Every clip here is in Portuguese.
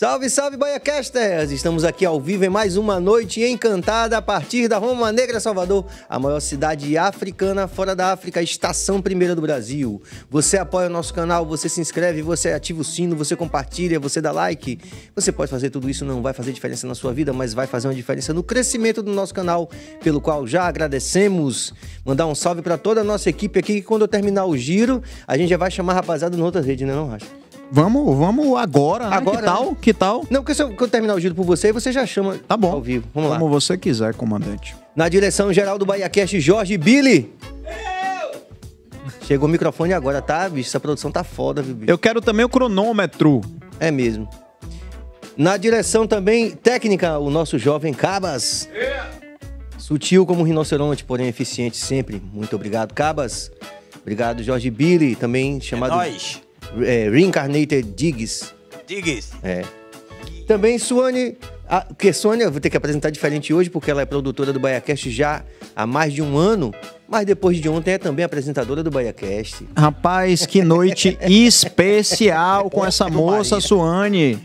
Salve, salve, Baiacasters! Estamos aqui ao vivo em mais uma noite encantada a partir da Roma Negra, Salvador, a maior cidade africana fora da África, estação primeira do Brasil. Você apoia o nosso canal, você se inscreve, você ativa o sino, você compartilha, você dá like. Você pode fazer tudo isso, não vai fazer diferença na sua vida, mas vai fazer uma diferença no crescimento do nosso canal, pelo qual já agradecemos. Mandar um salve para toda a nossa equipe aqui, que quando eu terminar o giro, a gente já vai chamar a rapaziada em outras redes, né não, Racha? Vamos, vamos agora, né? que tal? Né? Que tal? Não, porque se eu, que eu terminar o giro por você, você já chama tá bom. ao vivo. Vamos Como lá. você quiser, comandante. Na direção geral do BahiaCast, Jorge Billy. Eu! Chegou o microfone agora, tá, bicho? Essa produção tá foda, viu, bicho? Eu quero também o cronômetro. É mesmo. Na direção também técnica, o nosso jovem Cabas. É. Sutil como um rinoceronte, porém eficiente sempre. Muito obrigado, Cabas. Obrigado, Jorge Billy, também é chamado... É nóis é, Reincarnated Diggs. Diggs. É. Também Suane. que porque Sônia, vou ter que apresentar diferente hoje, porque ela é produtora do BaiaCast já há mais de um ano, mas depois de ontem é também apresentadora do BaiaCast. Rapaz, que noite especial com essa é moça, Suane.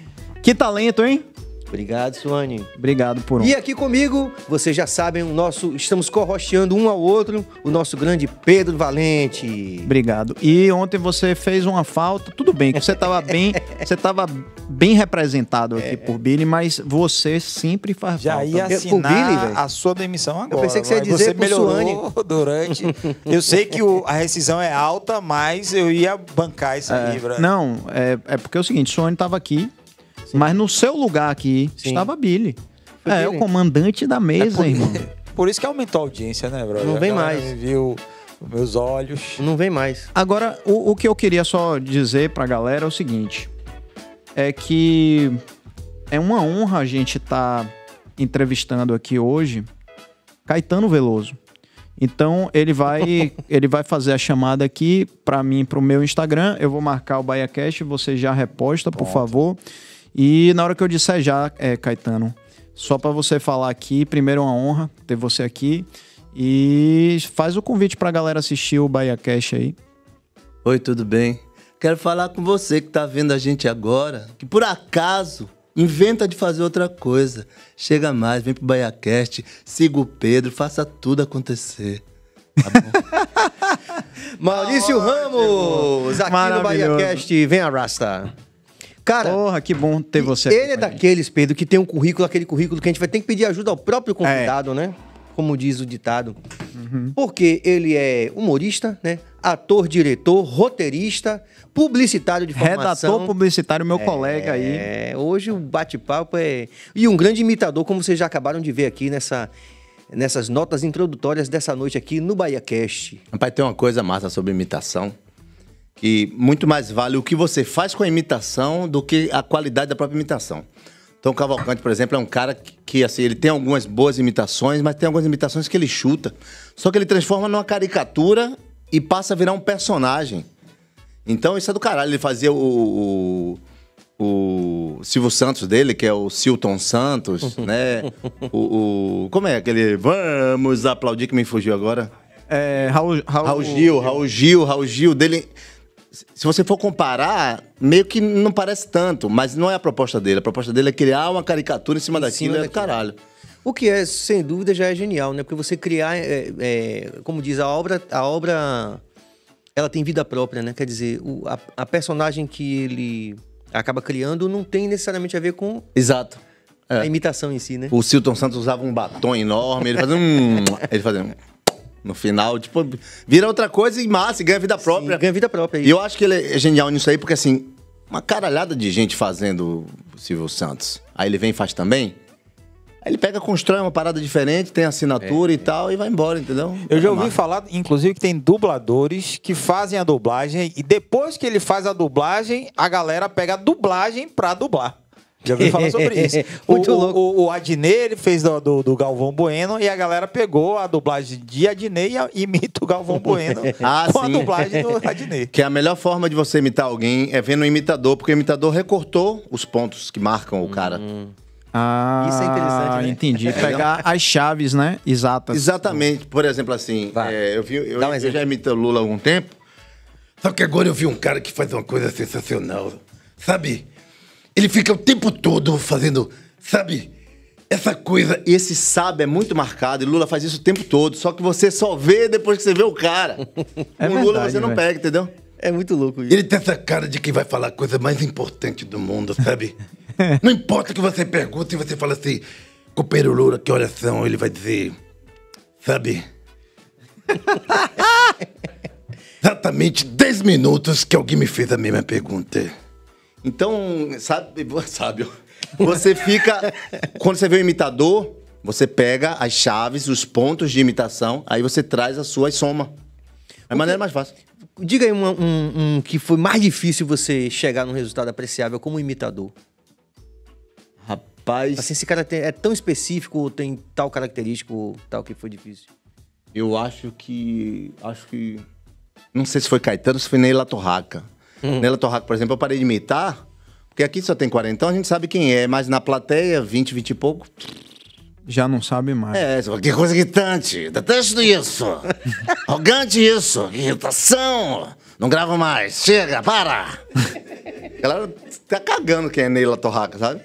Que talento, hein? Obrigado, Suane. Obrigado por um. E aqui comigo, vocês já sabem, o nosso estamos corrocheando um ao outro, o nosso grande Pedro Valente. Obrigado. E ontem você fez uma falta, tudo bem, que você estava bem, você tava bem representado aqui é. por Billy, mas você sempre faz já falta. Já ia assinar Billy, a sua demissão agora. Eu pensei que você ia dizer você melhorou Suane. durante. eu sei que o, a rescisão é alta, mas eu ia bancar isso é, Não, é, é porque é o seguinte, Suane estava aqui mas no seu lugar aqui Sim. estava Billy. Foi é, o comandante da é mesa, é por... irmão. por isso que aumentou a audiência, né, brother? Não vem mais. Viu meus olhos. Não vem mais. Agora, o, o que eu queria só dizer pra galera é o seguinte: é que é uma honra a gente estar tá entrevistando aqui hoje Caetano Veloso. Então ele vai ele vai fazer a chamada aqui para mim para o meu Instagram. Eu vou marcar o BaiaCast, você já reposta, por favor. E na hora que eu disser já, é, Caetano, só para você falar aqui, primeiro é uma honra ter você aqui. E faz o convite para a galera assistir o Bahia Cash aí. Oi, tudo bem? Quero falar com você que está vendo a gente agora, que por acaso inventa de fazer outra coisa. Chega mais, vem pro BaiaCast, siga o Pedro, faça tudo acontecer. Tá bom? Maurício tá Ramos, aqui no BaiaCast, vem a Rasta. Cara, Porra, que bom ter você aqui. Ele é daqueles, Pedro, que tem um currículo, aquele currículo que a gente vai ter que pedir ajuda ao próprio é. convidado, é. né? Como diz o ditado. Uhum. Porque ele é humorista, né? Ator, diretor, roteirista, publicitário de formação. Redator publicitário, meu é, colega aí. É, hoje o bate-papo é. E um grande imitador, como vocês já acabaram de ver aqui nessa nessas notas introdutórias dessa noite aqui no BahiaCast. Rapaz, tem uma coisa massa sobre imitação que muito mais vale o que você faz com a imitação do que a qualidade da própria imitação. Então, o Cavalcante, por exemplo, é um cara que, assim, ele tem algumas boas imitações, mas tem algumas imitações que ele chuta. Só que ele transforma numa caricatura e passa a virar um personagem. Então, isso é do caralho. Ele fazia o, o, o Silvio Santos dele, que é o Silton Santos, né? O, o, Como é aquele. Vamos aplaudir que me fugiu agora. É, Raul, Raul... Raul Gil, Raul Gil, Raul Gil dele se você for comparar, meio que não parece tanto, mas não é a proposta dele. A proposta dele é criar uma caricatura em cima daquilo é do caralho. O que é, sem dúvida, já é genial, né? Porque você criar, é, é, como diz, a obra, a obra ela tem vida própria, né? Quer dizer, o, a, a, personagem que ele acaba criando não tem necessariamente a ver com. Exato. É. A imitação em si, né? O Silton Santos usava um batom enorme, ele fazia um. ele fazia um. No final, tipo, vira outra coisa e massa, e ganha vida própria. Sim, ganha vida própria. É e eu acho que ele é genial nisso aí, porque assim, uma caralhada de gente fazendo o Silvio Santos. Aí ele vem e faz também. Aí ele pega, constrói uma parada diferente, tem assinatura é, e é. tal, e vai embora, entendeu? Eu já é ouvi falar, inclusive, que tem dubladores que fazem a dublagem, e depois que ele faz a dublagem, a galera pega a dublagem pra dublar. Já ouviu falar sobre isso. Muito o, louco. O, o Adnet, ele fez do, do, do, Galvão Bueno e a galera pegou a dublagem de Adnet e imita o Galvão Bueno ah, com sim. a dublagem do Adnet. Que é a melhor forma de você imitar alguém é vendo o um imitador, porque o imitador recortou os pontos que marcam o cara. Hum. Ah, Isso é interessante, né? entendi. Pegar as chaves, né? Exatas. Exatamente. Por exemplo, assim, é, eu, vi, eu, um eu já imito Lula há algum tempo, só que agora eu vi um cara que faz uma coisa sensacional. Sabe? Ele fica o tempo todo fazendo, sabe? Essa coisa. Esse sabe é muito marcado e Lula faz isso o tempo todo. Só que você só vê depois que você vê o cara. É o verdade, Lula você não véio. pega, entendeu? É muito louco isso. Ele tem essa cara de que vai falar a coisa mais importante do mundo, sabe? não importa o que você pergunta e você fala assim, companheiro Lula, que oração? Ele vai dizer, sabe? Exatamente 10 minutos que alguém me fez a mesma pergunta. Então, sabe, sabe você fica. quando você vê o imitador, você pega as chaves, os pontos de imitação, aí você traz a sua soma. É a maneira mais fácil. Diga aí um, um, um, que foi mais difícil você chegar num resultado apreciável como imitador. Rapaz. Assim, esse cara tem, é tão específico, ou tem tal característico, tal que foi difícil. Eu acho que. Acho que. Não sei se foi Caetano, se foi Neila Torraca Hum. Nela Torraco, por exemplo, eu parei de imitar, porque aqui só tem 40, então a gente sabe quem é, mas na plateia, 20, 20 e pouco. Já não sabe mais. É, que coisa irritante. Detesto isso. Arrogante isso. Que irritação. Não gravo mais. Chega, para. a galera tá cagando quem é Neila Torraca, sabe?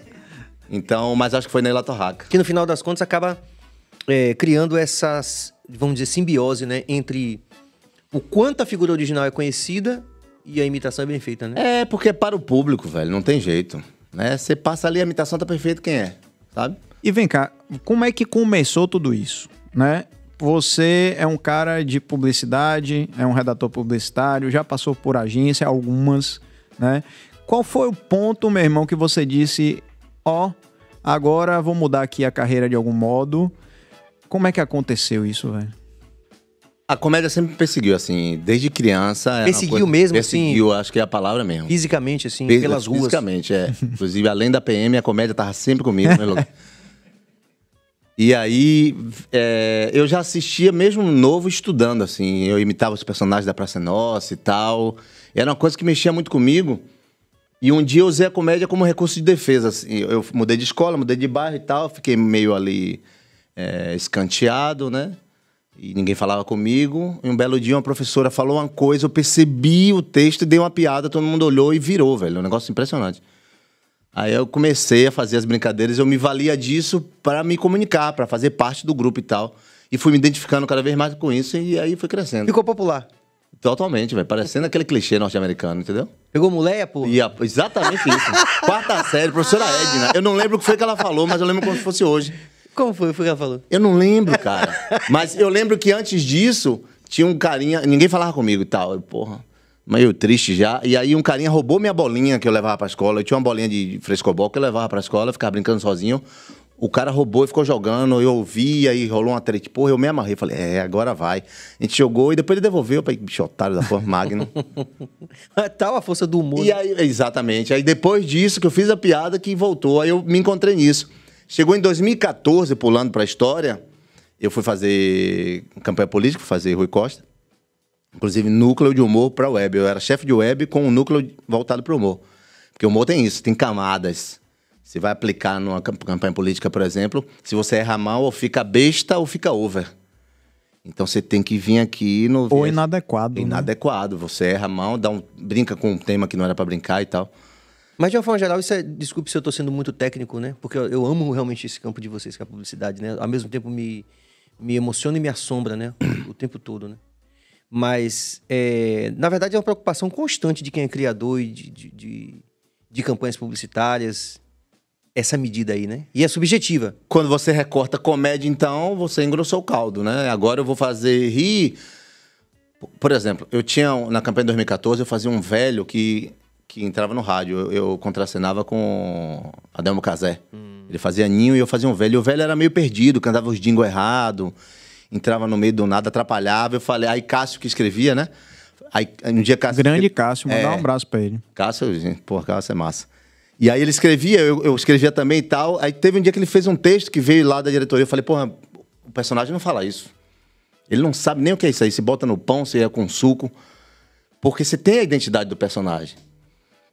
Então, mas acho que foi Neila Torraca. Que no final das contas acaba é, criando essas, vamos dizer, simbiose, né? Entre o quanto a figura original é conhecida e a imitação é bem feita, né? É, porque é para o público, velho. Não tem jeito. Né? Você passa ali, a imitação tá perfeita quem é, sabe? E vem cá, como é que começou tudo isso, né? Você é um cara de publicidade, é um redator publicitário, já passou por agência, algumas, né? Qual foi o ponto, meu irmão, que você disse, ó, oh, agora vou mudar aqui a carreira de algum modo? Como é que aconteceu isso, velho? A comédia sempre me perseguiu, assim, desde criança. Perseguiu coisa, mesmo, assim? Perseguiu, acho que é a palavra mesmo. Fisicamente, assim, Pes pelas ruas. Fisicamente, é. Inclusive, além da PM, a comédia tava sempre comigo, né, logo. E aí, é, eu já assistia mesmo novo estudando, assim. Eu imitava os personagens da Praça Nossa e tal. Era uma coisa que mexia muito comigo. E um dia eu usei a comédia como recurso de defesa. Assim. Eu mudei de escola, mudei de bairro e tal. Fiquei meio ali é, escanteado, né? E ninguém falava comigo. E um belo dia uma professora falou uma coisa, eu percebi o texto e dei uma piada, todo mundo olhou e virou, velho. Um negócio impressionante. Aí eu comecei a fazer as brincadeiras, eu me valia disso para me comunicar, para fazer parte do grupo e tal. E fui me identificando cada vez mais com isso e aí foi crescendo. Ficou popular. Totalmente, velho. Parecendo aquele clichê norte-americano, entendeu? Pegou mulher, pô? E a... Exatamente isso. Quarta série, professora Edna. Eu não lembro o que foi que ela falou, mas eu lembro como se fosse hoje. Como foi? O que ela falou? Eu não lembro, cara. Mas eu lembro que antes disso, tinha um carinha. Ninguém falava comigo e tal. Eu, porra. Mas eu triste já. E aí um carinha roubou minha bolinha que eu levava pra escola. Eu tinha uma bolinha de frescobol que eu levava pra escola, ficava brincando sozinho. O cara roubou e ficou jogando, eu ouvi, aí rolou uma treta. Porra, eu me amarrei. Falei, é, agora vai. A gente jogou e depois ele devolveu. para bicho otário da porra, Magno. É tal a força do humor. E né? aí, exatamente. Aí depois disso que eu fiz a piada que voltou, aí eu me encontrei nisso. Chegou em 2014, pulando para a história, eu fui fazer campanha política, fazer Rui Costa. Inclusive, núcleo de humor para web. Eu era chefe de web com um núcleo voltado para o humor. Porque o humor tem isso, tem camadas. Você vai aplicar numa campanha política, por exemplo, se você erra mal, ou fica besta ou fica over. Então você tem que vir aqui no. Ou inadequado. Inadequado. Né? Você erra mal, dá um, brinca com um tema que não era para brincar e tal. Mas de uma forma geral, isso é. Desculpe se eu estou sendo muito técnico, né? Porque eu, eu, amo realmente esse campo de vocês, que é a publicidade, né? Ao mesmo tempo me, me emociona e me assombra, né? O tempo todo, né? Mas, é, na verdade, é uma preocupação constante de quem é criador e de, de, de, de campanhas publicitárias, essa medida aí, né? E é subjetiva. Quando você recorta comédia, então, você engrossou o caldo, né? Agora eu vou fazer rir. Por exemplo, eu tinha, na campanha de 2014, eu fazia um velho que que entrava no rádio. Eu, eu contracenava com Adelmo Cazé. Hum. Ele fazia ninho e eu fazia um velho. E o velho era meio perdido, cantava os dingos errado, entrava no meio do nada, atrapalhava. Eu falei, aí Cássio que escrevia, né? Aí um dia Cássio. Grande Cássio, mandar é, um abraço pra ele. Cássio, gente, porra, Cássio é massa. E aí ele escrevia, eu, eu, escrevia também e tal. Aí teve um dia que ele fez um texto que veio lá da diretoria. Eu falei, porra, o personagem não fala isso. Ele não sabe nem o que é isso aí. Se bota no pão, se é com suco. Porque você tem a identidade do personagem.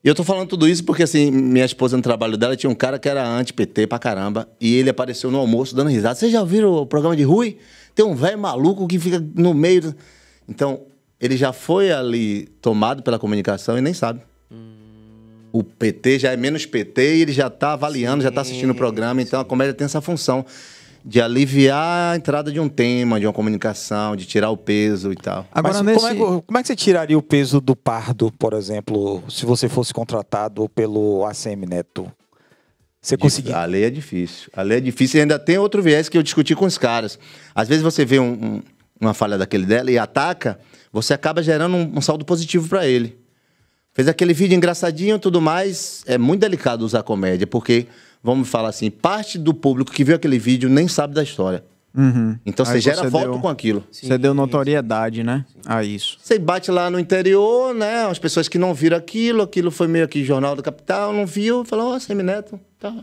E eu tô falando tudo isso porque, assim, minha esposa no trabalho dela tinha um cara que era anti-PT pra caramba. E ele apareceu no almoço dando risada. Vocês já viram o programa de Rui? Tem um velho maluco que fica no meio. Do... Então, ele já foi ali tomado pela comunicação e nem sabe. O PT já é menos PT e ele já tá avaliando, Sim. já tá assistindo o programa. Então, a comédia tem essa função de aliviar a entrada de um tema, de uma comunicação, de tirar o peso e tal. Agora, Mas, nesse... como, é, como, é, que você tiraria o peso do pardo, por exemplo, se você fosse contratado pelo ACM Neto? Você conseguir. A lei é difícil. A lei é difícil e ainda tem outro viés que eu discuti com os caras. Às vezes você vê um, um, uma falha daquele dela e ataca, você acaba gerando um, um saldo positivo para ele. Fez aquele vídeo engraçadinho e tudo mais. É muito delicado usar comédia, porque vamos falar assim, parte do público que viu aquele vídeo nem sabe da história. Uhum. Então Aí você gera voto deu... com aquilo. Sim, você deu notoriedade, né? Sim. A isso. Você bate lá no interior, né? As pessoas que não viram aquilo, aquilo foi meio que Jornal da Capital, não viu, falou, ó, oh, semineto, tá.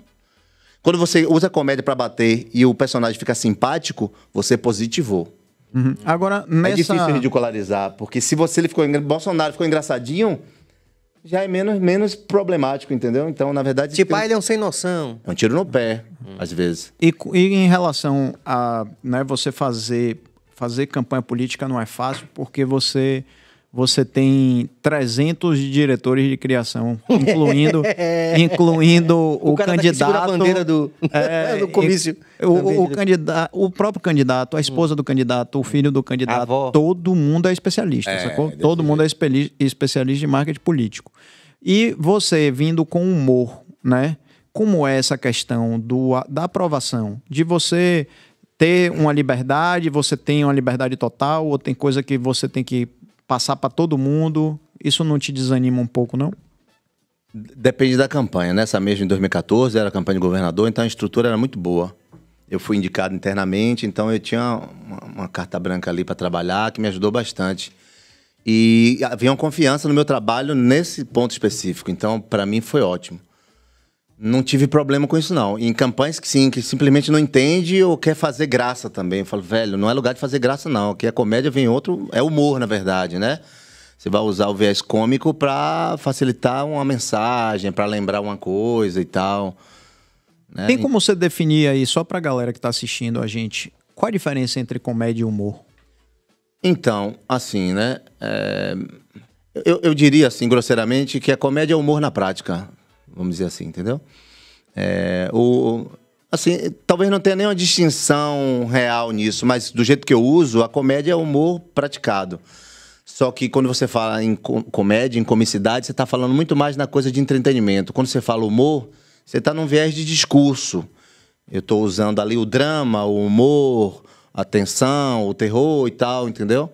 Quando você usa comédia para bater e o personagem fica simpático, você positivou. Uhum. Agora, é nessa... É difícil ridicularizar, porque se você ele ficou... Bolsonaro ficou engraçadinho, já é menos, menos problemático, entendeu? Então, na verdade. Tipo, ah, ele é um sem noção. É um tiro no pé, hum. às vezes. E, e, em relação a né, você fazer, fazer campanha política não é fácil, porque você você tem 300 diretores de criação, incluindo, incluindo o, o tá candidato. a bandeira do, é, do comício. O, o, candidato, o próprio candidato, a hum. esposa do candidato, o filho do candidato. Todo mundo é especialista, é, sacou? Todo mundo é especialista em marketing político. E você vindo com humor, né? Como é essa questão do, da aprovação, de você ter uma liberdade, você tem uma liberdade total, ou tem coisa que você tem que passar para todo mundo. Isso não te desanima um pouco, não? Depende da campanha. Nessa né? mesma, em 2014, era campanha de governador, então a estrutura era muito boa. Eu fui indicado internamente, então eu tinha uma, uma carta branca ali para trabalhar, que me ajudou bastante. E havia uma confiança no meu trabalho nesse ponto específico, então para mim foi ótimo. Não tive problema com isso, não. Em campanhas que sim, que simplesmente não entende ou quer fazer graça também. Eu falo, velho, não é lugar de fazer graça, não. Aqui a é comédia vem outro. É humor, na verdade, né? Você vai usar o viés cômico para facilitar uma mensagem, para lembrar uma coisa e tal. Né? Tem como você definir aí, só para a galera que está assistindo a gente, qual a diferença entre comédia e humor? Então, assim, né? É... Eu, eu diria, assim, grosseiramente, que a comédia é humor na prática vamos dizer assim, entendeu? É, o, assim, talvez não tenha nenhuma distinção real nisso, mas do jeito que eu uso, a comédia é humor praticado. Só que quando você fala em comédia, em comicidade, você está falando muito mais na coisa de entretenimento. Quando você fala humor, você está num viés de discurso. Eu estou usando ali o drama, o humor, a tensão, o terror e tal, entendeu?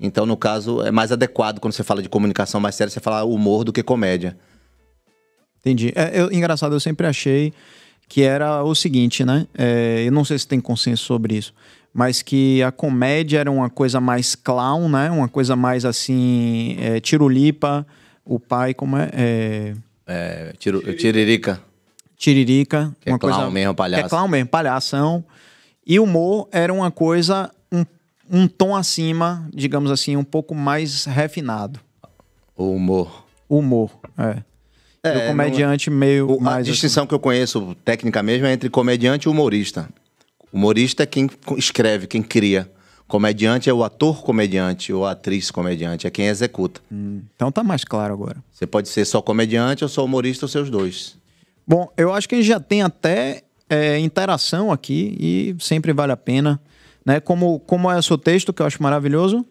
Então, no caso, é mais adequado quando você fala de comunicação mais séria, você falar humor do que comédia. Entendi. É, eu, engraçado, eu sempre achei que era o seguinte, né? É, eu não sei se tem consenso sobre isso, mas que a comédia era uma coisa mais clown, né? Uma coisa mais assim, é, tirulipa, o pai, como é? É, é tiririca. Tiririca. Que é clown coisa, mesmo, palhaço. É clown mesmo, palhação. E humor era uma coisa, um, um tom acima, digamos assim, um pouco mais refinado. O humor. Humor, é. É, é, comediante não... meio. O, a assim. distinção assim. que eu conheço técnica mesmo é entre comediante e humorista. Humorista é quem escreve, quem cria. Comediante é o ator comediante ou a atriz comediante, é quem executa. Hum, então tá mais claro agora. Você pode ser só comediante ou só humorista ou seus dois. Bom, eu acho que a gente já tem até é, interação aqui e sempre vale a pena. Né? Como, como é o seu texto, que eu acho maravilhoso?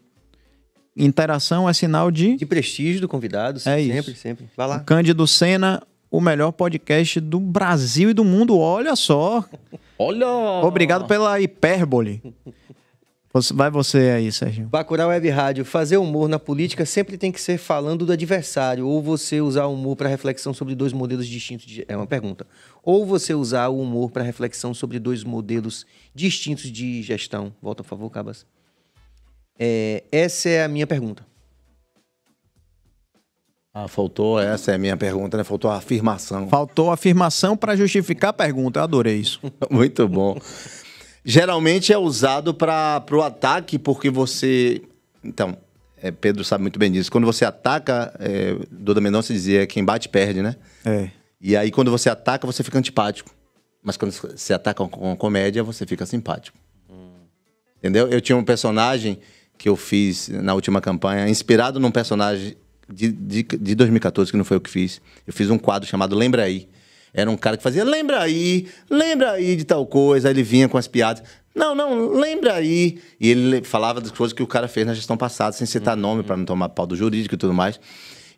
Interação é sinal de. De prestígio do convidado, sempre, é sempre, sempre. Vai lá. O Cândido Senna, o melhor podcast do Brasil e do mundo. Olha só. Olha! Obrigado pela hipérbole. Vai você aí, Sérgio. Bacurau Web Rádio. Fazer humor na política sempre tem que ser falando do adversário. Ou você usar o humor para reflexão sobre dois modelos distintos de... É uma pergunta. Ou você usar o humor para reflexão sobre dois modelos distintos de gestão. Volta, por favor, Cabas. É, essa é a minha pergunta. Ah, faltou, essa é a minha pergunta, né? Faltou a afirmação. Faltou a afirmação para justificar a pergunta, eu adorei isso. Muito bom. Geralmente é usado para o ataque, porque você. Então, é, Pedro sabe muito bem disso. Quando você ataca, é, Duda Mendonça dizia: é quem bate perde, né? É. E aí, quando você ataca, você fica antipático. Mas quando você ataca com comédia, você fica simpático. Hum. Entendeu? Eu tinha um personagem que eu fiz na última campanha, inspirado num personagem de, de, de 2014, que não foi eu que fiz. Eu fiz um quadro chamado Lembra Aí. Era um cara que fazia, lembra aí, lembra aí de tal coisa. Aí ele vinha com as piadas. Não, não, lembra aí. E ele falava das coisas que o cara fez na gestão passada, sem citar uhum. nome, para não tomar pau do jurídico e tudo mais.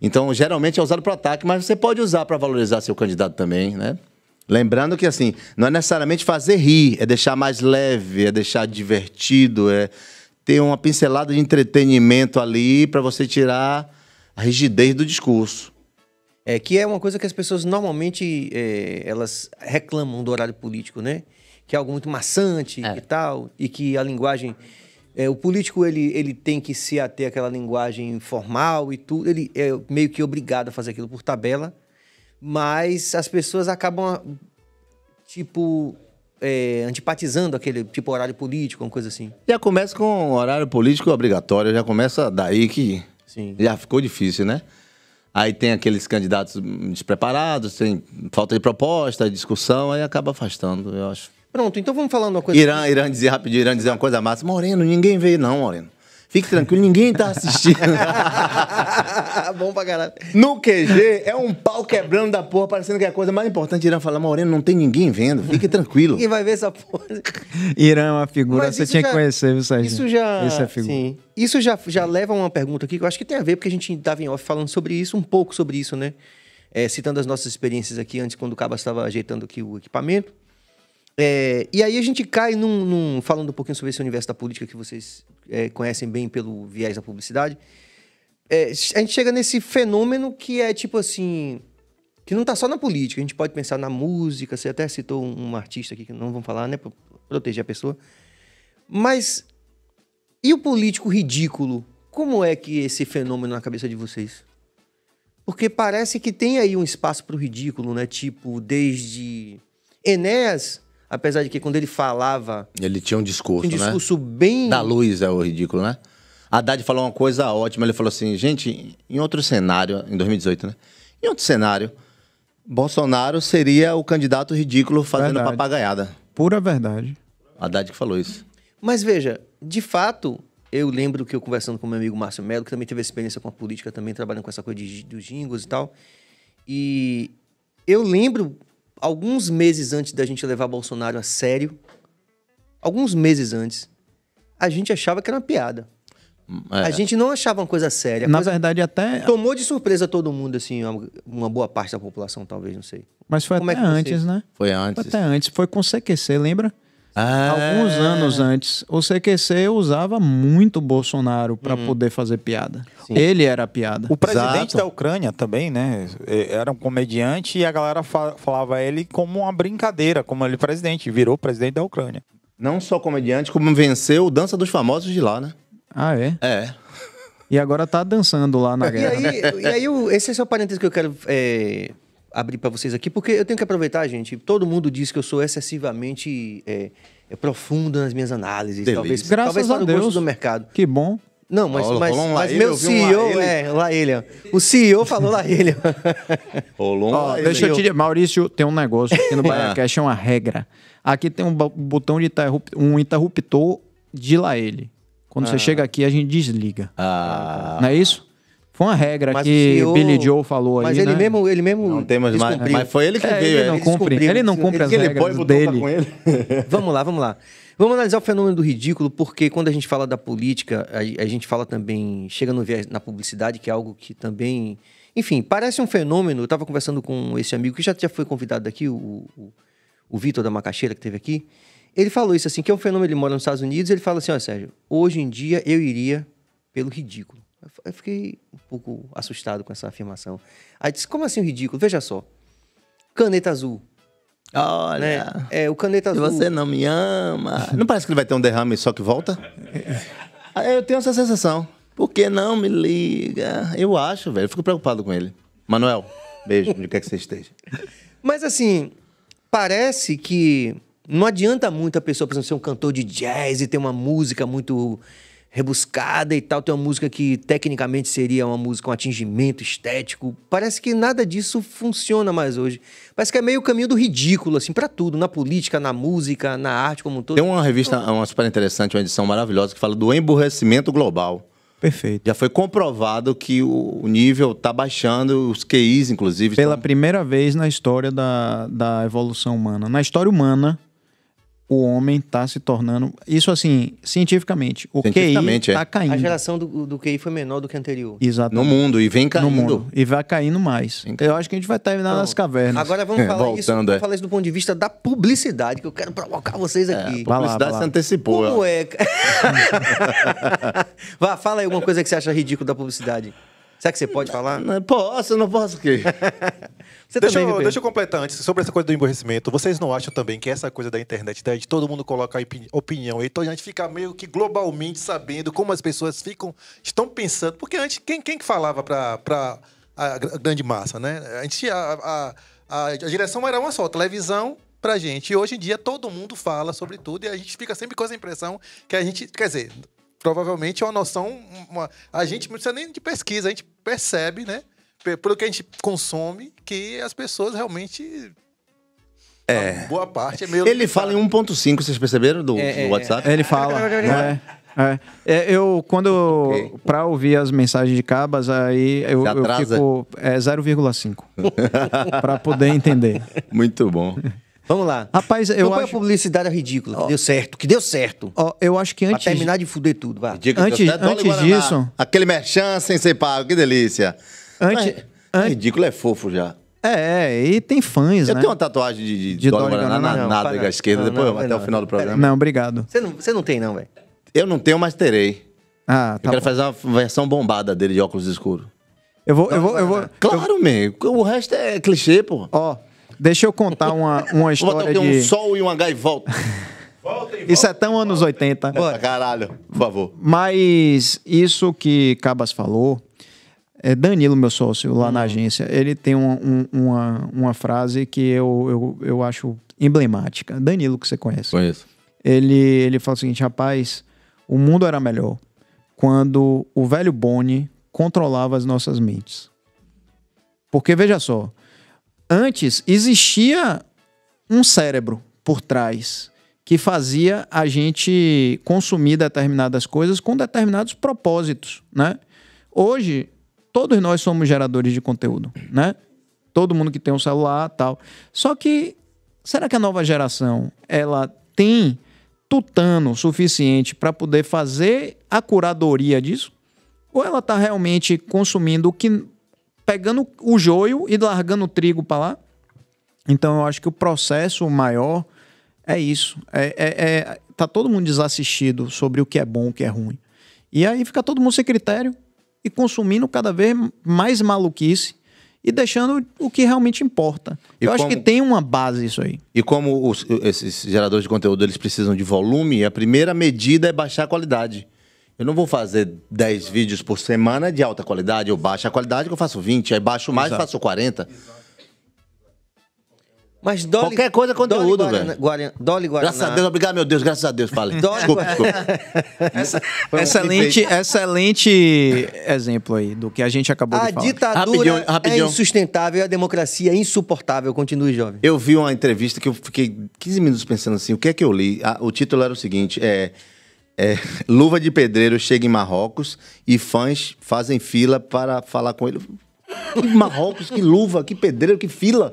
Então, geralmente é usado para ataque, mas você pode usar para valorizar seu candidato também, né? Lembrando que, assim, não é necessariamente fazer rir, é deixar mais leve, é deixar divertido, é ter uma pincelada de entretenimento ali para você tirar a rigidez do discurso. É, que é uma coisa que as pessoas normalmente é, elas reclamam do horário político, né? Que é algo muito maçante é. e tal, e que a linguagem... É, o político, ele, ele tem que se ater àquela linguagem formal e tudo, ele é meio que obrigado a fazer aquilo por tabela, mas as pessoas acabam, tipo, é, antipatizando aquele tipo horário político, uma coisa assim. Já começa com horário político obrigatório, já começa daí que Sim. já ficou difícil, né? Aí tem aqueles candidatos despreparados, tem falta de proposta, discussão, aí acaba afastando, eu acho. Pronto, então vamos falar uma coisa. Irã, Irã dizer rapidinho, Irã dizer uma coisa massa. Moreno, ninguém veio não, Moreno. Fique tranquilo, ninguém tá assistindo. Bom pra caralho. No QG, é um pau quebrando da porra, parecendo que é a coisa mais importante. Irã falar, Moreno, não tem ninguém vendo, fique tranquilo. Quem vai ver essa porra? Irã é uma figura, Mas você tinha já, que conhecer, viu, Sérgio? Isso já. isso é figura. Sim. Isso já, já leva a uma pergunta aqui que eu acho que tem a ver, porque a gente estava em off falando sobre isso, um pouco sobre isso, né? É, citando as nossas experiências aqui antes, quando o Cabas estava ajeitando aqui o equipamento. É, e aí a gente cai num, num, falando um pouquinho sobre esse universo da política que vocês é, conhecem bem pelo viés da publicidade, é, a gente chega nesse fenômeno que é tipo assim. Que não tá só na política, a gente pode pensar na música, você até citou um, um artista aqui que não vamos falar, né? Pra proteger a pessoa. Mas. E o político ridículo? Como é que esse fenômeno é na cabeça de vocês? Porque parece que tem aí um espaço para o ridículo, né? Tipo, desde Enéas Apesar de que quando ele falava. Ele tinha um discurso. Um né? discurso né? bem. Da luz é o ridículo, né? Haddad falou uma coisa ótima. Ele falou assim: gente, em outro cenário, em 2018, né? Em outro cenário, Bolsonaro seria o candidato ridículo fazendo verdade. papagaiada. Pura verdade. Haddad que falou isso. Mas veja, de fato, eu lembro que eu conversando com meu amigo Márcio Melo, que também teve experiência com a política, também trabalhando com essa coisa de, dos jingles e tal. E eu lembro alguns meses antes da gente levar Bolsonaro a sério, alguns meses antes, a gente achava que era uma piada. É. A gente não achava uma coisa séria. Na coisa verdade, até. Tomou de surpresa todo mundo, assim, uma, boa parte da população, talvez, não sei. Mas foi Como é até é antes, né? Foi antes. Foi até antes. Foi com CQC, lembra? Ah. Alguns anos antes, o CQC usava muito Bolsonaro para uhum. poder fazer piada. Sim. Ele era a piada. O presidente Exato. da Ucrânia também, né? Era um comediante e a galera falava ele como uma brincadeira, como ele presidente, virou presidente da Ucrânia. Não só comediante, como venceu Dança dos Famosos de lá, né? Ah, é? É. E agora tá dançando lá na guerra. E aí, e aí esse é só parênteses que eu quero é, abrir para vocês aqui, porque eu tenho que aproveitar, gente. Todo mundo diz que eu sou excessivamente é, é profundo nas minhas análises. Delícia. Talvez, Graças talvez a Deus. do mercado. Que bom. Não, mas, mas, mas ele, meu CEO, é, lá ele. O CEO falou lá ele. Rolou um oh, Deixa eu te dizer, Maurício, tem um negócio aqui no que ah. é uma regra. Aqui tem um botão de um interruptor de lá ele. Quando ah. você chega aqui, a gente desliga. Ah. Não é isso? com a regra mas que o Billy Joe falou mas aí. Mas ele né? mesmo, ele mesmo. Não temos mais. Mas foi ele que é, veio. Ele é. não cumpre, ele não cumpre ele, as ele regras dele. vamos lá, vamos lá. Vamos analisar o fenômeno do ridículo, porque quando a gente fala da política, a, a gente fala também, chega no, na publicidade, que é algo que também. Enfim, parece um fenômeno. Eu estava conversando com esse amigo que já, já foi convidado aqui, o, o, o Vitor da Macaxeira, que teve aqui. Ele falou isso assim, que é um fenômeno, ele mora nos Estados Unidos, ele fala assim, ó, Sérgio, hoje em dia eu iria pelo ridículo. Eu fiquei um pouco assustado com essa afirmação. Aí disse, como assim o ridículo? Veja só. Caneta azul. Olha. Né? É, o caneta azul. Você não me ama. Não parece que ele vai ter um derrame só que volta? Eu tenho essa sensação. Por que não me liga? Eu acho, velho. Eu fico preocupado com ele. Manuel, beijo, onde quer que você esteja. Mas assim, parece que não adianta muito a pessoa, por exemplo, ser um cantor de jazz e ter uma música muito rebuscada e tal. Tem uma música que tecnicamente seria uma música, um atingimento estético. Parece que nada disso funciona mais hoje. Parece que é meio o caminho do ridículo, assim, para tudo. Na política, na música, na arte como um todo. Tem uma revista, uma super interessante, uma edição maravilhosa, que fala do emburrecimento global. Perfeito. Já foi comprovado que o nível está baixando, os QIs, inclusive. Pela estão... primeira vez na história da, da evolução humana. Na história humana, o homem está se tornando. Isso, assim, cientificamente. O cientificamente, QI está é. caindo. A geração do, do QI foi menor do que a anterior. Exato. No mundo, e vem caindo. No mundo. E vai caindo mais. Então, Eu acho que a gente vai terminar então, nas cavernas. Agora vamos é, falar, Voltando, isso, é. vamos falar isso do ponto de vista da publicidade, que eu quero provocar vocês é, aqui. É, a publicidade lá, vai lá. se antecipou. Como é? Vá, fala aí alguma coisa que você acha ridículo da publicidade. Será que você pode falar? Não, posso, não posso o quê? Você deixa, também, eu, deixa eu completar antes. Sobre essa coisa do emborrecimento, vocês não acham também que essa coisa da internet, daí né, de todo mundo colocar opinião, então a gente fica meio que globalmente sabendo como as pessoas ficam, estão pensando. Porque antes, quem, quem falava para a grande massa, né? A, gente, a, a, a direção era uma só, televisão, pra gente. E hoje em dia todo mundo fala sobre tudo e a gente fica sempre com essa impressão que a gente, quer dizer, provavelmente é uma noção, uma, a gente não precisa nem de pesquisa, a gente percebe, né? pelo que a gente consome, que as pessoas realmente. É. boa parte é meio. Ele fala em 1,5, vocês perceberam do, é, do é, WhatsApp? Ele fala. né? É. é. eu, quando. Okay. Pra ouvir as mensagens de cabas, aí eu, eu fico. É 0,5. pra poder entender. Muito bom. Vamos lá. Rapaz, eu Não acho... a publicidade é ridícula, que deu certo, que deu certo. Oh, eu acho que antes... Pra terminar de fuder tudo, Antes, antes disso... Aquele merchan sem ser pago, que delícia. Antes, é, é, antes... Ridículo é fofo já. É, é e tem fãs, eu né? Eu tenho uma tatuagem de, de, de Dória Guaraná na nádega esquerda, não, depois não, até não, o final do programa. Não, obrigado. Você não, você não tem, não, velho? Eu não tenho, mas terei. Ah, tá. Eu quero bom. fazer uma versão bombada dele de óculos escuros. Eu vou, eu vou, eu vou. Claro, eu... O resto é clichê, pô. Ó, deixa eu contar uma, uma história. Vou botar de... um sol e uma gaivota. Volta volta, isso é tão anos 80. Caralho, por favor. Mas isso que Cabas falou é Danilo, meu sócio, lá uhum. na agência, ele tem um, um, uma, uma frase que eu, eu, eu acho emblemática. Danilo, que você conhece. Conheço. Ele, ele fala o seguinte: rapaz, o mundo era melhor quando o velho Boni controlava as nossas mentes. Porque, veja só, antes existia um cérebro por trás que fazia a gente consumir determinadas coisas com determinados propósitos, né? Hoje todos nós somos geradores de conteúdo, né? Todo mundo que tem um celular, tal. Só que será que a nova geração ela tem tutano suficiente para poder fazer a curadoria disso? Ou ela está realmente consumindo o que pegando o joio e largando o trigo para lá? Então eu acho que o processo maior é isso. É, é, é, tá todo mundo desassistido sobre o que é bom, o que é ruim. E aí fica todo mundo sem critério e consumindo cada vez mais maluquice e deixando o que realmente importa. E eu como, acho que tem uma base isso aí. E como os, esses geradores de conteúdo eles precisam de volume, a primeira medida é baixar a qualidade. Eu não vou fazer 10 vídeos por semana de alta qualidade, eu baixo a qualidade que eu faço 20, aí baixo mais Exato. faço 40. Exato. Mas Dolly, Qualquer coisa é conteúdo, Dolly velho. Dolly Guaraná. Graças a Deus, obrigado, meu Deus, graças a Deus, falei. Dolly desculpa, desculpa. Essa, excelente, excelente exemplo aí do que a gente acabou a de falar. A ditadura rapidinho, rapidinho. é insustentável e a democracia é insuportável. Continue, jovem. Eu vi uma entrevista que eu fiquei 15 minutos pensando assim, o que é que eu li? Ah, o título era o seguinte, é... É, luva de pedreiro chega em Marrocos e fãs fazem fila para falar com ele. Que Marrocos, que luva, que pedreiro, que fila.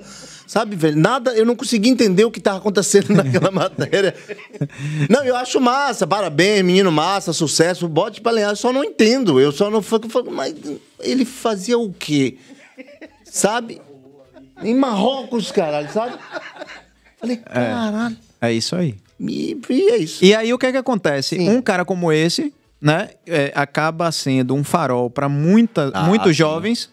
Sabe, velho? Nada, eu não consegui entender o que estava acontecendo naquela matéria. Não, eu acho massa, parabéns, menino massa, sucesso, bote pra lenhar. Eu só não entendo. Eu só não. Mas ele fazia o quê? Sabe? Em Marrocos, caralho, sabe? Falei, é, caralho. É, é isso aí. E, e, é isso. E aí o que é que acontece? Sim. Um cara como esse, né, é, acaba sendo um farol para muita, ah, muitos sim. jovens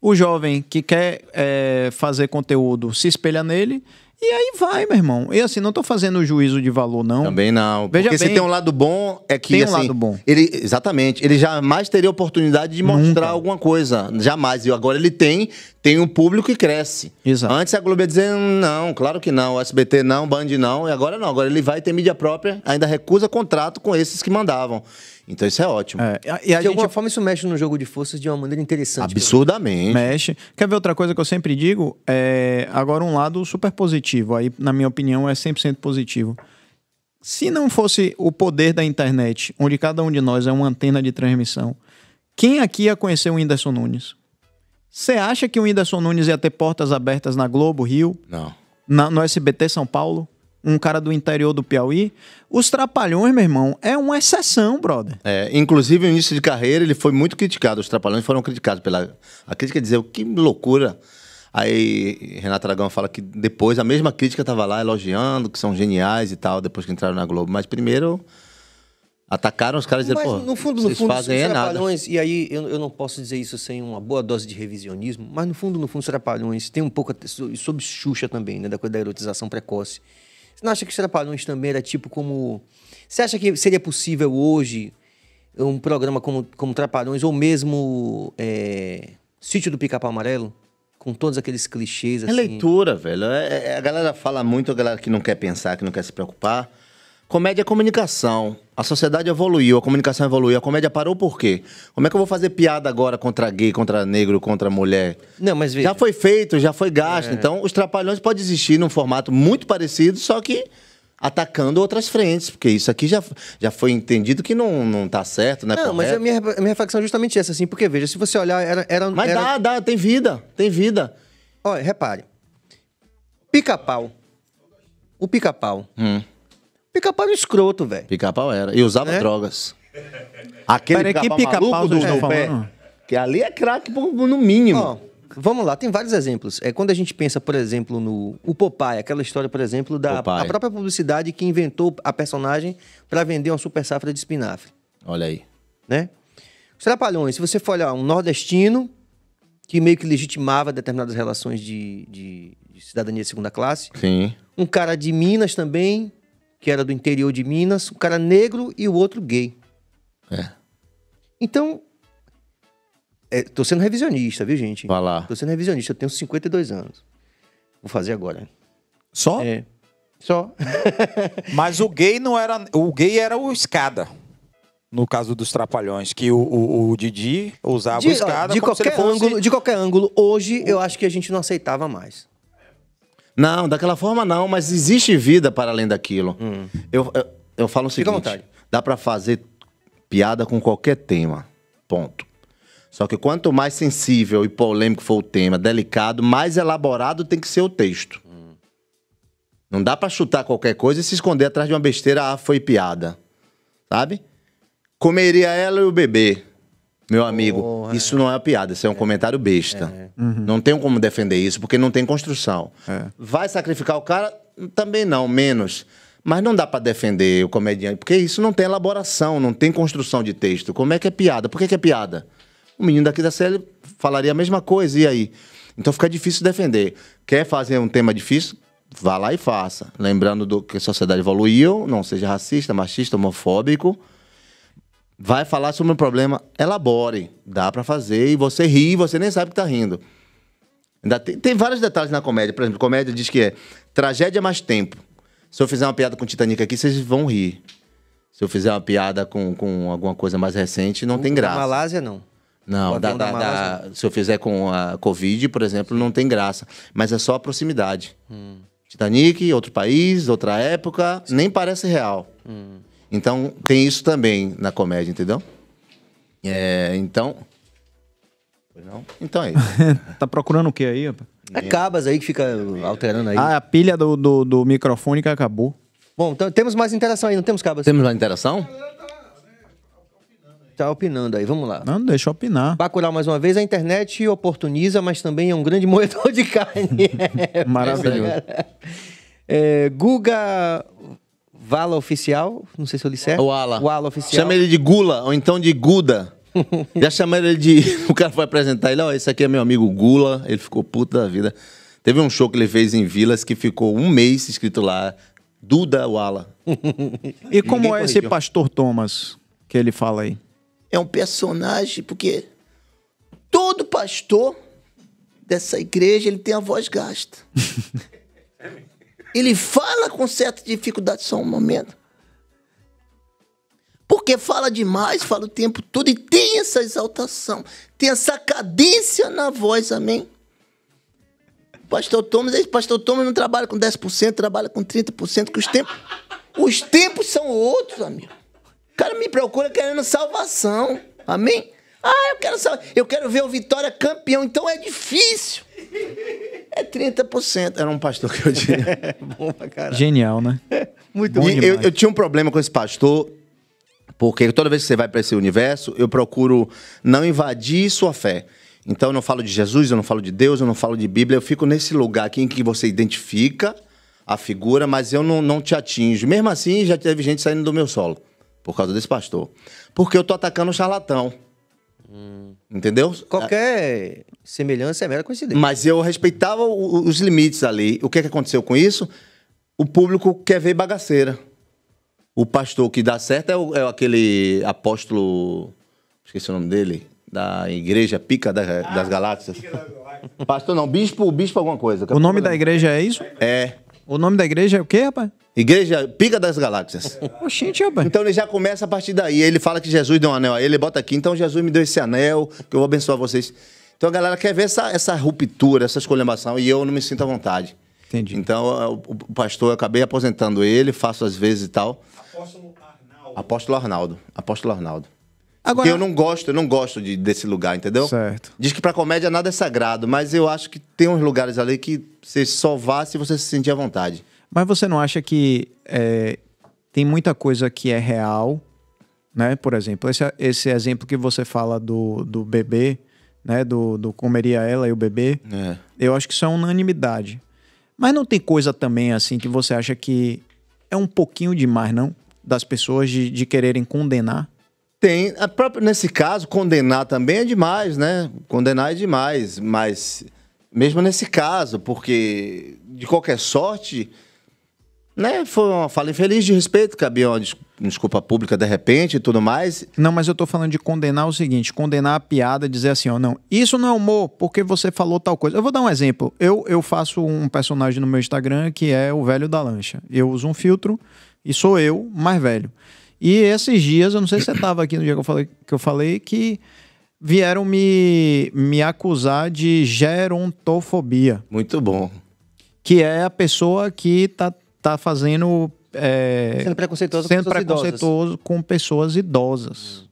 o jovem que quer é, fazer conteúdo se espelha nele. E aí vai, meu irmão. E assim, não tô fazendo juízo de valor, não. Também não. Veja porque bem, se tem um lado bom, é que. Tem assim, lado bom. Ele, exatamente. Ele jamais teria oportunidade de mostrar Nunca. alguma coisa. Jamais. E agora ele tem, tem um público que cresce. Exato. Antes a Globo ia dizer, hum, não, claro que não. SBT não, Band não. E agora não. Agora ele vai ter mídia própria, ainda recusa contrato com esses que mandavam. Então isso é ótimo. É, e a, de gente... alguma forma isso mexe no jogo de forças de uma maneira interessante. Absurdamente. Mexe. Quer ver outra coisa que eu sempre digo? É, agora um lado super positivo, aí na minha opinião é 100% positivo. Se não fosse o poder da internet, onde cada um de nós é uma antena de transmissão, quem aqui ia conhecer o Whindersson Nunes? Você acha que o Whindersson Nunes ia ter portas abertas na Globo, Rio? Não. Na, no SBT São Paulo? um cara do interior do Piauí. Os Trapalhões, meu irmão, é uma exceção, brother. É, inclusive, no início de carreira, ele foi muito criticado. Os Trapalhões foram criticados pela. A crítica dizer que loucura. Aí Renato Aragão fala que depois a mesma crítica estava lá elogiando, que são geniais e tal, depois que entraram na Globo. Mas primeiro atacaram os caras e depois. Mas, no fundo, no fundo, fazem os trapalhões, é e aí eu, eu não posso dizer isso sem uma boa dose de revisionismo, mas no fundo, no fundo, os trapalhões tem um pouco, sobre Xuxa também, né, da coisa da erotização precoce. Você não acha que os Trapalhões também era tipo como. Você acha que seria possível hoje um programa como, como Trapalhões ou mesmo é, Sítio do Pica-Pau Amarelo? Com todos aqueles clichês é assim. É leitura, velho. É, é, a galera fala muito, a galera que não quer pensar, que não quer se preocupar. Comédia é comunicação. A sociedade evoluiu, a comunicação evoluiu, a comédia parou por quê? Como é que eu vou fazer piada agora contra gay, contra negro, contra mulher? Não, mas veja. Já foi feito, já foi gasto. É. Então, os trapalhões podem existir num formato muito parecido, só que atacando outras frentes, porque isso aqui já, já foi entendido que não, não tá certo, né? Não, é não mas a minha, a minha reflexão é justamente essa, assim, porque veja, se você olhar, era. era mas era... dá, dá, tem vida, tem vida. Olha, repare. Pica-pau. O pica-pau. Hum Pica-pau era um escroto, velho. Pica-pau era. E usava é? drogas. Aquele pica-pau pica maluco do, do pé. Que ali é craque no mínimo. vamos lá, tem vários exemplos. É quando a gente pensa, por exemplo, no o Popeye, aquela história, por exemplo, da a própria publicidade que inventou a personagem para vender uma super safra de espinafre. Olha aí. Né? Os Trapalhões, se você for olhar um nordestino que meio que legitimava determinadas relações de, de, de cidadania de segunda classe. Sim. Um cara de Minas também, que era do interior de Minas, um cara negro e o outro gay. É. Então, é, tô sendo revisionista, viu, gente? Vai lá. Tô sendo revisionista, eu tenho 52 anos. Vou fazer agora. Só? É. Só. Mas o gay não era. O gay era o escada. No caso dos Trapalhões, que o, o, o Didi usava de, escada. de, qualquer fosse... ângulo, de qualquer ângulo, hoje o... eu acho que a gente não aceitava mais. Não, daquela forma não, mas existe vida para além daquilo. Hum. Eu, eu, eu, falo o seguinte: Fica dá para fazer piada com qualquer tema. Ponto. Só que quanto mais sensível e polêmico for o tema, delicado, mais elaborado tem que ser o texto. Hum. Não dá para chutar qualquer coisa e se esconder atrás de uma besteira, ah, foi piada. Sabe? Comeria ela e o bebê. Meu amigo, oh, é. isso não é uma piada, isso é um é. comentário besta. É. Uhum. Não tem como defender isso, porque não tem construção. É. Vai sacrificar o cara? Também não, menos. Mas não dá para defender o comediante, porque isso não tem elaboração, não tem construção de texto. Como é que é piada? Por que, que é piada? O menino daqui da série falaria a mesma coisa, e aí? Então fica difícil defender. Quer fazer um tema difícil? Vá lá e faça. Lembrando do que a sociedade evoluiu, não seja racista, machista, homofóbico vai falar sobre um problema, elabore. Dá para fazer e você ri, você nem sabe que tá rindo. Ainda tem, tem vários detalhes na comédia. Por exemplo, comédia diz que é tragédia é mais tempo. Se eu fizer uma piada com Titanic aqui, vocês vão rir. Se eu fizer uma piada com, com alguma coisa mais recente, não o, tem graça. Na Malásia, não. Não, da, da, da, se eu fizer com a Covid, por exemplo, não tem graça. Mas é só a proximidade. Hum. Titanic, outro país, outra época, nem parece real. Hum. Então, tem isso também na comédia, entendeu? É, então. Não? Então é isso. tá procurando o que aí, É cabas aí que fica alterando aí. Ah, a pilha do, do, do microfone que acabou. Bom, então temos mais interação aí, não temos cabas? Temos mais interação? Tá opinando aí, vamos lá. Não, não deixa opinar. Bacurau mais uma vez, a internet oportuniza, mas também é um grande moedor de carne. Maravilhoso. É, Guga Vala Oficial, não sei se eu disse. certo. O Ala. O Ala Oficial. Chama ele de Gula, ou então de Guda. Já chamaram ele de. O cara foi apresentar ele, ó, oh, esse aqui é meu amigo Gula, ele ficou puto da vida. Teve um show que ele fez em Vilas que ficou um mês escrito lá, Duda Wala. e como Ninguém é esse pastor Thomas que ele fala aí? É um personagem, porque todo pastor dessa igreja ele tem a voz gasta. Ele fala com certa dificuldade só um momento. Porque fala demais, fala o tempo todo e tem essa exaltação, tem essa cadência na voz, amém? Pastor Thomas, esse pastor Thomas não trabalha com 10%, trabalha com 30%, que os tempos, os tempos são outros, amigo. O cara me procura querendo salvação, amém? Ah, eu quero, eu quero ver o Vitória campeão, então é difícil. É 30%. Era um pastor que eu tinha. É bom pra caralho. Genial, né? É, muito bom. Eu, eu tinha um problema com esse pastor, porque toda vez que você vai para esse universo, eu procuro não invadir sua fé. Então eu não falo de Jesus, eu não falo de Deus, eu não falo de Bíblia, eu fico nesse lugar aqui em que você identifica a figura, mas eu não, não te atinjo. Mesmo assim, já teve gente saindo do meu solo por causa desse pastor. Porque eu tô atacando o charlatão. Hum. Entendeu? Qualquer ah. semelhança é mera coincidência. Mas eu respeitava o, os limites ali. O que, é que aconteceu com isso? O público quer ver bagaceira. O pastor que dá certo é, o, é aquele apóstolo. Esqueci o nome dele da igreja Pica da, ah, das Galáxias. Pastor, não, bispo, bispo alguma coisa. O nome da igreja é isso? É. O nome da igreja é o quê, rapaz? Igreja Pica das Galáxias. Oxente, rapaz. É, então ele já começa a partir daí. Ele fala que Jesus deu um anel a ele, bota aqui. Então Jesus me deu esse anel, que eu vou abençoar vocês. Então a galera quer ver essa, essa ruptura, essa escolhemação, e eu não me sinto à vontade. Entendi. Então é, o, o pastor, eu acabei aposentando ele, faço às vezes e tal. Apóstolo Arnaldo. Apóstolo Arnaldo. Apóstolo Arnaldo. Agora... Porque eu não gosto, eu não gosto de, desse lugar, entendeu? Certo. Diz que para comédia nada é sagrado, mas eu acho que tem uns lugares ali que você só vá se você se sentir à vontade. Mas você não acha que é, tem muita coisa que é real, né? Por exemplo, esse, esse exemplo que você fala do, do bebê, né? Do, do comeria ela e o bebê. É. Eu acho que isso é unanimidade. Mas não tem coisa também assim que você acha que é um pouquinho demais, não? Das pessoas de, de quererem condenar? Tem. A própria, nesse caso, condenar também é demais, né? Condenar é demais, mas mesmo nesse caso, porque de qualquer sorte né, foi uma fala infeliz de respeito, que uma desculpa pública de repente e tudo mais. Não, mas eu tô falando de condenar o seguinte, condenar a piada, dizer assim, ó, não, isso não é humor, porque você falou tal coisa. Eu vou dar um exemplo. Eu, eu faço um personagem no meu Instagram que é o velho da lancha. Eu uso um filtro e sou eu, mais velho. E esses dias, eu não sei se você tava aqui no dia que eu falei que, eu falei, que vieram me, me acusar de gerontofobia. Muito bom. Que é a pessoa que tá tá fazendo. É, sendo preconceituoso, sendo com, pessoas preconceituoso com pessoas idosas.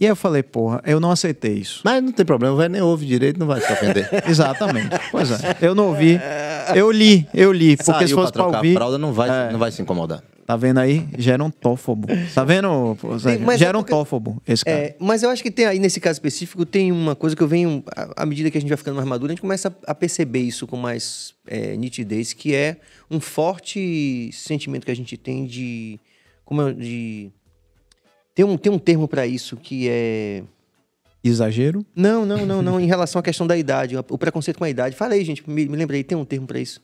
E aí eu falei, porra, eu não aceitei isso. Mas não tem problema, vai nem ouve direito, não vai se ofender. Exatamente. Pois é. Eu não ouvi. Eu li, eu li. Porque Saiu se fosse pra, trocar, pra ouvir. A fralda não vai, é, não vai se incomodar. Tá vendo aí? gera tófobo Tá vendo, é gera Sérgio? Gerontófobo, esse é, cara. É, mas eu acho que tem aí, nesse caso específico, tem uma coisa que eu venho... À medida que a gente vai ficando mais maduro, a gente começa a perceber isso com mais é, nitidez, que é um forte sentimento que a gente tem de... Como é, de... Tem um, tem um termo para isso que é... Exagero? Não, não, não, não. em relação à questão da idade, o preconceito com a idade. Falei, gente, me, me lembrei, tem um termo para isso.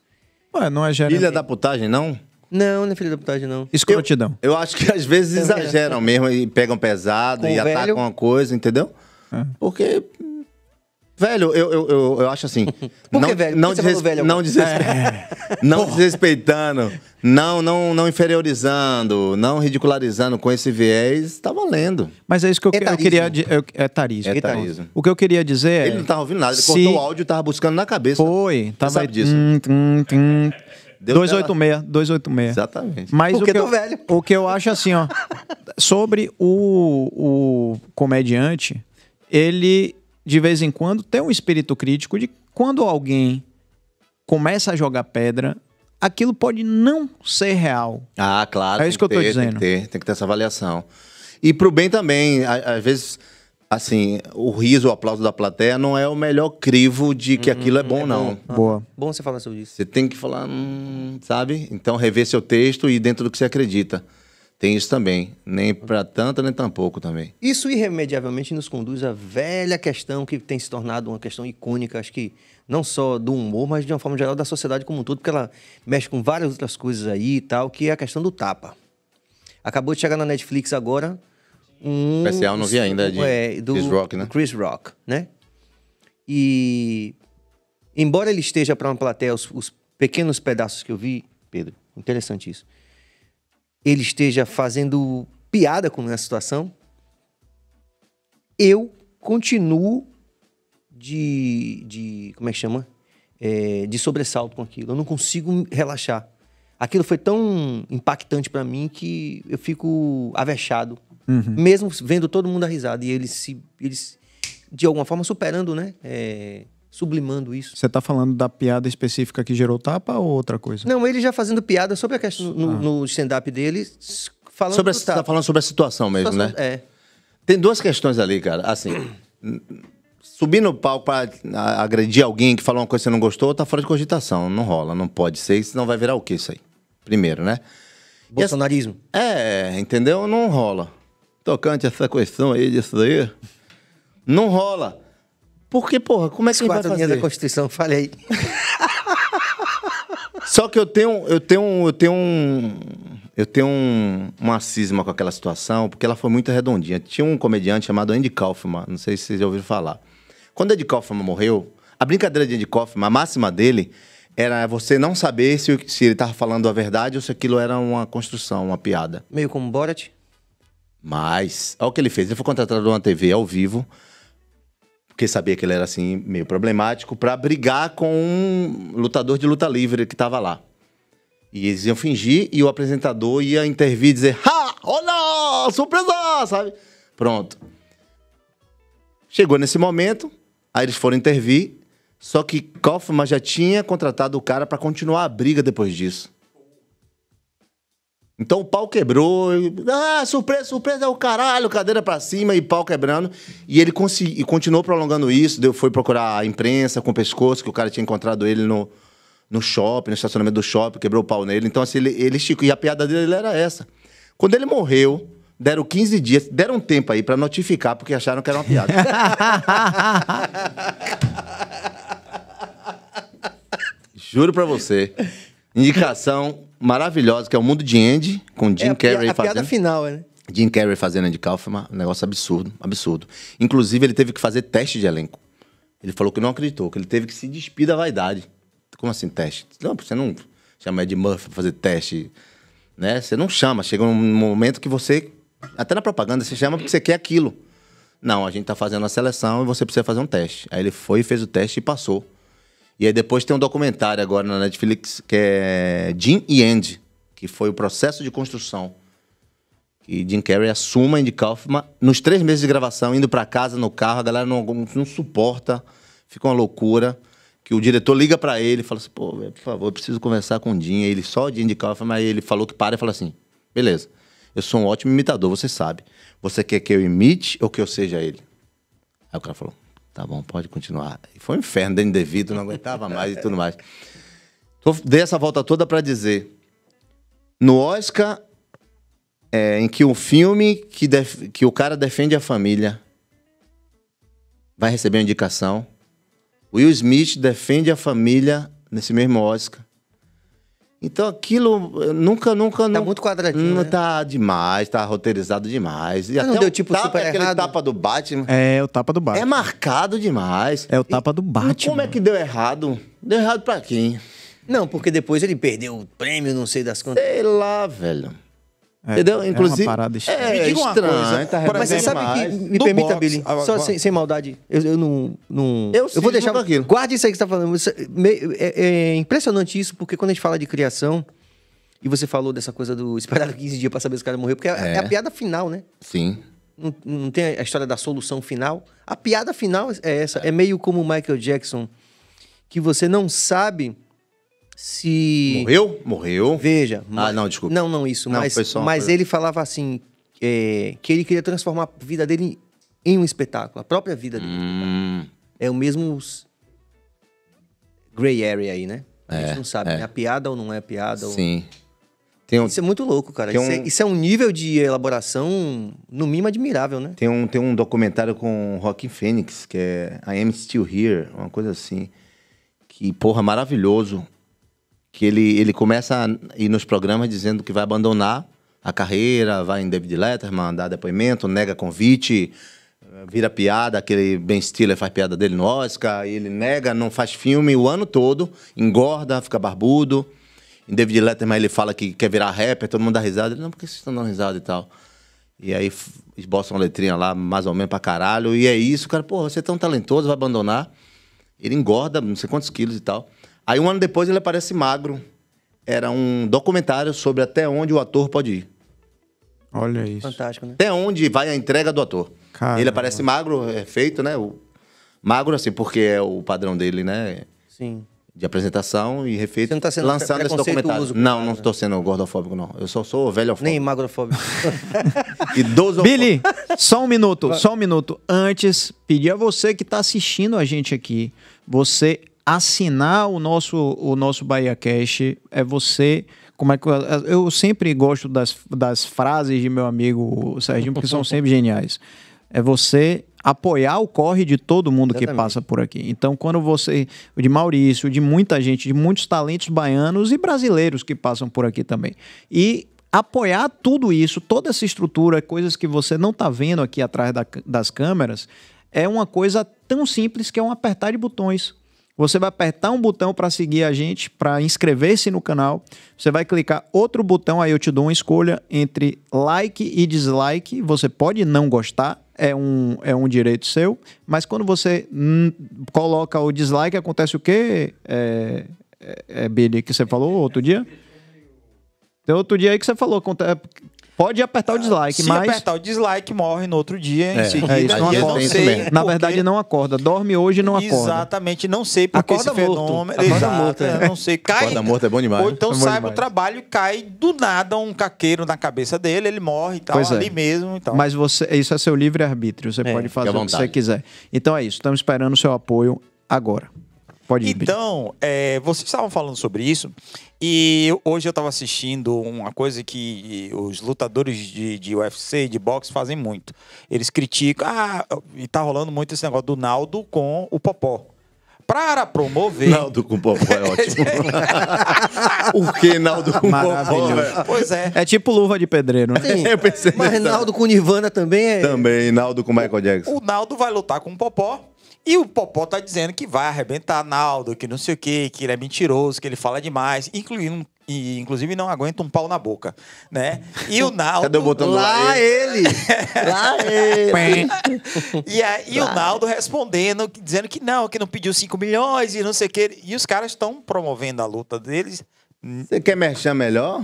Ué, não é gera... Ilha da putagem, não? Não, não é filho da putagem, não. Escrotidão. Eu, eu acho que às vezes exageram mesmo e pegam pesado Com e velho... atacam uma coisa, entendeu? É. Porque. Velho, eu, eu, eu, eu acho assim. Porque não, velho? Não, tá velho não desrespeitando, não, não, não inferiorizando, não ridicularizando com esse viés, tá valendo. Mas é isso que eu, é eu queria. Eu, é tarismo. É tarismo. O que eu queria dizer é. Ele não é tava ouvindo nada, ele se... cortou o áudio e tava buscando na cabeça. Foi, tava. Você sabe disso. Tum, tum, tum. Deu 286, 286. Exatamente. Mas Porque o que eu, velho. O que eu acho assim, ó. sobre o, o comediante, ele, de vez em quando, tem um espírito crítico de quando alguém começa a jogar pedra, aquilo pode não ser real. Ah, claro. É isso que, que eu ter, tô dizendo. Tem que, ter, tem que ter essa avaliação. E pro bem também, às vezes assim, o riso, o aplauso da plateia não é o melhor crivo de que hum, aquilo é bom, é não. Ah, Boa. Bom você falar sobre isso. Você tem que falar, hum, sabe? Então, rever seu texto e dentro do que você acredita. Tem isso também. Nem para tanto, nem tampouco também. Isso irremediavelmente nos conduz à velha questão que tem se tornado uma questão icônica, acho que não só do humor, mas de uma forma geral da sociedade como um todo, porque ela mexe com várias outras coisas aí e tal, que é a questão do tapa. Acabou de chegar na Netflix agora um especial não vi ainda é de é, do, Chris Rock, né? Chris Rock, né? E embora ele esteja para uma plateia, os, os, pequenos pedaços que eu vi, Pedro, interessante isso. Ele esteja fazendo piada com a situação. Eu continuo de, de como é que chama? É, de sobressalto com aquilo. Eu não consigo relaxar. Aquilo foi tão impactante para mim que eu fico avexado Uhum. Mesmo vendo todo mundo a risada e eles se. Eles, de alguma forma, superando, né? É, sublimando isso. Você tá falando da piada específica que gerou tapa ou outra coisa? Não, ele já fazendo piada sobre a questão no, ah. no stand-up dele. Falando sobre a, você tá falando sobre a situação mesmo, situação, né? É. Tem duas questões ali, cara. Assim. subir no palco para agredir alguém que falou uma coisa que você não gostou, tá fora de cogitação. Não rola, não pode ser, senão vai virar o que isso aí? Primeiro, né? Bolsonarismo. É, entendeu? Não rola tocante essa questão aí disso daí, não rola. Porque, porra, como é que vai fazer? da Constituição, falei. Só que eu tenho, eu tenho, eu tenho um, eu tenho um, uma cisma com aquela situação, porque ela foi muito redondinha. Tinha um comediante chamado Andy Kaufman, não sei se vocês já ouviram falar. Quando Andy Kaufman morreu, a brincadeira de Andy Kaufman, a máxima dele era você não saber se, se ele estava falando a verdade ou se aquilo era uma construção, uma piada. Meio como Borat? Mas, olha o que ele fez. Ele foi contratado numa TV ao vivo, porque sabia que ele era assim, meio problemático, para brigar com um lutador de luta livre que estava lá. E eles iam fingir e o apresentador ia intervir e dizer: Ha! Olha! Surpresa! Sabe? Pronto. Chegou nesse momento, aí eles foram intervir, só que Kaufman já tinha contratado o cara para continuar a briga depois disso. Então o pau quebrou. E, ah, surpresa, surpresa é o caralho, cadeira para cima e pau quebrando. E ele e continuou prolongando isso, deu, foi procurar a imprensa com o pescoço, que o cara tinha encontrado ele no, no shopping, no estacionamento do shopping, quebrou o pau nele. Então, assim, ele, ele esticou. E a piada dele era essa. Quando ele morreu, deram 15 dias, deram um tempo aí para notificar, porque acharam que era uma piada. Juro para você. Indicação maravilhosa, que é O Mundo de Andy, com é Jim é, Carrey a, a fazendo. A piada final, é, né? Jim Carrey fazendo Andy Kaufman, um negócio absurdo, absurdo. Inclusive, ele teve que fazer teste de elenco. Ele falou que não acreditou, que ele teve que se despir da vaidade. Como assim, teste? Não, você não chama Ed Murphy pra fazer teste, né? Você não chama, chega um momento que você... Até na propaganda, você chama porque você quer aquilo. Não, a gente tá fazendo a seleção e você precisa fazer um teste. Aí ele foi, fez o teste e passou. E aí depois tem um documentário agora na Netflix que é Jim e Andy, que foi o processo de construção. E Jim Carrey assuma Andy Kaufman nos três meses de gravação, indo para casa no carro, a galera não, não suporta, fica uma loucura. Que o diretor liga para ele e fala assim: pô, por favor, eu preciso conversar com o Jim. ele só o Jim de Kaufman, mas ele falou que para e fala assim: beleza, eu sou um ótimo imitador, você sabe. Você quer que eu imite ou que eu seja ele? Aí o cara falou: Tá bom, pode continuar. E foi um inferno dentro devido, não aguentava mais e tudo mais. Tô, dei essa volta toda para dizer. No Oscar, é, em que um filme que, def, que o cara defende a família vai receber uma indicação. Will Smith defende a família nesse mesmo Oscar. Então aquilo eh, nunca, nunca. Tá muito quadradinho. Não né? tá demais, tá roteirizado demais. E até não deu tipo tapa, super aquele errado. tapa do Batman. É, o tapa do Batman. É marcado demais. É o tapa do Batman. E como é que deu errado? Deu errado pra quem? Não, porque depois ele perdeu o prêmio, não sei das contas. Sei lá, velho. É, Entendeu? Inclusive. É uma parada é, estranha. É, me diga uma estranha, coisa. Tá mas você sabe que. Me permita, boxe, Billy. só sem, sem maldade. Eu, eu não, não. Eu, eu vou deixar. Aquilo. Guarde isso aí que você está falando. é, é, impressionante isso, porque quando a gente fala de criação. E você falou dessa coisa do esperar 15 dias para saber se o cara morreu, porque é, é a é. piada final, né? Sim. Não, não, tem a história da solução final. A piada final é essa. É meio como o Michael Jackson, que você não sabe se. Morreu? Morreu. Veja. Ah, não, desculpa. Não, não, isso. Não, mas só, mas ele falava assim: é, que ele queria transformar a vida dele em um espetáculo, a própria vida dele. Hum. É o mesmo gray area aí, né? a gente é, não sabe, é. é piada ou não é piada. Sim. Ou... Tem um... Isso é muito louco, cara. Isso, é um... é, isso, é, um nível de elaboração, no mínimo, admirável, né? Tem um, tem um documentário com o Rockin' Phoenix, que é I Am Still Here, uma coisa assim. Que, porra, maravilhoso que ele, ele começa a ir nos programas dizendo que vai abandonar a carreira, vai em David letter mandar depoimento, nega convite, vira piada, aquele Ben Stiller faz piada dele no Oscar, ele nega, não faz filme o ano todo, engorda, fica barbudo. Em David Letterman ele fala que quer virar rapper, todo mundo dá risada, ele, não, por que vocês estão dando risada e tal? E aí esboça uma letrinha lá, mais ou menos pra caralho, e é isso, o cara, pô, você é tão talentoso, vai abandonar. Ele engorda não sei quantos quilos e tal. Aí um ano depois ele aparece magro. Era um documentário sobre até onde o ator pode ir. Olha isso. Fantástico, né? Até onde vai a entrega do ator. Caramba. Ele aparece magro, é feito, né? O... Magro, assim, porque é o padrão dele, né? Sim. De apresentação e refeito. Você não tá sendo lançando esse documentário. Uso, não, não estou sendo gordofóbico, não. Eu só sou velhofóbico. Nem magrofóbico. Idoso. Billy, só um minuto, só um minuto. Antes, pedir a você que está assistindo a gente aqui, você assinar o nosso, o nosso Bahia Cash é você. Como é que eu, eu sempre gosto das, das frases de meu amigo Serginho, porque são sempre geniais. É você apoiar o corre de todo mundo Exatamente. que passa por aqui. Então, quando você, de Maurício, de muita gente, de muitos talentos baianos e brasileiros que passam por aqui também. E apoiar tudo isso, toda essa estrutura, coisas que você não está vendo aqui atrás da, das câmeras, é uma coisa tão simples que é um apertar de botões. Você vai apertar um botão para seguir a gente, para inscrever-se no canal. Você vai clicar outro botão, aí eu te dou uma escolha entre like e dislike. Você pode não gostar, é um, é um direito seu. Mas quando você coloca o dislike, acontece o quê, é, é, é Billy, que você falou outro dia? Tem outro dia aí que você falou Pode apertar o dislike, Se mas. Se apertar o dislike, morre no outro dia é. em seguida. É, isso não é acorda. Não sei porque... Na verdade, não acorda. Dorme hoje e não acorda. Exatamente. Não sei porque acorda esse morto. fenômeno. Acorda Exato. Morto, é. Não sei. Cai. Acorda morto é bom demais. Ou então é sai pro trabalho e cai do nada um caqueiro na cabeça dele, ele morre e tal, pois é. ali é. mesmo. E tal. Mas você, isso é seu livre-arbítrio. Você é, pode fazer o que você quiser. Então é isso. Estamos esperando o seu apoio agora. Pode ir. Então, é, vocês estavam falando sobre isso e hoje eu estava assistindo uma coisa que os lutadores de, de UFC, de boxe, fazem muito. Eles criticam, ah, e tá rolando muito esse negócio do Naldo com o Popó para promover. Naldo com popó é ótimo. o que Naldo com popó? Véio? Pois é. É tipo luva de pedreiro. Né? Sim, Eu pensei mas Naldo com Nirvana também é. Também, Naldo com Michael Jackson. O, o Naldo vai lutar com o popó. E o Popó tá dizendo que vai arrebentar Naldo, que não sei o quê, que ele é mentiroso, que ele fala demais, incluindo e inclusive não aguenta um pau na boca, né? E o Naldo Cadê o botão lá ele, lá ele. e aí lá. o Naldo respondendo, dizendo que não, que não pediu 5 milhões e não sei o quê E os caras estão promovendo a luta deles. Você quer mexer melhor?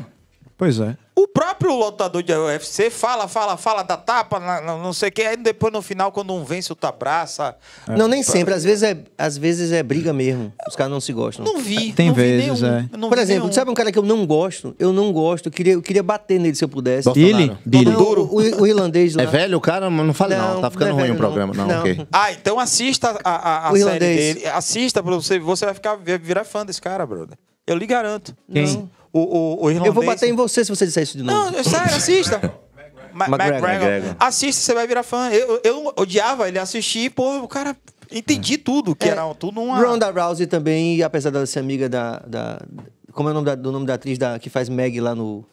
Pois é. O próprio lotador de UFC fala, fala, fala da tapa, não sei o que, aí depois no final, quando um vence, o abraça. É. Não, nem sempre. Às vezes é, às vezes é briga mesmo. Os caras não se gostam. Não vi. Tem não vezes, é. vi é. Por exemplo, nenhum. sabe um cara que eu não gosto? Eu não gosto. Eu queria, eu queria bater nele se eu pudesse. Billy, Billy O, o, o, irlandês lá. É velho o cara? Não fale não. não. Tá ficando não é ruim velho, o programa. Não, não. Okay. Ah, então assista a, a, a série irlandês. dele. Assista, pra você, você vai ficar, virar fã desse cara, brother. Eu lhe garanto. Quem? Não o, o, o irlandês. Eu vou bater em você se você disser isso de novo. Não, sério, assista. McGregor. McGregor. Assista, você vai virar fã. Eu, eu odiava ele assistir, pô, o cara entendi é. tudo, que é, era tudo uma. Ronda Rousey também, apesar dela ser amiga da. da como é o nome da, do nome da atriz da, que faz Meg lá no.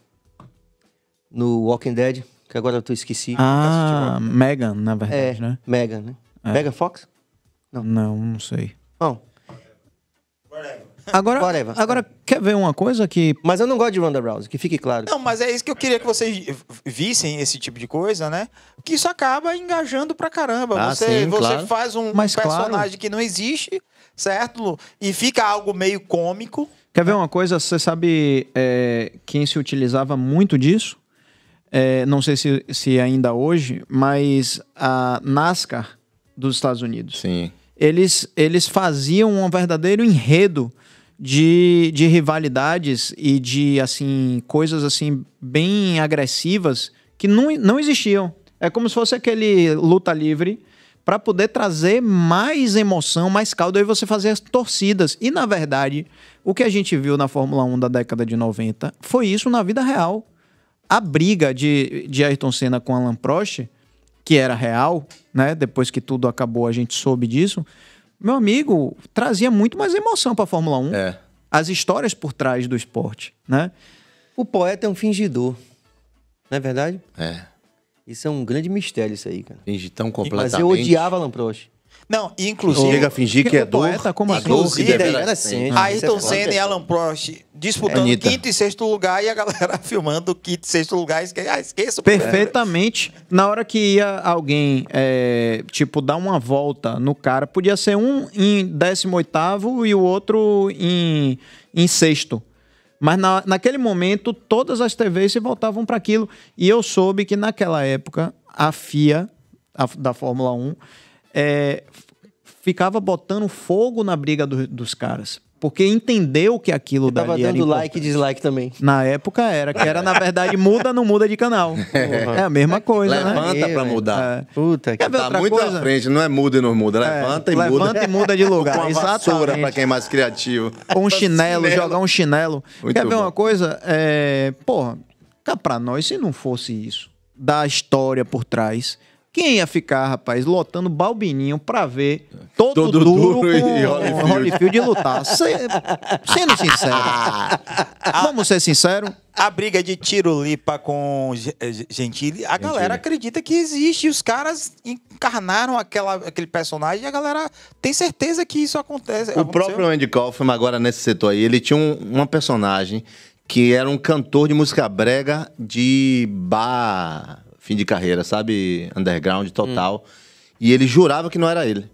No Walking Dead, que agora eu tô esqueci. Ah, Megan, na verdade, é, né? Megan, né? É. Megan Fox? Não. Não, não sei. Bom. Whatever. Agora, Whatever. agora quer ver uma coisa que. Mas eu não gosto de Ronda Rousey, que fique claro. Não, mas é isso que eu queria que vocês vissem esse tipo de coisa, né? Que isso acaba engajando pra caramba. Ah, você sim, você claro. faz um mas personagem claro. que não existe, certo? E fica algo meio cômico. Quer ver uma coisa? Você sabe é, quem se utilizava muito disso? É, não sei se, se ainda hoje, mas a NASCAR dos Estados Unidos. Sim. Eles, eles faziam um verdadeiro enredo de, de rivalidades e de assim coisas assim bem agressivas que não, não existiam. É como se fosse aquele luta livre para poder trazer mais emoção, mais caldo e você fazer as torcidas. E na verdade, o que a gente viu na Fórmula 1 da década de 90 foi isso na vida real. A briga de, de Ayrton Senna com Alan Prost, que era real, né? Depois que tudo acabou, a gente soube disso meu amigo, trazia muito mais emoção para a Fórmula 1. É. As histórias por trás do esporte, né? O poeta é um fingidor, não é verdade? É. Isso é um grande mistério, isso aí, cara. Finge tão completamente. Mas eu odiava Alan Prost. Não, inclusive. Chega a fingir que é dor. Poeta como a assim, dor. Era assim. Ayrton Senna e Alan Prost disputando Anitta. quinto e sexto lugar e a galera filmando quinto e sexto lugar. Esque... Ah, esqueça. Perfeitamente. Na hora que ia alguém, é, tipo, dar uma volta no cara, podia ser um em 18 e o outro em, em sexto. Mas na, naquele momento, todas as TVs se voltavam para aquilo. E eu soube que naquela época, a FIA, a, da Fórmula 1, é, ficava botando fogo na briga do, dos caras. Porque entendeu que aquilo dava dali tava dando like e dislike também. Na época era, que era, na verdade, muda, não muda de canal. É, é a mesma coisa, né? Levanta né? pra mudar. É. Puta, que tá muito coisa? à frente, não é muda e não muda. É, levanta é, e levanta muda. Levanta e muda de lugar. Com uma Exatamente. vassoura pra quem é mais criativo. Com um tá chinelo, jogar um chinelo. Muito Quer bom. ver uma coisa? É, porra, cá pra nós, se não fosse isso, da história por trás quem ia ficar, rapaz, lotando balbininho pra ver todo, todo duro, duro e Holyfield, Holyfield lutar? Se, sendo sincero, vamos ser sinceros. A briga de tiro lipa com eh, Gentili, a galera acredita que existe. Os caras encarnaram aquela, aquele personagem e a galera tem certeza que isso acontece. O aconteceu. próprio Andy Kaufman, agora nesse setor aí, ele tinha um, uma personagem que era um cantor de música brega de bar fim de carreira, sabe? Underground total. Hum. E ele jurava que não era ele.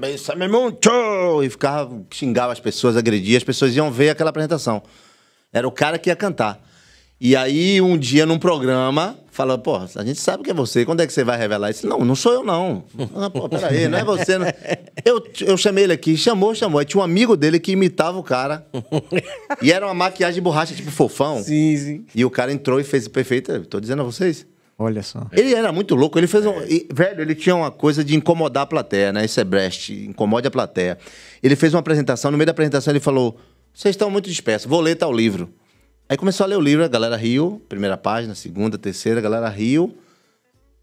É e ficava, xingava as pessoas, agredia, as pessoas iam ver aquela apresentação. Era o cara que ia cantar. E aí, um dia, num programa, falou pô, a gente sabe que é você, quando é que você vai revelar isso? Não, não sou eu, não. Ah, pô, peraí, não é você. Não. Eu, eu chamei ele aqui, chamou, chamou. Aí tinha um amigo dele que imitava o cara. e era uma maquiagem de borracha, tipo fofão. Sim, sim. E o cara entrou e fez perfeita. Tô dizendo a vocês. Olha só. Ele era muito louco, ele fez um. É. E, velho, ele tinha uma coisa de incomodar a plateia, né? Isso é Brecht, incomode a plateia. Ele fez uma apresentação, no meio da apresentação ele falou: Vocês estão muito dispersos, vou ler tal livro. Aí começou a ler o livro, a galera riu, primeira página, segunda, terceira, a galera riu.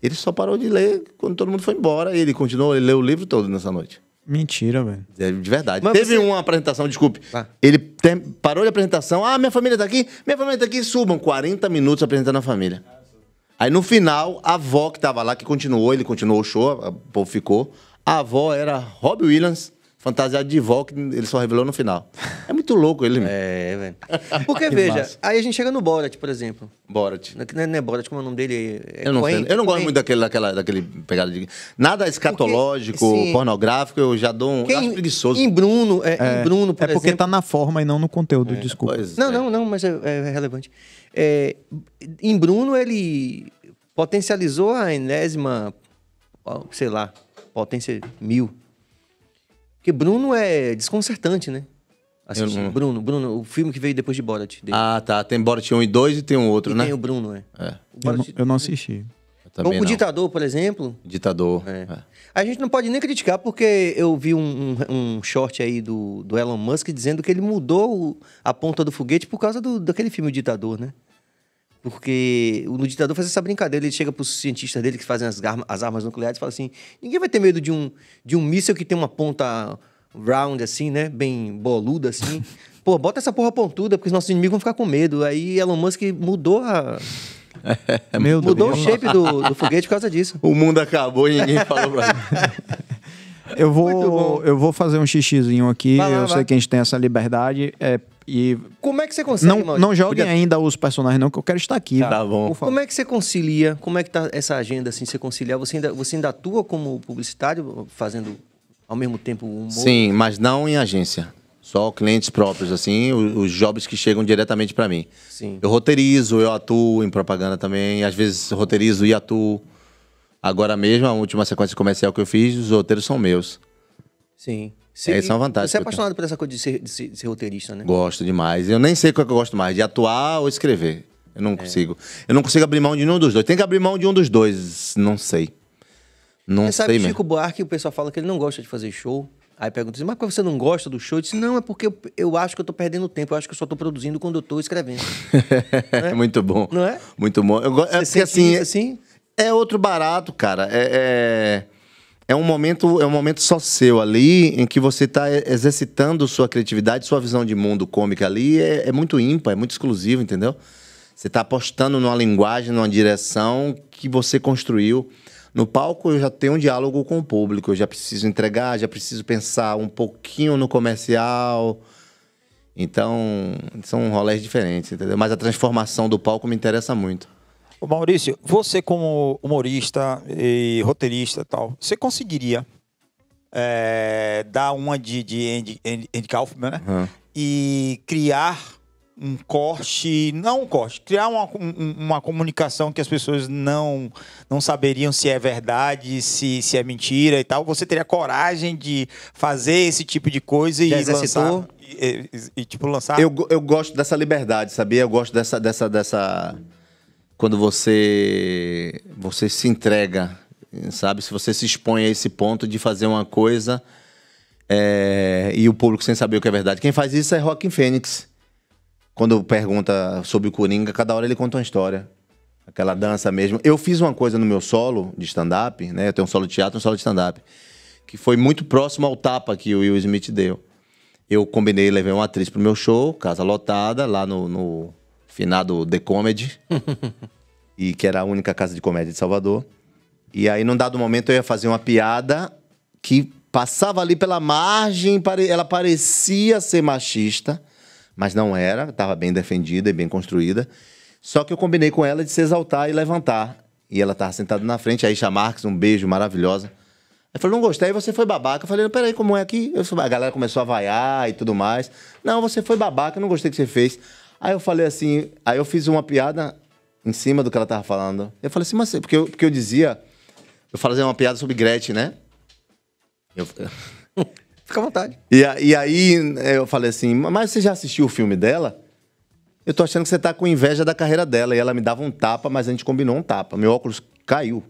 Ele só parou de ler quando todo mundo foi embora. E ele continuou, ele leu o livro todo nessa noite. Mentira, velho. É, de verdade. Mas Teve você- uma apresentação, desculpe. Ah. Ele tem- parou de apresentação. Ah, minha família tá aqui, minha família tá aqui. Subam 40 minutos apresentando a família. Aí no final, a avó que tava lá, que continuou, ele continuou o show, o povo ficou. A avó era Rob Williams, fantasiado de vó, que ele só revelou no final. É muito louco ele mesmo. É, velho. Porque, veja, massa. aí a gente chega no Borat, por exemplo. Borat. É não é, não é Borat, como é o nome dele? É eu não Coen? sei. Eu não gosto muito daquele, daquela, daquele pegada de... Nada escatológico, porque, pornográfico, eu já dou um... Quem, acho preguiçoso. Em Bruno, é, é em Bruno, é por É porque exemplo. tá na forma e não no conteúdo, é, desculpa. Pois, não, é. não, não, mas é, relevante. em Bruno, ele potencializou a enésima, sei lá, potência mil porque Bruno é desconcertante, né? Assim, Não... Bruno, Bruno, o filme que veio depois de Borat. Dele. Ah, tá. Tem Borat 1 e 2 e tem um outro, e né? Tem o Bruno, é. é. O Borat... eu, não, eu não assisti. Eu Bom, o ditador, por exemplo. Ditador. É. É. A gente não pode nem criticar, porque eu vi um, um, um short aí do, do Elon Musk dizendo que ele mudou o, a ponta do foguete por causa do, daquele filme o Ditador, né? Porque o ditador faz essa brincadeira, ele chega para os cientistas dele que fazem as, as armas nucleares e fala assim: ninguém vai ter medo de um, de um míssil que tem uma ponta round, assim, né? Bem boluda, assim. Pô, bota essa porra pontuda, porque os nossos inimigos vão ficar com medo. Aí Elon Musk mudou a. É, mudou Deus. o shape do, do, foguete por causa disso. O mundo acabou e ninguém falou pra Eu vou, eu vou fazer um xixizinho aqui. Vai eu vai. sei que a gente tem essa liberdade. É, e como é que você consegue? Não, não joguem ainda os personagens, não, que eu quero estar aqui. Tá, tá bom. Como é que você concilia? Como é que tá essa agenda assim? Você conciliar? Você ainda, você ainda atua como publicitário, fazendo ao mesmo tempo Sim, mas não em agência. Só clientes próprios, assim, os, os jobs que chegam diretamente para mim. Sim. Eu roteirizo, eu atuo em propaganda também. Às vezes roteirizo e atuo. Agora mesmo, a última sequência comercial que eu fiz, os roteiros são meus. Sim. Sim, isso é uma vantagem. Você é apaixonado por essa coisa de ser, de ser, de ser roteirista, né? Gosto demais. Eu nem sei o é que eu gosto mais, de atuar ou escrever. Eu não é. consigo. Eu não consigo abrir mão de nenhum dos dois. Tem que abrir mão de um dos dois. Não sei. Não Você sei sabe, mesmo. Chico Buarque, o pessoal fala que ele não gosta de fazer show. Aí pergunta assim, mas por que você não gosta do show? Eu disse, não, é porque eu, eu acho que eu tô perdendo tempo. Eu acho que eu só tô produzindo quando eu tô escrevendo. é? Muito bom. Não é? Muito bom. Eu, é que assim, assim... É outro barato, cara. É... é é um momento é um momento só seu ali em que você está exercitando sua criatividade, sua visão de mundo cômica ali é, é muito ímpar, é muito exclusivo, entendeu? Você está apostando numa linguagem, numa direção que você construiu. No palco eu já tenho um diálogo com o público, eu já preciso entregar, já preciso pensar um pouquinho no comercial. Então, são rolês diferentes, entendeu? Mas a transformação do palco me interessa muito. Ô Maurício, você como humorista e roteirista e tal, você conseguiria é, dar uma de, de Andy, Andy Kaufman, né? Uhum. E criar um corte, não um corte, criar uma, uma comunicação que as pessoas não não saberiam se é verdade, se, se é mentira e tal. Você teria coragem de fazer esse tipo de coisa e lançar e, e, e, tipo lançar? Eu, eu gosto dessa liberdade, sabia? Eu gosto dessa dessa dessa quando você você se entrega, sabe? Se você se expõe a esse ponto de fazer uma coisa é, e o público sem saber o que é verdade. Quem faz isso é Rockin' Fênix. Quando pergunta sobre o Coringa, cada hora ele conta uma história. Aquela dança mesmo. Eu fiz uma coisa no meu solo de stand-up, né? Eu tenho um solo de teatro e um solo de stand-up. Que foi muito próximo ao tapa que o Will Smith deu. Eu combinei, levei uma atriz pro meu show, casa lotada, lá no, no finado The Comedy, e que era a única casa de comédia de Salvador. E aí, num dado momento, eu ia fazer uma piada que passava ali pela margem, ela parecia ser machista, mas não era, estava bem defendida e bem construída. Só que eu combinei com ela de se exaltar e levantar. E ela estava sentada na frente, aí chama Marques, um beijo maravilhosa. Ela falou, não gostei, você foi babaca. Eu falei, peraí, como é que... Eu, a galera começou a vaiar e tudo mais. Não, você foi babaca, não gostei do que você fez. Aí eu falei assim, aí eu fiz uma piada em cima do que ela tava falando. Eu falei assim, mas porque eu, porque eu dizia, eu fazia uma piada sobre Gretchen, né? Eu... Fica à vontade. E, e aí né, eu falei assim, mas você já assistiu o filme dela? Eu tô achando que você tá com inveja da carreira dela. E ela me dava um tapa, mas a gente combinou um tapa. Meu óculos caiu.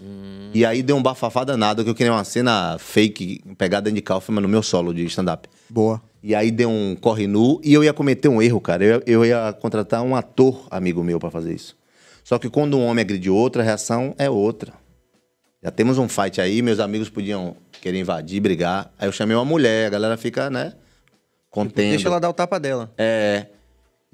Hum. E aí deu um bafafá danado que eu queria uma cena fake, pegada de mas no meu solo de stand-up. Boa. E aí deu um corre nu e eu ia cometer um erro, cara. Eu, eu ia contratar um ator amigo meu para fazer isso. Só que quando um homem agride outro, a reação é outra. Já temos um fight aí, meus amigos podiam querer invadir, brigar. Aí eu chamei uma mulher, a galera fica, né? Tipo, contendo. Deixa ela dar o tapa dela. É.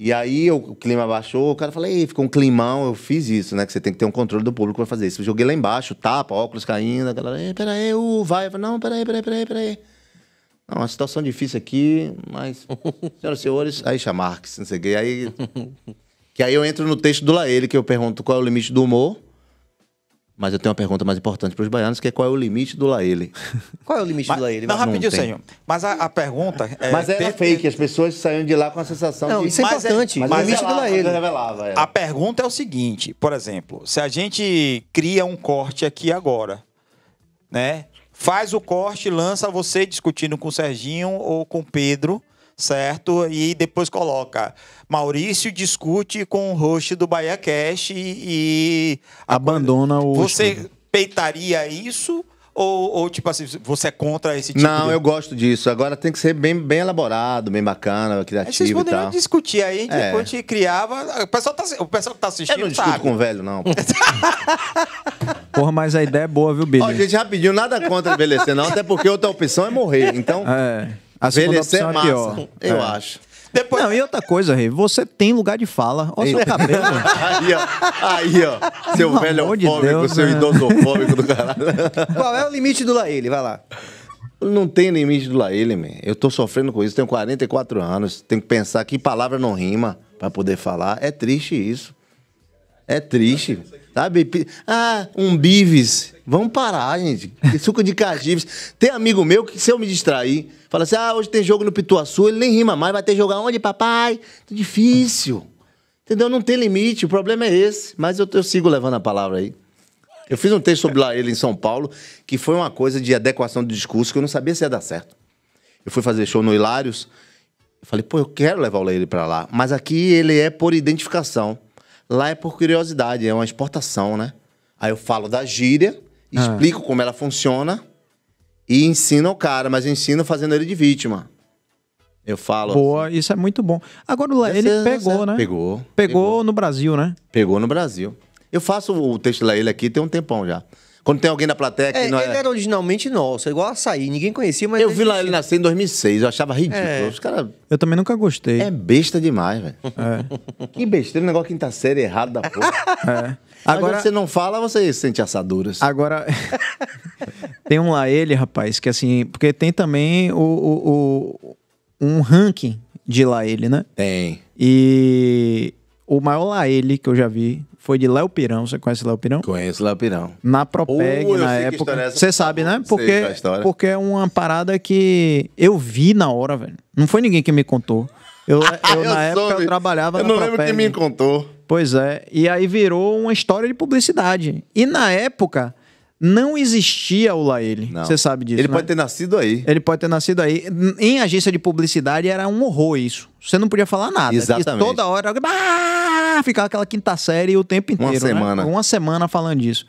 E aí o clima baixou, o cara falou, ei, ficou um climão, eu fiz isso, né? Que você tem que ter um controle do público para fazer isso. Eu joguei lá embaixo, tapa, óculos caindo, a galera, ei, peraí, uh, vai. Eu falei, não, peraí, peraí, peraí, peraí. Não, uma situação difícil aqui, mas. Senhoras e senhores, aí chama Marx, não sei o quê. Aí. que aí eu entro no texto do Laele, que eu pergunto qual é o limite do humor. Mas eu tenho uma pergunta mais importante para os baianos, que é qual é o limite do Laele? Qual é o limite mas, do Laele? Não, rapidinho, senhor. Mas a, a pergunta... É mas era ter... fake, as pessoas saíam de lá com a sensação não, de... isso é, é- importante, mas o é limite do Laele. É revelava, é. A pergunta é o seguinte, por exemplo, se a gente cria um corte aqui agora, né? Faz o corte, lança você discutindo com o Serginho ou com o Pedro certo? E depois coloca Maurício discute com o host do Bahia Cash e, e abandona o Você estudo. peitaria isso? Ou, ou, tipo assim, você é contra esse tipo Não, de... eu gosto disso. Agora tem que ser bem, bem elaborado, bem bacana, criativo. Aí vocês poderiam discutir aí, é. depois a gente criava. O pessoal, tá, o pessoal que tá assistindo. Eu não discuto sabe. com o velho, não. Porra, mas a ideia é boa, viu, Billy? Ó, gente, rapidinho, nada contra envelhecer, não, até porque outra opção é morrer. Então. É. A Envelhecer é, é massa, pior. eu é. acho. Depois... Não, e outra coisa, Rei, você tem lugar de fala. Olha o seu cabelo. aí, ó. Aí, ó. Seu velho velhofóbico, de seu né? idosofóbico do caralho. Qual é o limite do Laíle? Vai lá. Não tem limite do Laíle, man. Eu tô sofrendo com isso, tenho 44 anos, tenho que pensar que palavra não rima para poder falar. É triste isso. É triste. Sabe? Ah, um bives. Vamos parar, gente. Suco de cajibes. Tem amigo meu que, se eu me distrair, fala assim: ah, hoje tem jogo no Pituaçu, ele nem rima mais, vai ter jogar onde, papai? Tá difícil. Entendeu? Não tem limite, o problema é esse. Mas eu, eu sigo levando a palavra aí. Eu fiz um texto sobre lá ele em São Paulo, que foi uma coisa de adequação do discurso que eu não sabia se ia dar certo. Eu fui fazer show no Hilários, falei, pô, eu quero levar o Leile para lá, mas aqui ele é por identificação. Lá é por curiosidade, é uma exportação, né? Aí eu falo da gíria, ah. explico como ela funciona e ensino o cara, mas ensino fazendo ele de vítima. Eu falo. Boa, assim. isso é muito bom. Agora, o ele é pegou, né? Pegou, pegou. Pegou no Brasil, né? Pegou no Brasil. Eu faço o texto da ele aqui tem um tempão já. Quando tem alguém na plateia que é, não é... Ele era originalmente nosso, é igual açaí, ninguém conhecia, mas... Eu vi lá ele nascer em 2006, eu achava ridículo. É. Os cara... Eu também nunca gostei. É besta demais, velho. É. Que besteira, negócio quinta série errado da porra. É. Agora você não fala, você sente assaduras. Agora, tem um lá ele, rapaz, que assim... Porque tem também o, o, o um ranking de lá ele, né? Tem. E o maior lá ele que eu já vi foi de Léo Pirão. Você conhece Léo Pirão? Conheço Léo Pirão. Na Propeg, na época. É Você sabe, né? Porque, porque é uma parada que eu vi na hora, velho. Não foi ninguém que me contou. Eu, eu, ah, eu na época, eu trabalhava eu na Eu não lembro quem me contou. Pois é. E aí virou uma história de publicidade. E na época não existia o Laele. Você sabe disso. Ele né? pode ter nascido aí. Ele pode ter nascido aí. Em agência de publicidade era um horror isso. Você não podia falar nada. Exatamente. E toda hora ah, ficava aquela quinta série o tempo inteiro. Uma né? semana. Né? Uma semana falando disso.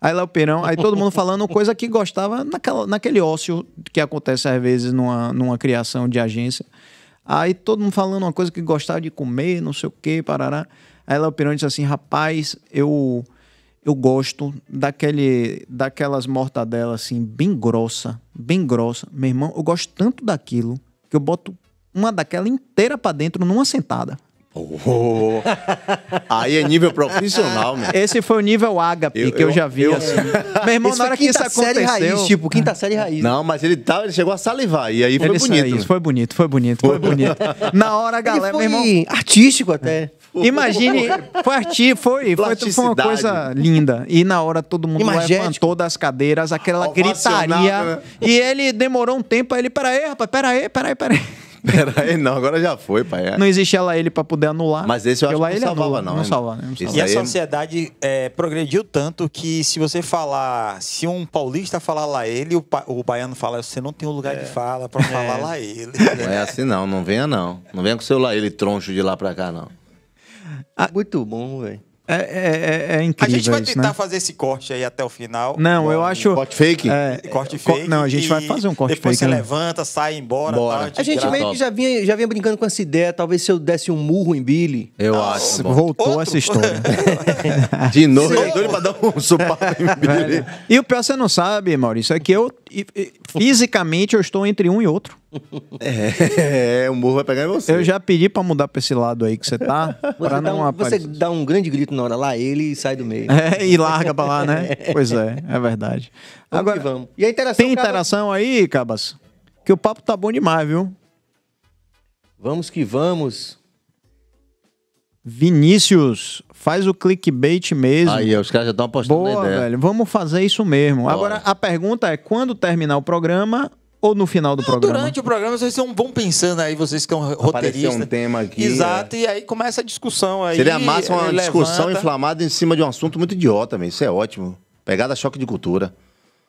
Aí Léo Peirão, aí todo mundo falando coisa que gostava naquela, naquele ócio que acontece às vezes numa, numa criação de agência. Aí todo mundo falando uma coisa que gostava de comer, não sei o quê, parará. Aí Léo Peirão disse assim: rapaz, eu eu gosto daquele, daquelas mortadelas assim, bem grossa, bem grossa. Meu irmão, eu gosto tanto daquilo que eu boto uma daquela inteira para dentro numa sentada. Oh. Aí é nível profissional, mano. Esse foi o nível ágape eu, que eu, eu já vi. Eu, assim. Meu irmão, na hora que isso aconteceu... Raiz, tipo, quinta ah. série raiz. Não, mas ele, tá, ele chegou a salivar e aí foi ele bonito. Saiu, foi bonito, foi bonito, foi bonito. na hora, galera, meu irmão... artístico até. Imagine, foi arti, foi, foi, foi uma coisa linda. E na hora todo mundo Imagético. levantou das cadeiras, aquela gritaria. Né? E ele demorou um tempo, aí ele, peraí, rapaz, peraí, peraí, peraí. Peraí, não, agora já foi, pai. É. Não existe ela ele para poder anular. Mas esse eu acho que não ele salvava, anula, não. Não, né? não salva, E a é sociedade é, progrediu tanto que se você falar, se um paulista falar lá ele, o, pa, o baiano fala, você não tem um lugar é. de fala para é. falar lá ele. Não é assim não, não venha não. Não venha com o seu lá ele troncho de lá para cá não. A... Ah, Muito bom, velho. É, é, é, incrível. É a gente vai tentar né? fazer esse corte aí até o final. Não, eu acho. Corte fake? É, corte é, fake. Não, a gente vai fazer um corte depois fake. Depois você né? levanta, sai embora. Bora. Tá, a gente meio que já vinha, já vinha brincando com essa ideia. Talvez se eu desse um murro em Billy. Eu acho. Voltou Outro? essa história. De novo, pra dar um em né? Billy. E o pior você não sabe, Maurício, é que eu e, e, fisicamente eu estou entre um e outro. É, o morro vai pegar em você. Eu já pedi para mudar para esse lado aí que você tá, para não um, aparecer. Você dá um grande grito na hora lá, ele sai do meio. É, e larga para lá, né? Pois é, é verdade. Vamos Agora vamos. E a interação, Tem interação Cabas? aí, Cabas? Que o papo tá bom demais, viu? Vamos que vamos. Vinícius, faz o clickbait mesmo. Aí, os caras já estão apostando Boa, na ideia. velho. Vamos fazer isso mesmo. Bora. Agora, a pergunta é: quando terminar o programa ou no final do Não, programa? Durante o programa, vocês são bom pensando aí, vocês que são é roteiristas. um tema aqui. Exato, é. e aí começa a discussão aí. Seria massa uma levanta. discussão inflamada em cima de um assunto muito idiota, mesmo. Isso é ótimo. Pegada choque de cultura.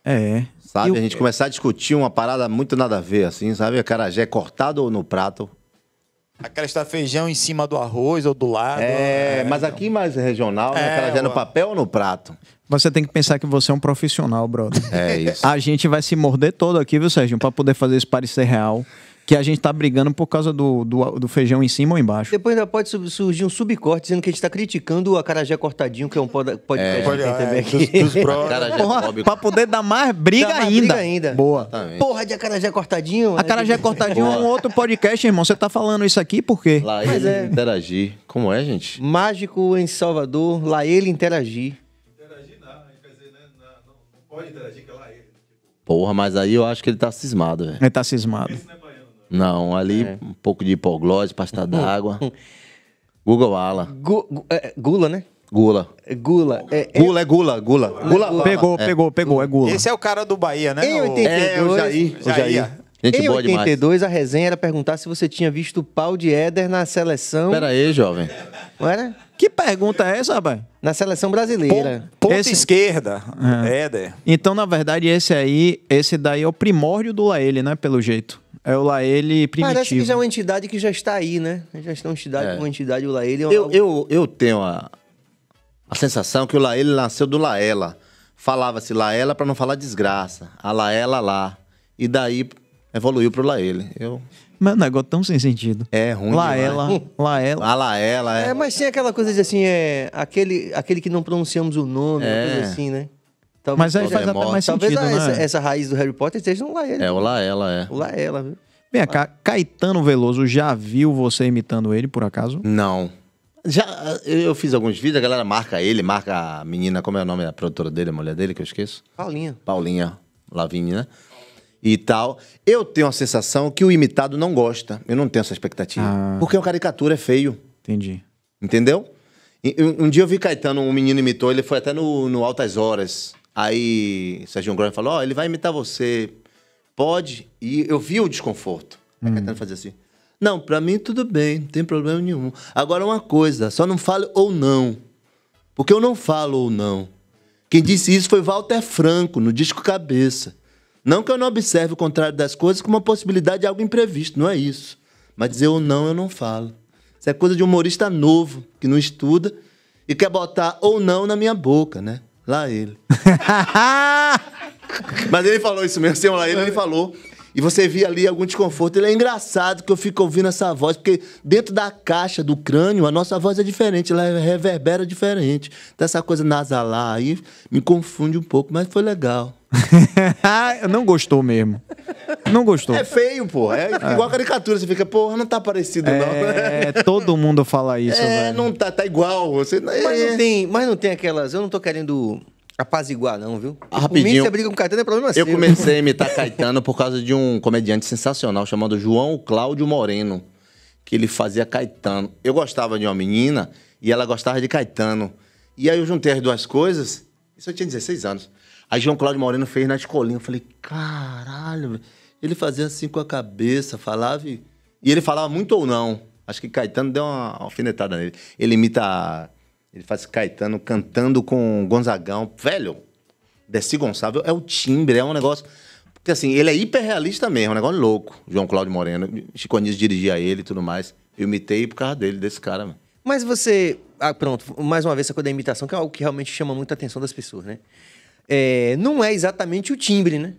É. Sabe? Eu... A gente começar a discutir uma parada muito nada a ver, assim, sabe? o é cortado ou no prato. Aquela está feijão em cima do arroz ou do lado. É, é mas então. aqui mais regional, né? é, né? Aquela já é no papel ou no prato? Você tem que pensar que você é um profissional, brother. É isso. A gente vai se morder todo aqui, viu, Sérgio? Pra poder fazer isso parecer real que a gente está brigando por causa do, do, do, feijão em cima ou embaixo. Depois ainda pode surgir um subcorte dizendo que a gente está criticando o Acarajé Cortadinho, que é um podcast é, pode, que é, ah, aqui. Dos, pra poder dar mais briga, dar mais ainda. briga ainda. Boa. Exatamente. Porra de Acarajé Cortadinho. Né? Acarajé Cortadinho é Boa. é um outro podcast, irmão. Você está falando isso aqui por quê? Lá Mas ele é... interagir. Como é, gente? Mágico em Salvador, lá ele interagir. Interagir né? Né? não, né? Não, pode interagir, que é lá ele. Tipo. Porra, mas aí eu acho que ele tá cismado, velho. Ele tá cismado. Esse, não, ali é. um pouco de hipoglose, pasta d'água. Google Ala. Gu, é, gula, né? Gula. É gula. É, é, gula, é gula, gula. Gula. É pegou, pegou, pegou, é gula. Esse é o cara do Bahia, né? Em 82, é, o Jair. O Jair. Jair. Gente em boa 82, demais. a resenha era perguntar se você tinha visto o pau de Éder na seleção. Pera aí, jovem. Não era? Que pergunta é essa, rapaz? Na seleção brasileira. Pon ponta esse... esquerda, é. Éder. Então, na verdade, esse aí, esse daí é o primórdio do Laele, né? Pelo jeito. É o Laele primitivo. Parece que já é uma entidade que já está aí, né? Já está uma entidade, é. uma entidade, o Laele... É uma... eu, eu, eu tenho a, a sensação que o Laele nasceu do Laela. Falava-se Laela para não falar desgraça. A Laela lá. E daí evoluiu pro Laele. Eu... Mas é um negócio tão sem sentido. É ruim. Laela. ela, hum. ela. Ah, ela, é. é. Mas tem aquela coisa de assim, é aquele, aquele que não pronunciamos o nome, é. coisa assim, né? Talvez, mas aí faz é até morte. mais sentido, Talvez né? essa, essa, raiz do Harry Potter esteja no Laele. É, o Laela, é. O Laela, viu? Vem cá, Caetano Veloso, já viu você imitando ele, por acaso? Não. Já, eu fiz alguns vídeos, a galera marca ele, marca a menina, como é o nome da produtora dele, a mulher dele, que eu esqueço? Paulinha. Paulinha Lavigne, né? e tal. Eu tenho a sensação que o imitado não gosta. Eu não tenho essa expectativa. Ah. Porque a caricatura é feio. Entendi. Entendeu? Um, dia eu vi Caetano, um menino imitou, ele foi até no, no Altas Horas. Aí Sérgio Grande falou: Ó, oh, ele vai imitar você. Pode. E eu vi o desconforto. Hum. Aí Caetano fazia assim. Não, para mim tudo bem, não tem problema nenhum. Agora uma coisa, só não fale ou não. Porque eu não falo ou não. Quem disse isso foi Walter Franco, no disco Cabeça. Não que eu não observe o contrário das coisas como uma possibilidade de algo imprevisto, não é isso. Mas dizer ou não eu não falo. Isso é coisa de humorista novo, que não estuda e quer botar ou não na minha boca, né? Lá ele. Mas ele falou isso mesmo, sem lá ele, ele é. falou. E você via ali algum desconforto. Ele é engraçado que eu fico ouvindo essa voz, porque dentro da caixa do crânio, a nossa voz é diferente, ela reverbera diferente. Então essa coisa nasalar aí me confunde um pouco, mas foi legal. não gostou mesmo. Não gostou. É feio, pô. É, é. igual a caricatura. Você fica, pô, não tá parecido, é, não. É, todo mundo fala isso. É, velho. não tá, tá igual. Você, é- mas, é. não tem, mas não tem aquelas. Eu não tô querendo apaziguar, não, viu? Ah, rapidinho. Você briga com Caetano é problema seu. Eu comecei a imitar Caetano por causa de um comediante sensacional chamado João Cláudio Moreno, que ele fazia Caetano. Eu gostava de uma menina e ela gostava de Caetano. E aí eu juntei as duas coisas. Isso eu tinha 16 anos. Aí João Cláudio Moreno fez na escolinha. Eu falei, caralho, ele fazia assim com a cabeça, falava e, e ele falava muito ou não. Acho que Caetano deu uma alfinetada nele. Ele imita. Ele faz Caetano cantando com Gonzagão. Velho, Desi Gonçalves é o timbre, é um negócio. Porque assim, ele é hiperrealista mesmo, é um negócio louco. João Cláudio Moreno. Chico Anísio dirigia ele e tudo mais. Eu imitei por causa dele, desse cara, mano. Mas você. Ah, pronto, mais uma vez essa coisa da imitação, que é algo que realmente chama muita atenção das pessoas, né? é, não é exatamente o timbre, né?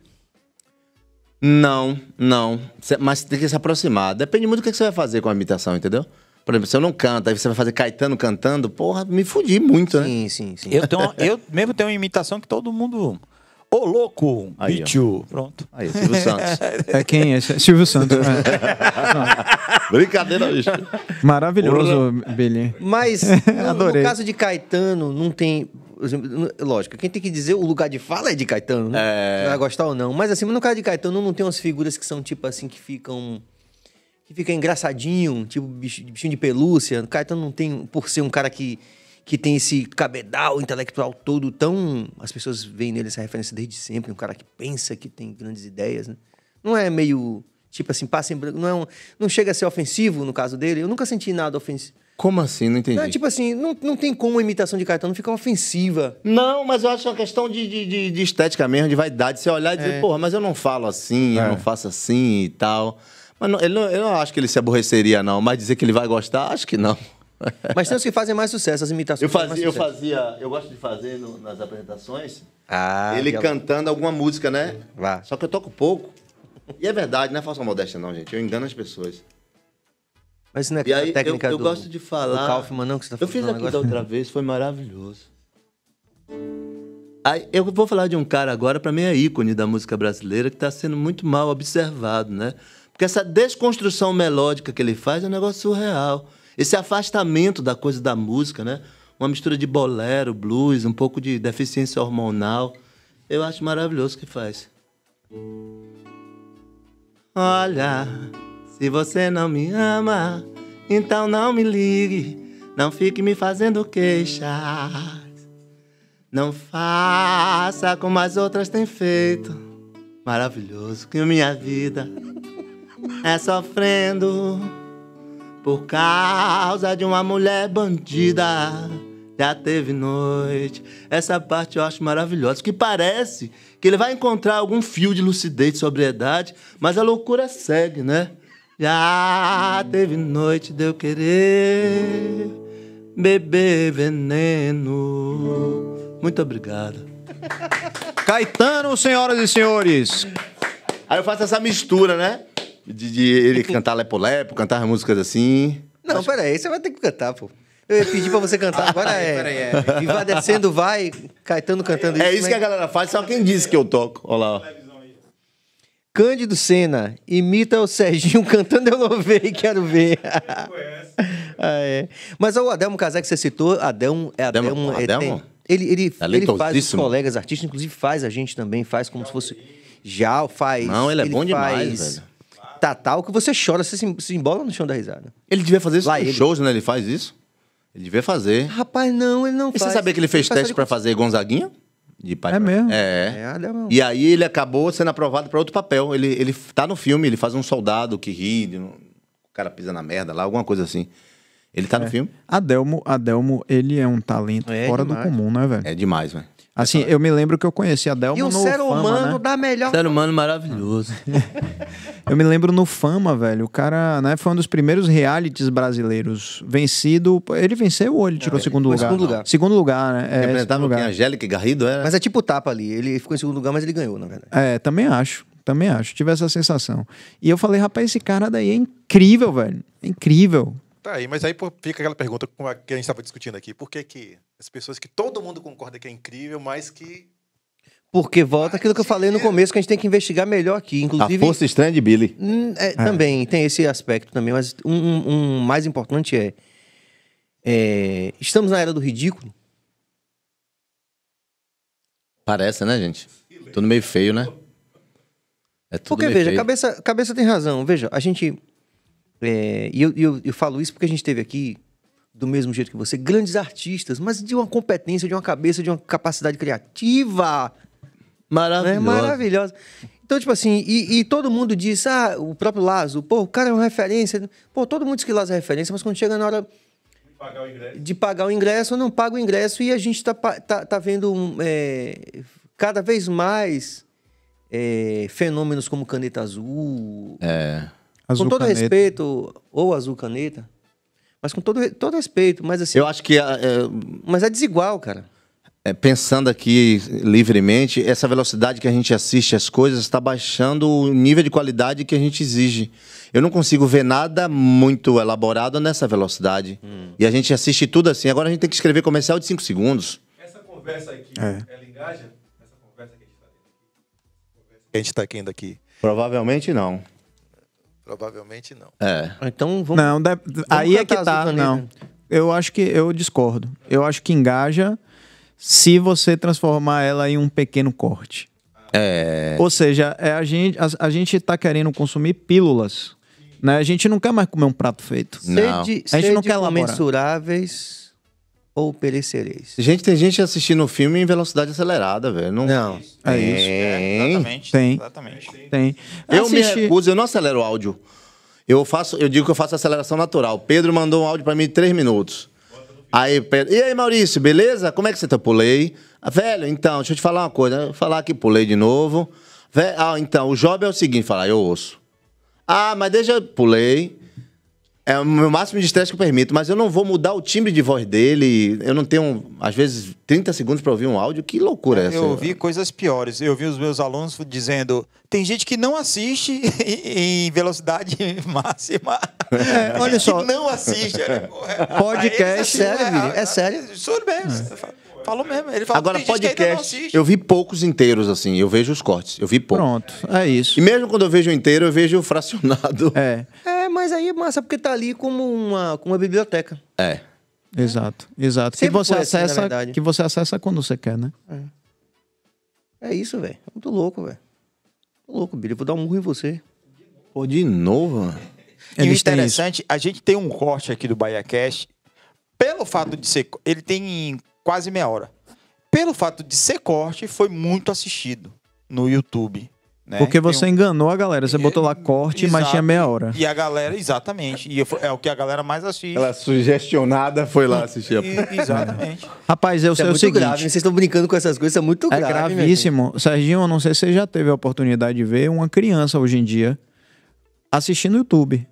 Não, não. Mas tem que se aproximar. Depende muito do que você vai fazer com a imitação, entendeu? Por exemplo, se eu não canto, aí você vai fazer Caetano cantando, porra, me fudi muito, né? Sim, sim, sim. Eu, eu mesmo tenho uma imitação que todo mundo. Ô, louco! Aí, Pronto. Aí, Silvio Santos. É, é quem é? Silvio Santos. Né? Brincadeira, bicho. Maravilhoso, Billy. Mas, no, no caso de Caetano, não tem lógico, quem tem que dizer o lugar de fala é de Caetano, né? É... Você vai gostar ou não. Mas assim, no caso de Caetano, não tem umas figuras que são tipo assim, que ficam. que ficam engraçadinho, tipo bichinho de pelúcia. Caetano não tem, por ser um cara que, que tem esse cabedal intelectual todo tão. As pessoas veem nele essa referência desde sempre, um cara que pensa, que tem grandes ideias, né? Não é meio Tipo assim, passa em branco. Não, é um, não chega a ser ofensivo no caso dele. Eu nunca senti nada ofensivo. Como assim? Não entendi. Não, tipo assim, não, não tem como a imitação de não ficar ofensiva. Não, mas eu acho uma questão de, de, de estética mesmo, de vaidade. Você olhar e dizer, é. porra, mas eu não falo assim, é. eu não faço assim e tal. Mas não, ele não, eu não acho que ele se aborreceria, não. Mas dizer que ele vai gostar, acho que não. Mas tem os que fazem mais sucesso, as imitações. Eu fazia, eu fazia, eu gosto de fazer no, nas apresentações. Ah, ele é cantando alguma música, né? Vá. Só que eu toco pouco. E é verdade, não é falsa modéstia, não, gente. Eu engano as pessoas. Mas isso não é e aí, técnica eu, eu do, gosto de falar. Kaufman, não, que você tá eu fiz aqui da outra vez, foi maravilhoso. Aí, eu vou falar de um cara agora, para mim é ícone da música brasileira, que está sendo muito mal observado, né? Porque essa desconstrução melódica que ele faz é um negócio surreal. Esse afastamento da coisa da música, né? Uma mistura de bolero, blues, um pouco de deficiência hormonal. Eu acho maravilhoso o que faz. Olha, se você não me ama, então não me ligue, não fique me fazendo queixas. Não faça como as outras têm feito. Maravilhoso que minha vida é sofrendo por causa de uma mulher bandida já teve noite. Essa parte eu acho maravilhosa. Que parece que ele vai encontrar algum fio de lucidez, de sobriedade, mas a loucura segue, né? Já teve noite de eu querer beber veneno. Muito obrigado. Caetano, senhoras e senhores. Aí eu faço essa mistura, né? De, de ele cantar lepo-lepo, cantar músicas assim. Não, acho... peraí, você vai ter que cantar, pô. Eu ia pedir pra você cantar. Ah, Agora é. Peraí, é. E vai descendo, vai, Caetano cantando é isso. É isso que a né? galera faz, só quem disse que eu toco. Olha lá, ó. Cândido Senna imita o Serginho cantando Eu Não Vei, quero ver. ah, é. Mas o Adelmo Casé que você citou, Adelmo... É Adelmo, Adelmo, é, ele, ele, é ele faz os colegas artistas, inclusive faz a gente também, faz como se fosse... Já faz... Não, ele é ele bom demais, faz... velho. Tatal, que você chora, você se, se embola no chão da risada. Ele devia fazer isso nos shows, né? Ele faz isso? Ele devia fazer. Rapaz, não, ele não e faz. E você sabia que ele fez ele teste para fazer Gonzaguinha? De pai é pra... mesmo? É. é e aí ele acabou sendo aprovado para outro papel. Ele, ele tá no filme, ele faz um soldado que ri, o cara pisa na merda lá, alguma coisa assim. Ele tá é. no filme. Adelmo, Adelmo, ele é um talento é, fora demais. do comum, né, velho? É demais, velho. Assim, eu me lembro que eu conheci a Delma e o ser Fama, humano né? da melhor. Ser humano maravilhoso. eu me lembro no Fama, velho. O cara, né, foi um dos primeiros realities brasileiros vencido. Ele venceu ou ele tirou não, é, segundo, ele lugar? segundo lugar? Segundo lugar. né? É, representava lugar. Garrido, é Mas é tipo tapa ali. Ele ficou em segundo lugar, mas ele ganhou, na verdade. É, também acho. Também acho. Tive essa sensação. E eu falei, rapaz, esse cara daí é incrível, velho. É incrível. Tá aí, mas aí fica aquela pergunta que a gente estava discutindo aqui. Por que, que as pessoas que todo mundo concorda que é incrível, mas que. Porque volta aquilo que eu falei no é? começo, que a gente tem que investigar melhor aqui. Inclusive. A força estranha de Billy. Hum, é, é. Também, tem esse aspecto também, mas um, um, mais importante é, é. Estamos na era do ridículo. Parece, né, gente? Tudo meio feio, né? É Porque, veja, feio. Cabeça, cabeça tem razão. Veja, a gente é, e eu, eu, eu falo isso porque a gente teve aqui, do mesmo jeito que você, grandes artistas, mas de uma competência, de uma cabeça, de uma capacidade criativa. Né? Maravilhosa. Né? Maravilhosa. Então, tipo assim, e, e, todo mundo diz, ah, o próprio Lazo, pô, o cara é uma referência. Pô, todo mundo diz que Lazo é referência, mas quando chega na hora pagar de pagar o ingresso, ou não paga o ingresso e a gente tá, tá, tá vendo é, cada vez mais é, fenômenos como Caneta Azul, é. Azul com todo caneta. respeito, ou azul caneta, mas com todo, todo respeito, mas assim. Eu acho que. É, mas é desigual, cara. É, pensando aqui livremente, essa velocidade que a gente assiste as coisas está baixando o nível de qualidade que a gente exige. Eu não consigo ver nada muito elaborado nessa velocidade. Hum. E a gente assiste tudo assim. Agora a gente tem que escrever comercial de 5 segundos. Essa conversa aqui, é. ela é engaja? Essa conversa que a gente está tendo aqui? A gente está tendo aqui? Provavelmente não. Provavelmente não. É. Então vamos. Não, de... vamos aí é que tá. Não. Né? Eu acho que eu discordo. Eu acho que engaja se você transformar ela em um pequeno corte. É. Ou seja, é a gente a, a gente tá querendo consumir pílulas, né? A gente não quer mais comer um prato feito. Não. Sede, a gente não quer elaborar. mensuráveis ou perecereis. Gente, tem gente assistindo o filme em velocidade acelerada, velho. Não, não. É isso. É, é exatamente. Tem. Exatamente. Tem. Eu Assiste. me recuso, eu não acelero o áudio. Eu faço, eu digo que eu faço aceleração natural. Pedro mandou um áudio para mim de três minutos. Aí, Pedro, e aí, Maurício, beleza? Como é que você tá? Pulei. Ah, velho, então, deixa eu te falar uma coisa. Vou falar aqui, pulei de novo. Velho, ah, então, o job é o seguinte, falar, eu ouço. Ah, mas deixa, pulei. É o meu máximo de estresse que eu permito, mas eu não vou mudar o timbre de voz dele. Eu não tenho, às vezes, 30 segundos para ouvir um áudio. Que loucura é essa? Eu ouvi coisas piores. Eu vi os meus alunos dizendo: tem gente que não assiste em velocidade máxima. É, olha só. Que não assiste. É, é, podcast, é sério, é, é sério. Soro mesmo. É. Falou mesmo. Ele falou, Agora, podcast, eu vi poucos inteiros, assim. Eu vejo os cortes. Eu vi poucos. Pronto, é isso. E mesmo quando eu vejo inteiro, eu vejo fracionado. É. é mas aí é massa, porque tá ali como uma, como uma biblioteca. É. Exato, exato. que você, assim, acessa, que você acessa quando você quer, né? É, é isso, velho. Muito louco, velho. Louco, Billy. Vou dar um murro em você. Pô, de novo? Mano. e o interessante, a gente tem um corte aqui do Bahia Cash. Pelo fato de ser. Ele tem quase meia hora. Pelo fato de ser corte, foi muito assistido no YouTube. Né? Porque você um... enganou a galera, você é, botou lá corte, Exato. mas tinha meia hora. E a galera, exatamente. E é o que a galera mais assiste. Ela é sugestionada foi lá assistir. e, exatamente. Rapaz, eu isso é sei é o seguinte. Grave. Né? Vocês estão brincando com essas coisas, é muito grave. É gravíssimo. Serginho, eu não sei se você já teve a oportunidade de ver uma criança hoje em dia assistindo YouTube.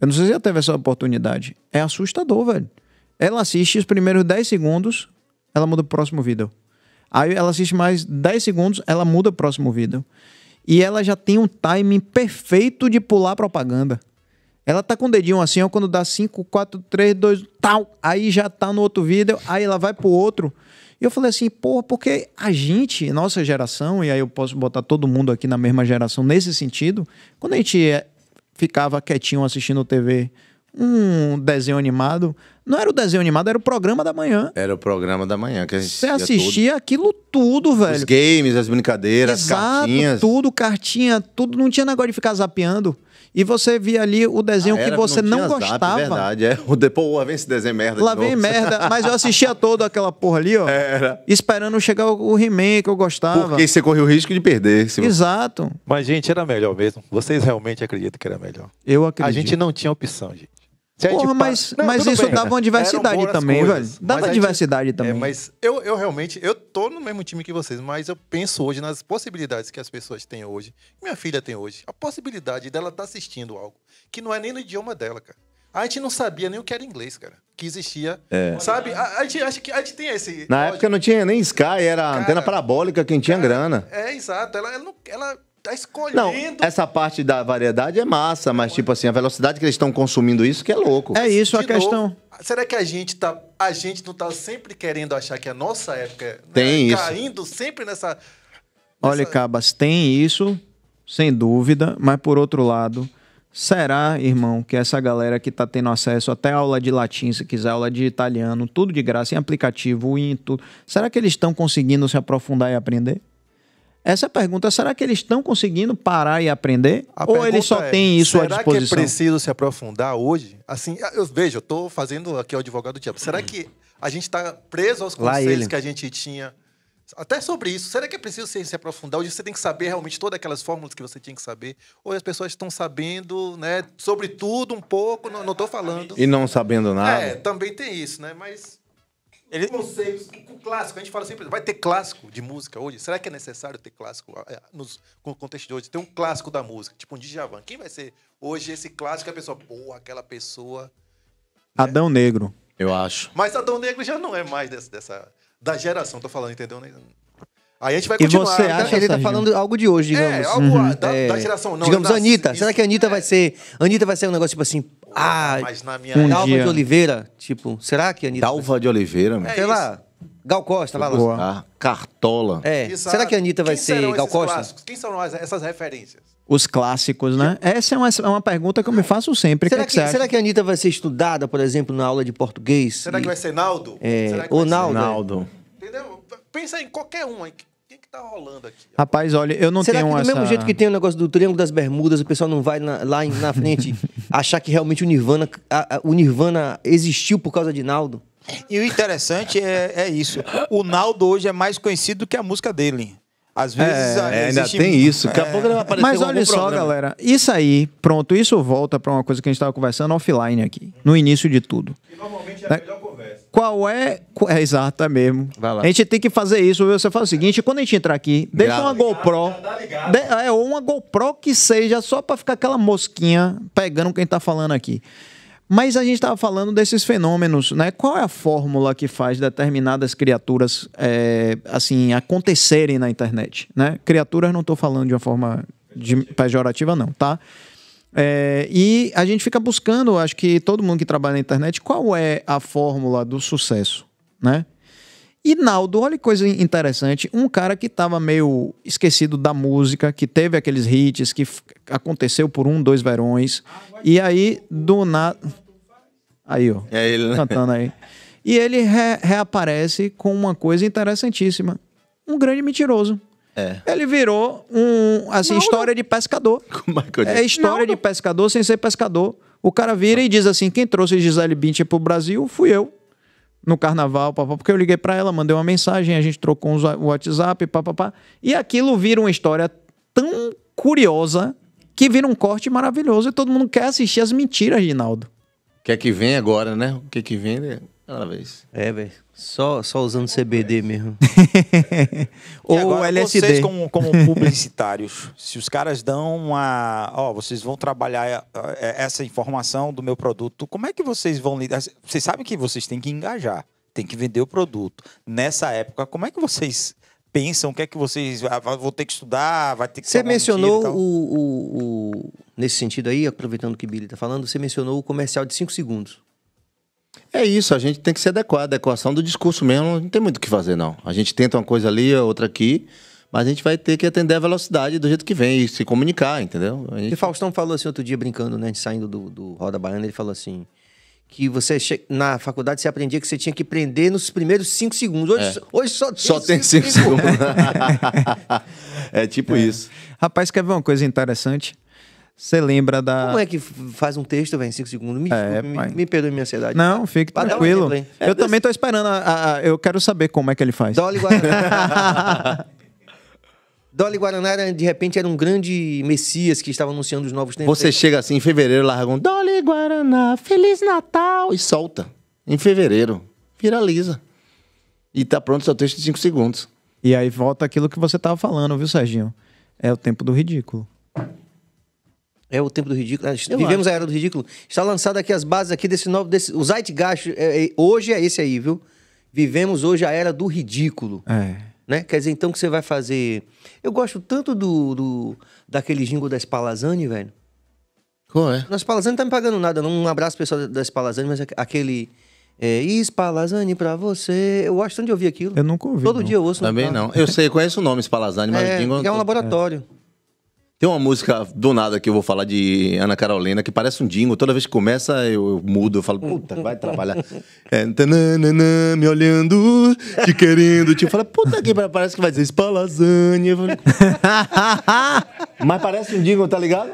Eu não sei se já teve essa oportunidade. É assustador, velho. Ela assiste os primeiros 10 segundos, ela muda o próximo vídeo. Aí ela assiste mais 10 segundos, ela muda o próximo vídeo e ela já tem um timing perfeito de pular propaganda. Ela tá com o dedinho assim, ó, quando dá 5, 4, 3, 2, tal, aí já tá no outro vídeo, aí ela vai pro outro. E eu falei assim, porra, porque a gente, nossa geração, e aí eu posso botar todo mundo aqui na mesma geração nesse sentido, quando a gente é, ficava quietinho assistindo TV um desenho animado. Não era o desenho animado, era o programa da manhã. Era o programa da manhã que Você assistia tudo. aquilo tudo, velho. Os games, as brincadeiras, Exato, as cartinhas. tudo, cartinha, tudo. Não tinha negócio de ficar zapeando. E você via ali o desenho ah, que você não, é gostava. Zap, verdade, é. Depois, lá vem esse desenho merda. Lá de vem merda, mas eu assistia todo aquela porra ali, ó. Era. Esperando chegar o He-Man que eu gostava. Porque você correu o risco de perder. Exato. Mas, gente, era melhor mesmo. Vocês realmente acreditam que era melhor. Eu acredito. A gente não tinha opção, gente. Porra, mas, não, mas isso bem, dava uma diversidade também, coisas, velho. Dava diversidade é, também. É, mas eu, eu realmente, eu tô no mesmo time que vocês, mas eu penso hoje nas possibilidades que as pessoas têm hoje, minha filha tem hoje. A possibilidade dela estar tá assistindo algo que não é nem no idioma dela, cara. A gente não sabia nem o que era inglês, cara. Que existia. É. Sabe? A, a, gente acha que a gente tem esse. Na época não tinha nem Sky, era cara, antena parabólica quem tinha cara, grana. É, exato. Ela, ela, ela tá escolhendo. Não, essa parte da variedade é massa, mas, tipo assim, a velocidade que eles estão consumindo isso que é louco. É isso De a novo, questão. Será que a gente tá. A gente não tá sempre querendo achar que a nossa época né, tem né, isso. caindo sempre nessa. nessa... Olha, Cabas, tem isso, sem dúvida, mas por outro lado. Será, irmão, que essa galera que está tendo acesso até aula de latim, se quiser, aula de italiano, tudo de graça, em aplicativo, em tudo, será que eles estão conseguindo se aprofundar e aprender? Essa é pergunta, será que eles estão conseguindo parar e aprender? A Ou eles só é, têm isso à disposição? Será que é preciso se aprofundar hoje? Assim, ah, eu vejo, eu estou fazendo aqui o advogado do diabo. Será que a gente está preso aos conselhos que a gente tinha? Até sobre isso, será que é preciso se, se aprofundar? Hoje você tem que saber realmente todas aquelas fórmulas que você tinha que saber. Ou as pessoas estão sabendo, né? Sobre tudo um pouco, não estou falando. E não sabendo nada. É, também tem isso, né? Mas ele... Conceitos, o clássico, a gente fala sempre, vai ter clássico de música hoje? Será que é necessário ter clássico é, nos, no contexto de hoje? Ter um clássico da música, tipo um Djavan. Quem vai ser hoje esse clássico? A pessoa, pô, aquela pessoa... Né? Adão é. Negro, eu acho. Mas Adão Negro já não é mais dessa... dessa da geração, tô falando, entendeu? Aí a gente vai continuar. E você né? acha, ele tá falando algo de hoje, digamos. É, algo uhum. da, é. da, geração. Não, digamos, da, Anitta. Isso. Será que a Anitta é. vai ser... Anitta vai ser um negócio tipo assim, ah, mas na minha um Dalva dia. de Oliveira, tipo, será que a é Anitta... Dalva de Oliveira, mano. É sei isso. lá, Gal Costa, vai lá. Ah, Cartola. É, será que a Anitta vai Quem ser Gal Costa? Clássicos? Quem são essas referências? Os clássicos, né? Essa é uma, é uma pergunta que eu me faço sempre. Será que, que, será é que a Anitta vai ser estudada, por exemplo, na aula de português? Será e... que vai ser Naldo? É, será que ou Naldo. É. Naldo. Entendeu? Pensa em qualquer um. aí que tá rolando aqui? Rapaz, olha, eu não Será tenho que do mesmo jeito que tem o negócio do Triângulo das Bermudas, o pessoal não vai na, lá na frente achar que realmente o Nirvana, a, a, o Nirvana existiu por causa de Naldo? E o interessante é, é isso. O Naldo hoje é mais conhecido do que a música dele. Às é, vezes é, ainda tem isso. Daqui a é. pouco ele vai aparecer Mas olha só, galera. Isso aí, pronto, isso volta para uma coisa que a gente estava conversando offline aqui, no início de tudo. E normalmente é a né? melhor qual é. é exato, é mesmo. A gente tem que fazer isso. Você faz o seguinte: quando a gente entrar aqui, deixa uma GoPro. De, é, ou uma GoPro que seja só para ficar aquela mosquinha pegando quem está falando aqui. Mas a gente estava falando desses fenômenos, né? Qual é a fórmula que faz determinadas criaturas é, assim acontecerem na internet, né? Criaturas não estou falando de uma forma de, pejorativa não, tá? É, e a gente fica buscando, acho que todo mundo que trabalha na internet, qual é a fórmula do sucesso, né? E Naldo, olha que coisa interessante, um cara que estava meio esquecido da música, que teve aqueles hits, que aconteceu por um, dois verões, e aí do nada... Aí, ó, é ele, né? cantando aí. E ele re reaparece com uma coisa interessantíssima, um grande mentiroso. É. Ele virou um assim, não, história não. de pescador. Como é que eu disse? É história não, de pescador sem ser pescador. O cara vira e diz assim: quem trouxe Gisele Bündchen pro Brasil fui eu. No carnaval, papá, porque eu liguei para ela, mandei uma mensagem, a gente trocou o WhatsApp, papapá. E aquilo vira uma história tão curiosa que vira um corte maravilhoso e todo mundo quer assistir as mentiras, Ginaldo. O que é que vem agora, né? O que é que vem? Né? Cada vez. É, velho. Só, só usando CBD mesmo. Ou LSD. Vocês, como, como publicitários, se os caras dão uma. Ó, oh, vocês vão trabalhar é, é, essa informação do meu produto, como é que vocês vão lidar? Vocês sabem que vocês têm que engajar, têm que vender o produto. Nessa época, como é que vocês pensam? O que é que vocês. Ah, vou ter que estudar, vai ter que. Você mencionou o, o, o, Nesse sentido aí, aproveitando o que Billy está falando, você mencionou o comercial de 5 segundos. É isso, a gente tem que se adequar. A adequação do discurso mesmo não tem muito o que fazer, não. A gente tenta uma coisa ali, outra aqui, mas a gente vai ter que atender a velocidade do jeito que vem e se comunicar, entendeu? gente... E Faustão falou assim outro dia, brincando, né? Saindo do, do Roda Baiana, ele falou assim que você che... na faculdade você aprendia que você tinha que prender nos primeiros cinco segundos. Hoje, é. hoje só tem só cinco, tem cinco segundos. segundos. é tipo é. isso. Rapaz, quer ver uma coisa interessante? Você lembra da. Como é que faz um texto, velho, em 5 segundos? Me, é, me, me, perdoe minha ansiedade. Não, fique Para tranquilo. Um exemplo, eu é, também estou esperando. A, a, eu quero saber como é que ele faz. Dolly Guaraná. Dolly Guaraná, era, de repente, era um grande messias que estava anunciando os novos tempos. Você chega assim em fevereiro, larga um Dolly Guaraná, Feliz Natal! E solta. Em fevereiro. Viraliza. E tá pronto seu texto em 5 segundos. E aí volta aquilo que você estava falando, viu, Serginho? É o tempo do ridículo. É o tempo do ridículo. Ah, eu Vivemos acho. a era do ridículo. Está lançado aqui as bases aqui desse novo. Desse, o Zeitgeist é, é, hoje é esse aí, viu? Vivemos hoje a era do ridículo. É. Né? Quer dizer, então, que você vai fazer. Eu gosto tanto do, do daquele jingle da Spalazzani, velho. Qual é? A Spalazzani não tá me pagando nada, não. Um abraço pessoal da Spalazzani, mas aquele. É, Spalazani pra você. Eu gosto tanto de ouvir aquilo. Eu nunca ouvi. Todo não. dia eu ouço. Também né? não. Eu sei, conheço o nome Spalazzani, mas é, jingle... É um laboratório. É. Tem uma música do nada que eu vou falar de Ana Carolina, que parece um dingo. Toda vez que começa, eu, eu mudo, eu falo, puta, vai trabalhar. É, tananana, me olhando, te querendo, te fala, puta que parece que vai dizer espalazane. Mas parece um dingo, tá ligado?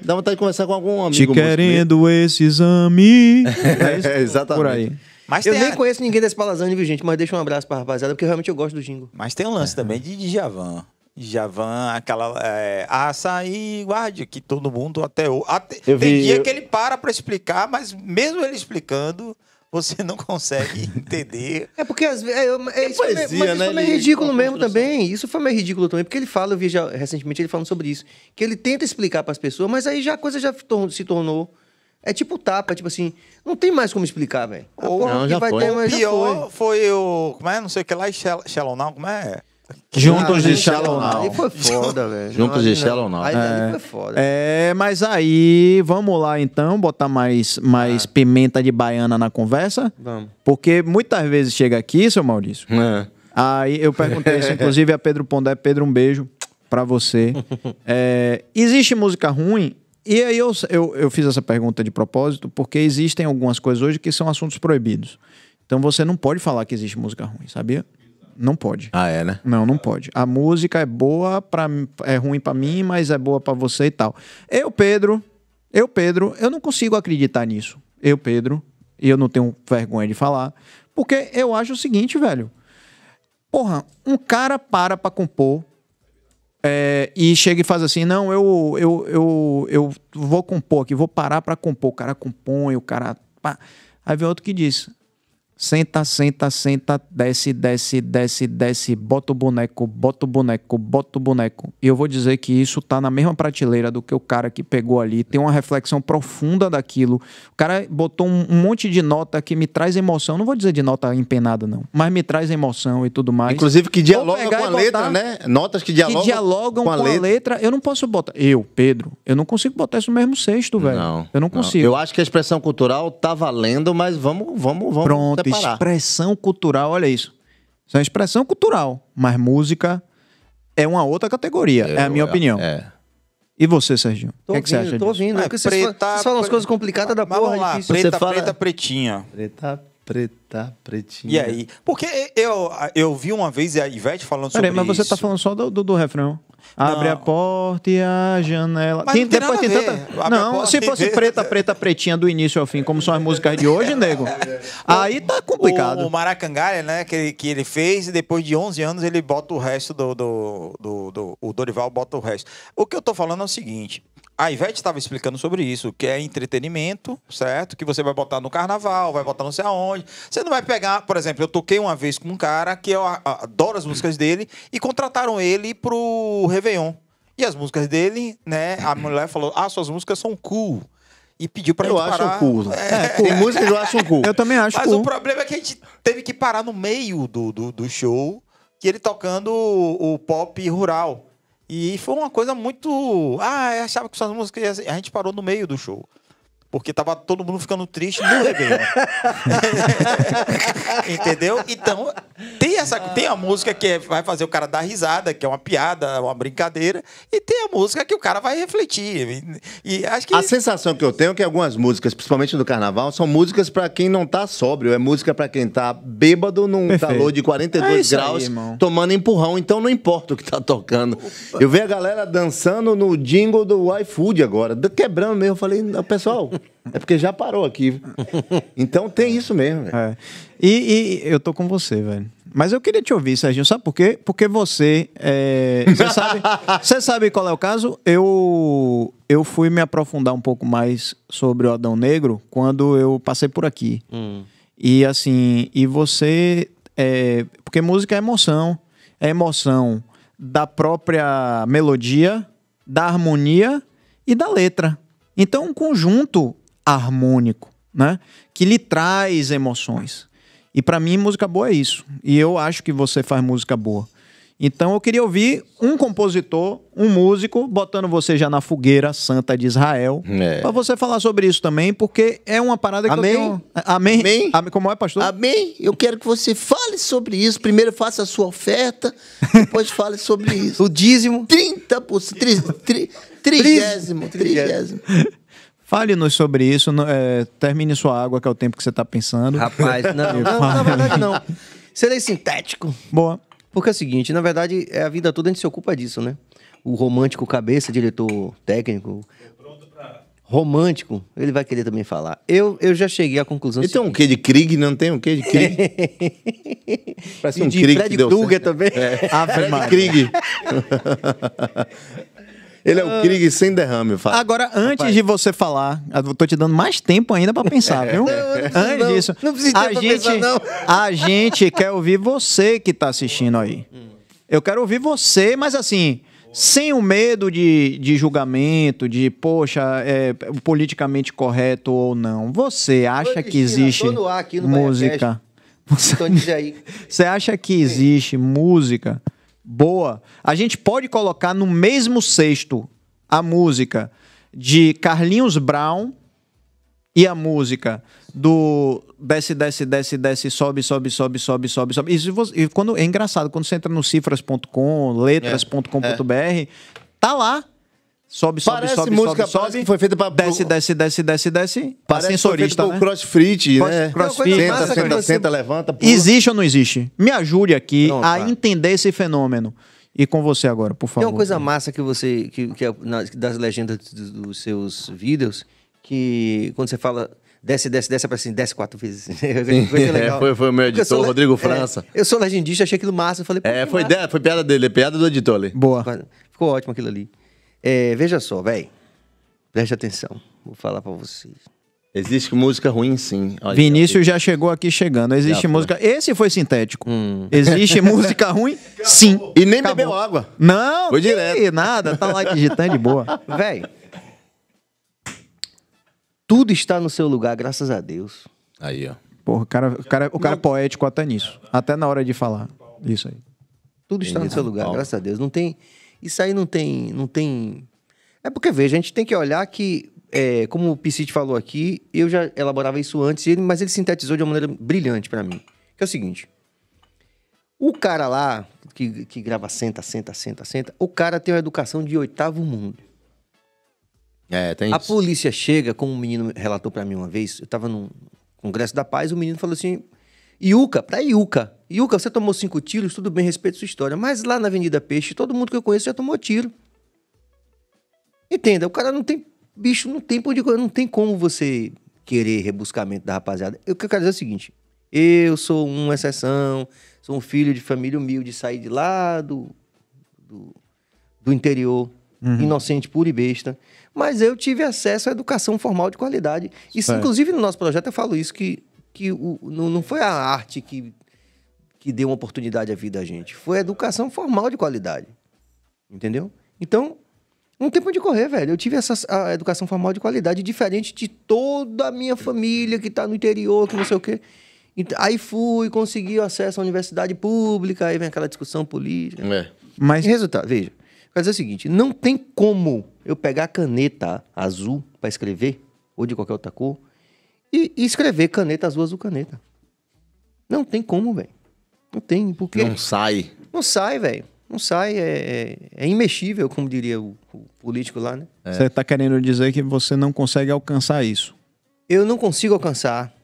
Dá vontade de conversar com algum amigo. Te querendo esse exame. É, é exatamente. Por aí. Mas eu nem a... conheço ninguém da Espalazane, viu, gente? Mas deixa um abraço pra rapaziada, porque realmente eu gosto do Jingo. Mas tem um lance é. também de Djavan. Javan, aquela é, açaí, ah, guarde, que todo mundo até hoje. Até, eu tem dia eu... que ele para para explicar, mas mesmo ele explicando, você não consegue entender. É porque às vezes. É, é, é isso, poesia, foi, mas né? isso foi né, meio ridículo mesmo também. Isso foi meio ridículo também, porque ele fala, eu vi já, recentemente ele falando sobre isso, que ele tenta explicar para as pessoas, mas aí já a coisa já se tornou. É tipo tapa, tipo assim, não tem mais como explicar, velho. Ou não, já vai foi. ter mais. Pior foi. foi o. Como é? Não sei o que lá, Shalom, como é? Juntos ah, de né, Shallow Now. Aí foi foda, velho. Juntos de Shallow Now. Aí é. foi foda. É, mas aí, vamos lá então, botar mais, mais ah. pimenta de baiana na conversa. Vamos. Porque muitas vezes chega aqui, seu Maurício. É. Aí eu perguntei isso, inclusive, a Pedro Pondé. Pedro, um beijo para você. é, existe música ruim? E aí eu, eu, eu fiz essa pergunta de propósito, porque existem algumas coisas hoje que são assuntos proibidos. Então você não pode falar que existe música ruim, sabia? Não pode. Ah, é, né? Não, não pode. A música é boa, para é ruim para mim, mas é boa para você e tal. Eu, Pedro, eu, Pedro, eu não consigo acreditar nisso. Eu, Pedro, e eu não tenho vergonha de falar, porque eu acho o seguinte, velho. Porra, um cara para pra compor é, e chega e faz assim: não, eu, eu, eu, eu vou compor aqui, vou parar pra compor. O cara compõe, o cara. Pá. Aí vem outro que diz: Senta, senta, senta, desce, desce, desce, desce, bota o boneco, bota o boneco, bota o boneco. E eu vou dizer que isso tá na mesma prateleira do que o cara que pegou ali, tem uma reflexão profunda daquilo. O cara botou um monte de nota que me traz emoção. Não vou dizer de nota empenada, não, mas me traz emoção e tudo mais. Inclusive que dialoga com a letra, né? Notas que dialogam, que dialogam com, a, com a letra. Eu não posso botar. Eu, Pedro, eu não consigo botar isso no mesmo sexto, velho. Não. Eu não consigo. Eu acho que a expressão cultural tá valendo, mas vamos, vamos, vamos. Pronto, parar. Expressão cultural, olha isso. Isso é uma expressão cultural, mas música é uma outra categoria, eu, é a minha eu, é, opinião. É. E você, Serginho? O que, é que, você acha tô disso? Tô ouvindo. Ah, é, é vocês, falam, vocês falam as coisas complicadas da porra. Lá, preta, preta, fala... preta, pretinha. Preta, preta, pretinha. E aí? Porque eu, eu vi uma vez a Ivete falando Pera sobre aí, mas você tá falando só do, do, do refrão. Abre não. a porta e a janela. Mas tem, não tem depois tem tanta. não, porta, se fosse preta, preta, pretinha do início ao fim, como são as músicas de hoje, nego. aí tá complicado. O, o Maracangalha, né, que ele, que ele fez, e depois de 11 anos ele bota o resto do, do, do, do O Dorival bota o resto. O que eu tô falando é o seguinte. A Ivete estava explicando sobre isso, que é entretenimento, certo? Que você vai botar no carnaval, vai botar não sei aonde. Você não vai pegar, por exemplo, eu toquei uma vez com um cara que eu adoro as músicas dele e contrataram ele pro Réveillon. E as músicas dele, né? A mulher falou: Ah, suas músicas são cool. E pediu pra eu gente parar. Cool. Né? É. é, cool. É, músicas eu acho cool. Eu também acho Mas cool. o problema é que a gente teve que parar no meio do, do, do show, que ele tocando o, o pop rural. E foi uma coisa muito. Ah, eu achava que suas músicas. A gente parou no meio do show. Porque tava todo mundo ficando triste no Réveillon. Entendeu? Então, tem, essa, tem a música que é, vai fazer o cara dar risada, que é uma piada, uma brincadeira, e tem a música que o cara vai refletir. E, e acho que... A sensação que eu tenho é que algumas músicas, principalmente do carnaval, são músicas para quem não tá sóbrio, é música para quem tá bêbado num Perfeito. calor de 42 é graus, aí, tomando empurrão. Então não importa o que tá tocando. Opa. Eu vi a galera dançando no jingle do iFood agora, quebrando mesmo. Eu falei, pessoal. É porque já parou aqui. Então tem isso mesmo, velho. É. E, e, eu tô com você, velho. Mas eu queria te ouvir, Serginho. Sabe por quê? Porque você. É, você é... sabe, sabe qual é o caso? Eu, eu fui me aprofundar um pouco mais sobre o Adão Negro quando eu passei por aqui. Hum. E assim, e você. É... porque música é emoção. É emoção da própria melodia, da harmonia e da letra. Então, um conjunto harmônico, né? Que lhe traz emoções. E para mim, música boa é isso. E eu acho que você faz música boa. Então eu queria ouvir um compositor, um músico, botando você já na fogueira santa de Israel, é. para você falar sobre isso também, porque é uma parada que Amém. eu tenho... Amém? Amém? Amém? Como é, pastor? Amém? Eu quero que você fale sobre isso. Primeiro faça a sua oferta, depois fale sobre isso. o dízimo? 30%, tri, tri, trigésimo, trigésimo. Fale-nos sobre isso, é, termine sua água, que é o tempo que você está pensando. Rapaz, não, não, na verdade não. Serei sintético. Boa. Porque é o seguinte, na verdade, é a vida toda a gente se ocupa disso, né? O romântico cabeça, diretor técnico. Pra... Romântico, ele vai querer também falar. Eu, eu já cheguei à conclusão. Então, o que de Krieg não tem? O que de Krieg? Parece um de Krieg Fred Krueger também. É. Ave Fred Krieg. Ele é o ah. Krieg sem derrame, fala. Agora, antes Rapaz. de você falar, eu tô te dando mais tempo ainda para pensar, viu? Não, antes não, disso, não precisa a gente, pensar, não. a gente quer ouvir você que tá assistindo aí. Eu quero ouvir você, mas assim, sem o medo de, de julgamento, de, poxa, é politicamente correto ou não. Você acha Oi, que existe música? Você... você acha que existe música boa. A gente pode colocar no mesmo cesto a música de Carlinhos Brown e a música do desce, desce, desce, desce, sobe, sobe, sobe, sobe, sobe, sobe. E, e quando, é engraçado, quando você entra no cifras.com, letras.com.br, é. é. tá lá Sobe, sobe, parece sobe, música, sobe, sobe. foi feita para desce, desce, desce, desce, desce. Para sensorista, foi feita né? crossfit, né? Crossfit. Senta, senta, senta, levanta. Pula. Existe ou não existe? Me ajude aqui a tá. entender esse fenômeno. E com você agora, por favor. Tem uma coisa massa que você que, que é na, das legendas dos seus vídeos que quando você fala desce, desce, desce, aparece assim, desce quatro vezes. foi, é, foi, foi o meu editor, Rodrigo é, França. É, eu sou legendista, achei aquilo massa. Falei, é, foi, massa. foi piada dele, é piada do editor ali. Boa. Ficou ótimo aquilo ali. É, veja só, velho. Preste atenção. Vou falar para vocês. Existe música ruim, sim. Olha, Vinícius já chegou aqui chegando. Existe música. Esse foi sintético. Hum. Existe música ruim? Sim. E nem Acabou. bebeu água. Não, foi direto. nada. Tá lá digitando de boa. Velho. Tudo está no seu lugar, graças a Deus. Aí, ó. Porra, o cara, o cara, o cara é poético até nisso. Até na hora de falar. Isso aí. Tudo está no seu lugar, graças a Deus. Não tem. Isso aí não tem. Não tem... É porque, veja, a gente tem que olhar que, é, como o Piscite falou aqui, eu já elaborava isso antes, mas ele sintetizou de uma maneira brilhante para mim. Que é o seguinte: o cara lá, que, que grava senta, senta, senta, senta, o cara tem uma educação de oitavo mundo. É, tem isso. a polícia chega, como um menino relatou para mim uma vez, eu tava num Congresso da Paz, o menino falou assim: Iuca, pra Iuca. Yuka, você tomou cinco tiros, tudo bem, respeito sua história. Mas lá na Avenida Peixe, todo mundo que eu conheço já tomou tiro. Entenda, o cara não tem. Bicho, não tem, não tem como você querer rebuscamento da rapaziada. O que eu quero dizer é o seguinte: eu sou uma exceção, sou um filho de família humilde, saí de lá do, do, do interior, uhum. inocente, puro e besta. Mas eu tive acesso à educação formal de qualidade. Isso, é. inclusive, no nosso projeto eu falo isso, que, que o, não, não foi a arte que que deu uma oportunidade à vida a gente. Foi a educação formal de qualidade. Entendeu? Então, não tem pra onde correr, velho. Eu tive essa a educação formal de qualidade, diferente de toda a minha família que tá no interior, que não sei o quê. Aí fui, consegui acesso à universidade pública, aí vem aquela discussão política. É. Mas, resultado, veja. Quer dizer o seguinte, não tem como eu pegar a caneta azul para escrever, ou de qualquer outra cor, e, e escrever caneta azul, azul, caneta. Não tem como, velho. Não tem, porque Não sai. Não sai, velho. Não sai, é, é, é, imexível, como diria o, o político lá, né? É. Você está querendo dizer que você não consegue alcançar isso? Eu não consigo alcançar.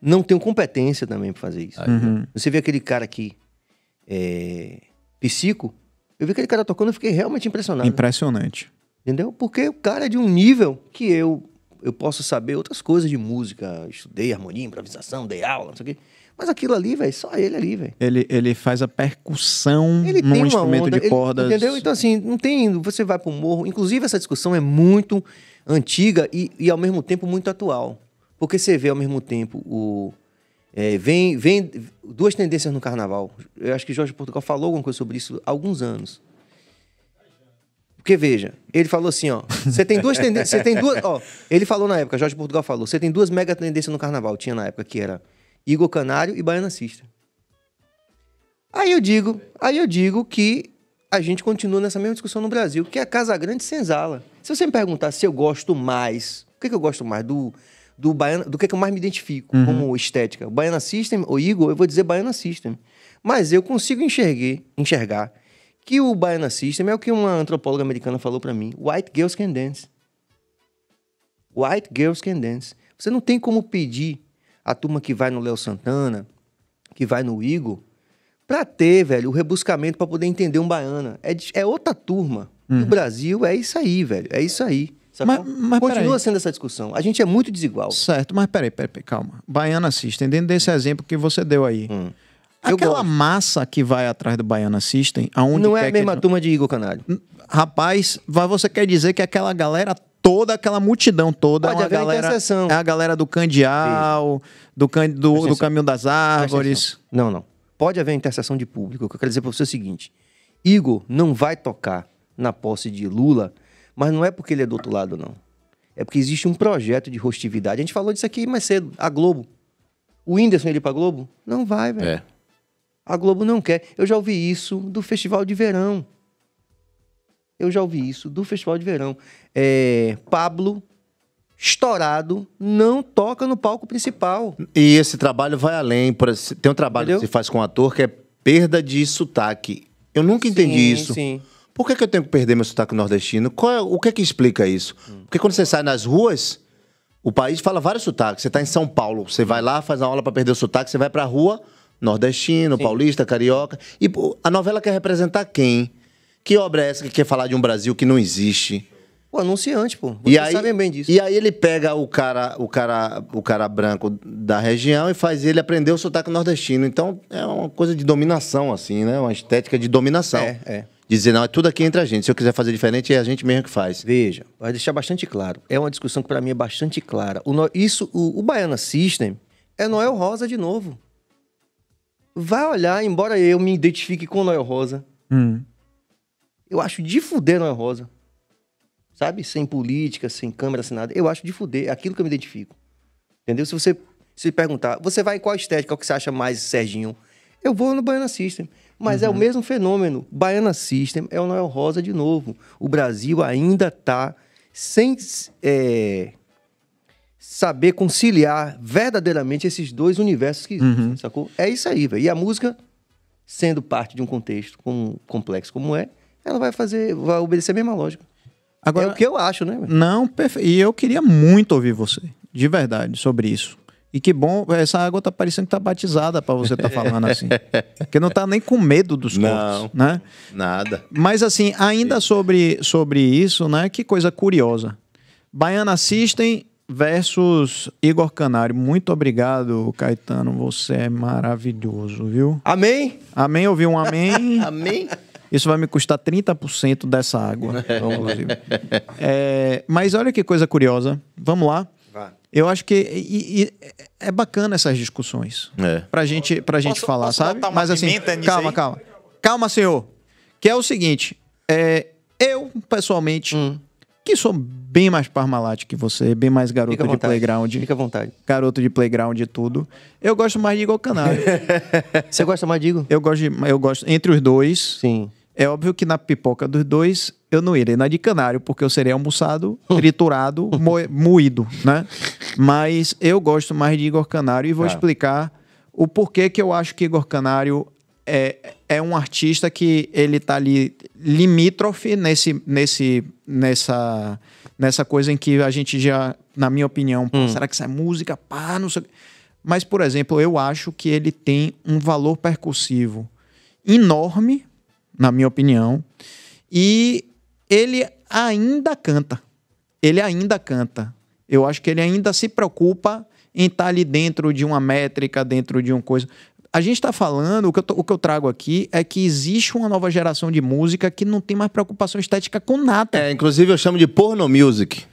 Não tenho competência também para fazer isso. Né? Uhum. Você vê aquele cara aqui, é, psico, eu vi aquele cara tocando e fiquei realmente impressionado. Impressionante. Entendeu? Porque o cara é de um nível que eu eu posso saber outras coisas de música. Estudei harmonia, improvisação, dei aula, não sei o quê. Mas aquilo ali, velho, só ele ali, velho. Ele, ele faz a percussão ele num instrumento onda, de ele, cordas. Entendeu? Então, assim, não tem. Você vai pro morro. Inclusive, essa discussão é muito antiga e, e ao mesmo tempo, muito atual. Porque você vê ao mesmo tempo o. É, vem, vem duas tendências no carnaval. Eu acho que Jorge Portugal falou alguma coisa sobre isso há alguns anos. Porque veja, ele falou assim, ó, você tem duas tendências, você tem duas, ó, ele falou na época, Jorge Portugal falou, você tem duas mega tendências no carnaval, tinha na época que era Igor Canário e Baianacista. Aí eu digo, aí eu digo que a gente continua nessa mesma discussão no Brasil, que é a Casa Grande Senzala. Se você me perguntar se eu gosto mais, o que, é que eu gosto mais do do baiana, do que, é que eu mais me identifico uhum. como estética, o Baiana System ou Igor, eu vou dizer Baiana System. Mas eu consigo enxerguer, enxergar que o Baiana System é o que uma antropóloga americana falou para mim, white girls can dance. White girls can dance. Você não tem como pedir a turma que vai no Léo Santana, que vai no Igor, para ter, velho, o rebuscamento para poder entender um baiana. É, é outra turma. Uhum. No Brasil é isso aí, velho. É isso aí. Mas, mas, Continua peraí. sendo essa discussão. A gente é muito desigual. Certo, mas peraí, peraí, peraí calma. Baiana assistem. dentro desse exemplo que você deu aí. Hum. Aquela massa que vai atrás do Baiana System, aonde Não é a mesma que... turma de Igor Canário. Rapaz, você quer dizer que aquela galera toda aquela multidão toda. Pode é uma galera, interseção. É a galera do Candial, do, can, do, do, Caminho das Árvores. Não, não. Pode haver interseção de público. O que eu quero dizer para você é o seguinte: Igor não vai tocar na posse de Lula, mas não é porque ele é do outro lado, não. É porque existe um projeto de rostividade. A gente falou disso aqui mais cedo. A Globo. O Whindersson ele para Globo? Não vai, velho. É. A Globo não quer. Eu já ouvi isso do Festival de Verão. Eu já ouvi isso do Festival de Verão. É, Pablo estourado não toca no palco principal. E esse trabalho vai além. Tem um trabalho Entendeu? que se faz com um ator que é perda de sotaque. Eu nunca sim, entendi isso. Sim. Por que, que, eu tenho que perder meu sotaque nordestino? É, o que é que explica isso? Porque quando você sai nas ruas, o país fala vários sotaques. Você está em São Paulo, você vai lá, faz uma aula para perder o sotaque, você vai para a rua, nordestino, Sim. paulista, carioca. E a novela quer representar quem? Que obra é essa que quer falar de um Brasil que não existe? O anunciante, pô. Vocês e aí, sabem bem disso. E aí ele pega o cara, o cara, o cara branco da região e faz ele aprender o sotaque nordestino. Então é uma coisa de dominação, assim, né? Uma estética de dominação. É, é. Dizer, não, é tudo aqui entre a gente. Se eu quiser fazer diferente, é a gente mesmo que faz. Veja, vai deixar bastante claro. É uma discussão que para mim é bastante clara. O, isso, o, o Baiana System é Noel Rosa de novo. Vai olhar, embora eu me identifique com Noel Rosa. Hum eu acho de fuder Noel Rosa. Sabe? Sem política, sem câmera, sem nada. Eu acho de fuder. É aquilo que eu me identifico. Entendeu? Se você se perguntar, você vai em qual estética? Qual que você acha mais, Serginho? Eu vou no Baiana System. Mas uhum. é o uhum. mesmo fenômeno. Baiana System é o Noel Rosa de novo. O Brasil ainda está sem é, saber conciliar verdadeiramente esses dois universos que existem, uhum. sacou? É isso aí, velho. E a música, sendo parte de um contexto como, complexo como é, ela vai fazer, vai obedecer a mesma lógica. Agora, é o que eu acho, né? Não, perfeito. E eu queria muito ouvir você, de verdade, sobre isso. E que bom, essa água tá parecendo que tá batizada para você estar tá falando assim. Porque não tá nem com medo dos corpos, não, né? Nada. Mas assim, ainda sobre, sobre isso, né? Que coisa curiosa. Baiana System versus Igor Canário. Muito obrigado, Caetano. Você é maravilhoso, viu? Amém? Amém, ouviu um amém? amém? Isso vai me custar 30% dessa água, é, mas olha que coisa curiosa. Vamos lá. Eu acho que e, e, é bacana essas discussões. É. Pra gente, para gente posso, falar, posso sabe? Mas assim, calma, aí? calma. Calma, senhor. Que é o seguinte. É, eu, pessoalmente, hum. que sou bem mais parmalate que você, bem mais garoto de playground. Fica à vontade. Garoto de playground e tudo. Eu gosto mais de Igor Canário. você gosta mais de Igor? Eu gosto, de, eu gosto entre os dois. Sim. É óbvio que na pipoca dos dois eu não irei na de canário, porque eu serei almoçado, triturado, moído, né? Mas eu gosto mais de Igor Canário e vou tá. explicar o porquê que eu acho que Igor Canário é, é um artista que ele tá ali limítrofe nesse, nesse, nessa, nessa coisa em que a gente já, na minha opinião, hum. será que isso é música? Pá, não sei. Mas, por exemplo, eu acho que ele tem um valor percussivo enorme na minha opinião. E ele ainda canta. Ele ainda canta. Eu acho que ele ainda se preocupa em estar tá ali dentro de uma métrica, dentro de uma coisa. A gente está falando, o que, eu, o que eu trago aqui é que existe uma nova geração de música que não tem mais preocupação estética com nada. É, inclusive eu chamo de porno music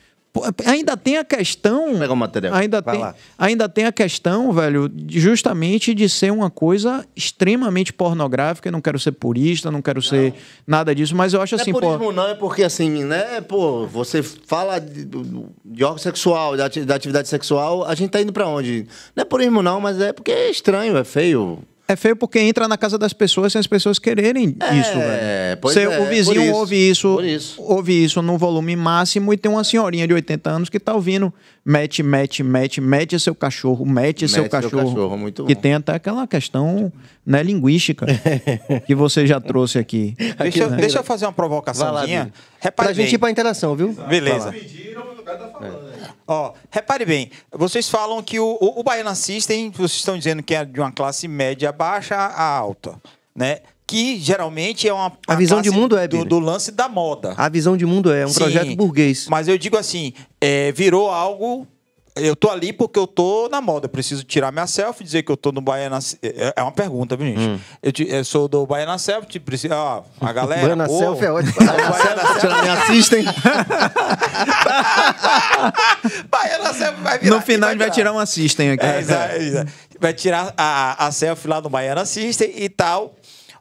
ainda tem a questão. pegar o material. Ainda Vai tem, lá. ainda tem a questão, velho, justamente de ser uma coisa extremamente pornográfica. Eu não quero ser purista, não quero não. ser nada disso, mas eu acho não é assim. Não é purismo, por... não, é porque assim, né, pô, você fala de, de órgão sexual, da atividade sexual, a gente tá indo para onde? Não é purismo, não, mas é porque é estranho, é feio. É feio porque entra na casa das pessoas sem as pessoas quererem é, isso, velho. Pois Cê, é, o vizinho isso, ouve isso, isso, ouve isso no volume máximo e tem uma senhorinha de 80 anos que tá ouvindo mete, mete, mete, mete seu cachorro, mete, mete seu cachorro. cachorro muito bom. Que tem até aquela questão né, linguística que você já trouxe aqui. Deixa, eu, deixa né? eu fazer uma provocaçãozinha. Repare pra gente ir pra interação, viu? Beleza. Beleza. Pediram, o cara tá é. falando, é. Ó, repare bem, vocês falam que o, o, o Baiana System, vocês estão dizendo que é de uma classe média baixa a alta, né? Que geralmente é uma. A visão de mundo é. Do, do, lance da moda. A visão de mundo é, um Sim, projeto burguês. Mas eu digo assim, é, virou algo eu tô ali porque eu tô na moda. Eu preciso tirar minha selfie, e dizer que eu tô no Baiana. É, é uma pergunta, viu, gente? Hum. Eu, te, eu, sou do Baiana Selfie, preciso. Ó, a galera. Baiana oh, Selfie é ótimo. Baiana Selfie. me assistem. Selfie vai virar. No final, vai, vai tirar um assistem aqui. É, exato, é, exato. É, vai tirar a, a selfie lá no Baiana Assistem e tal.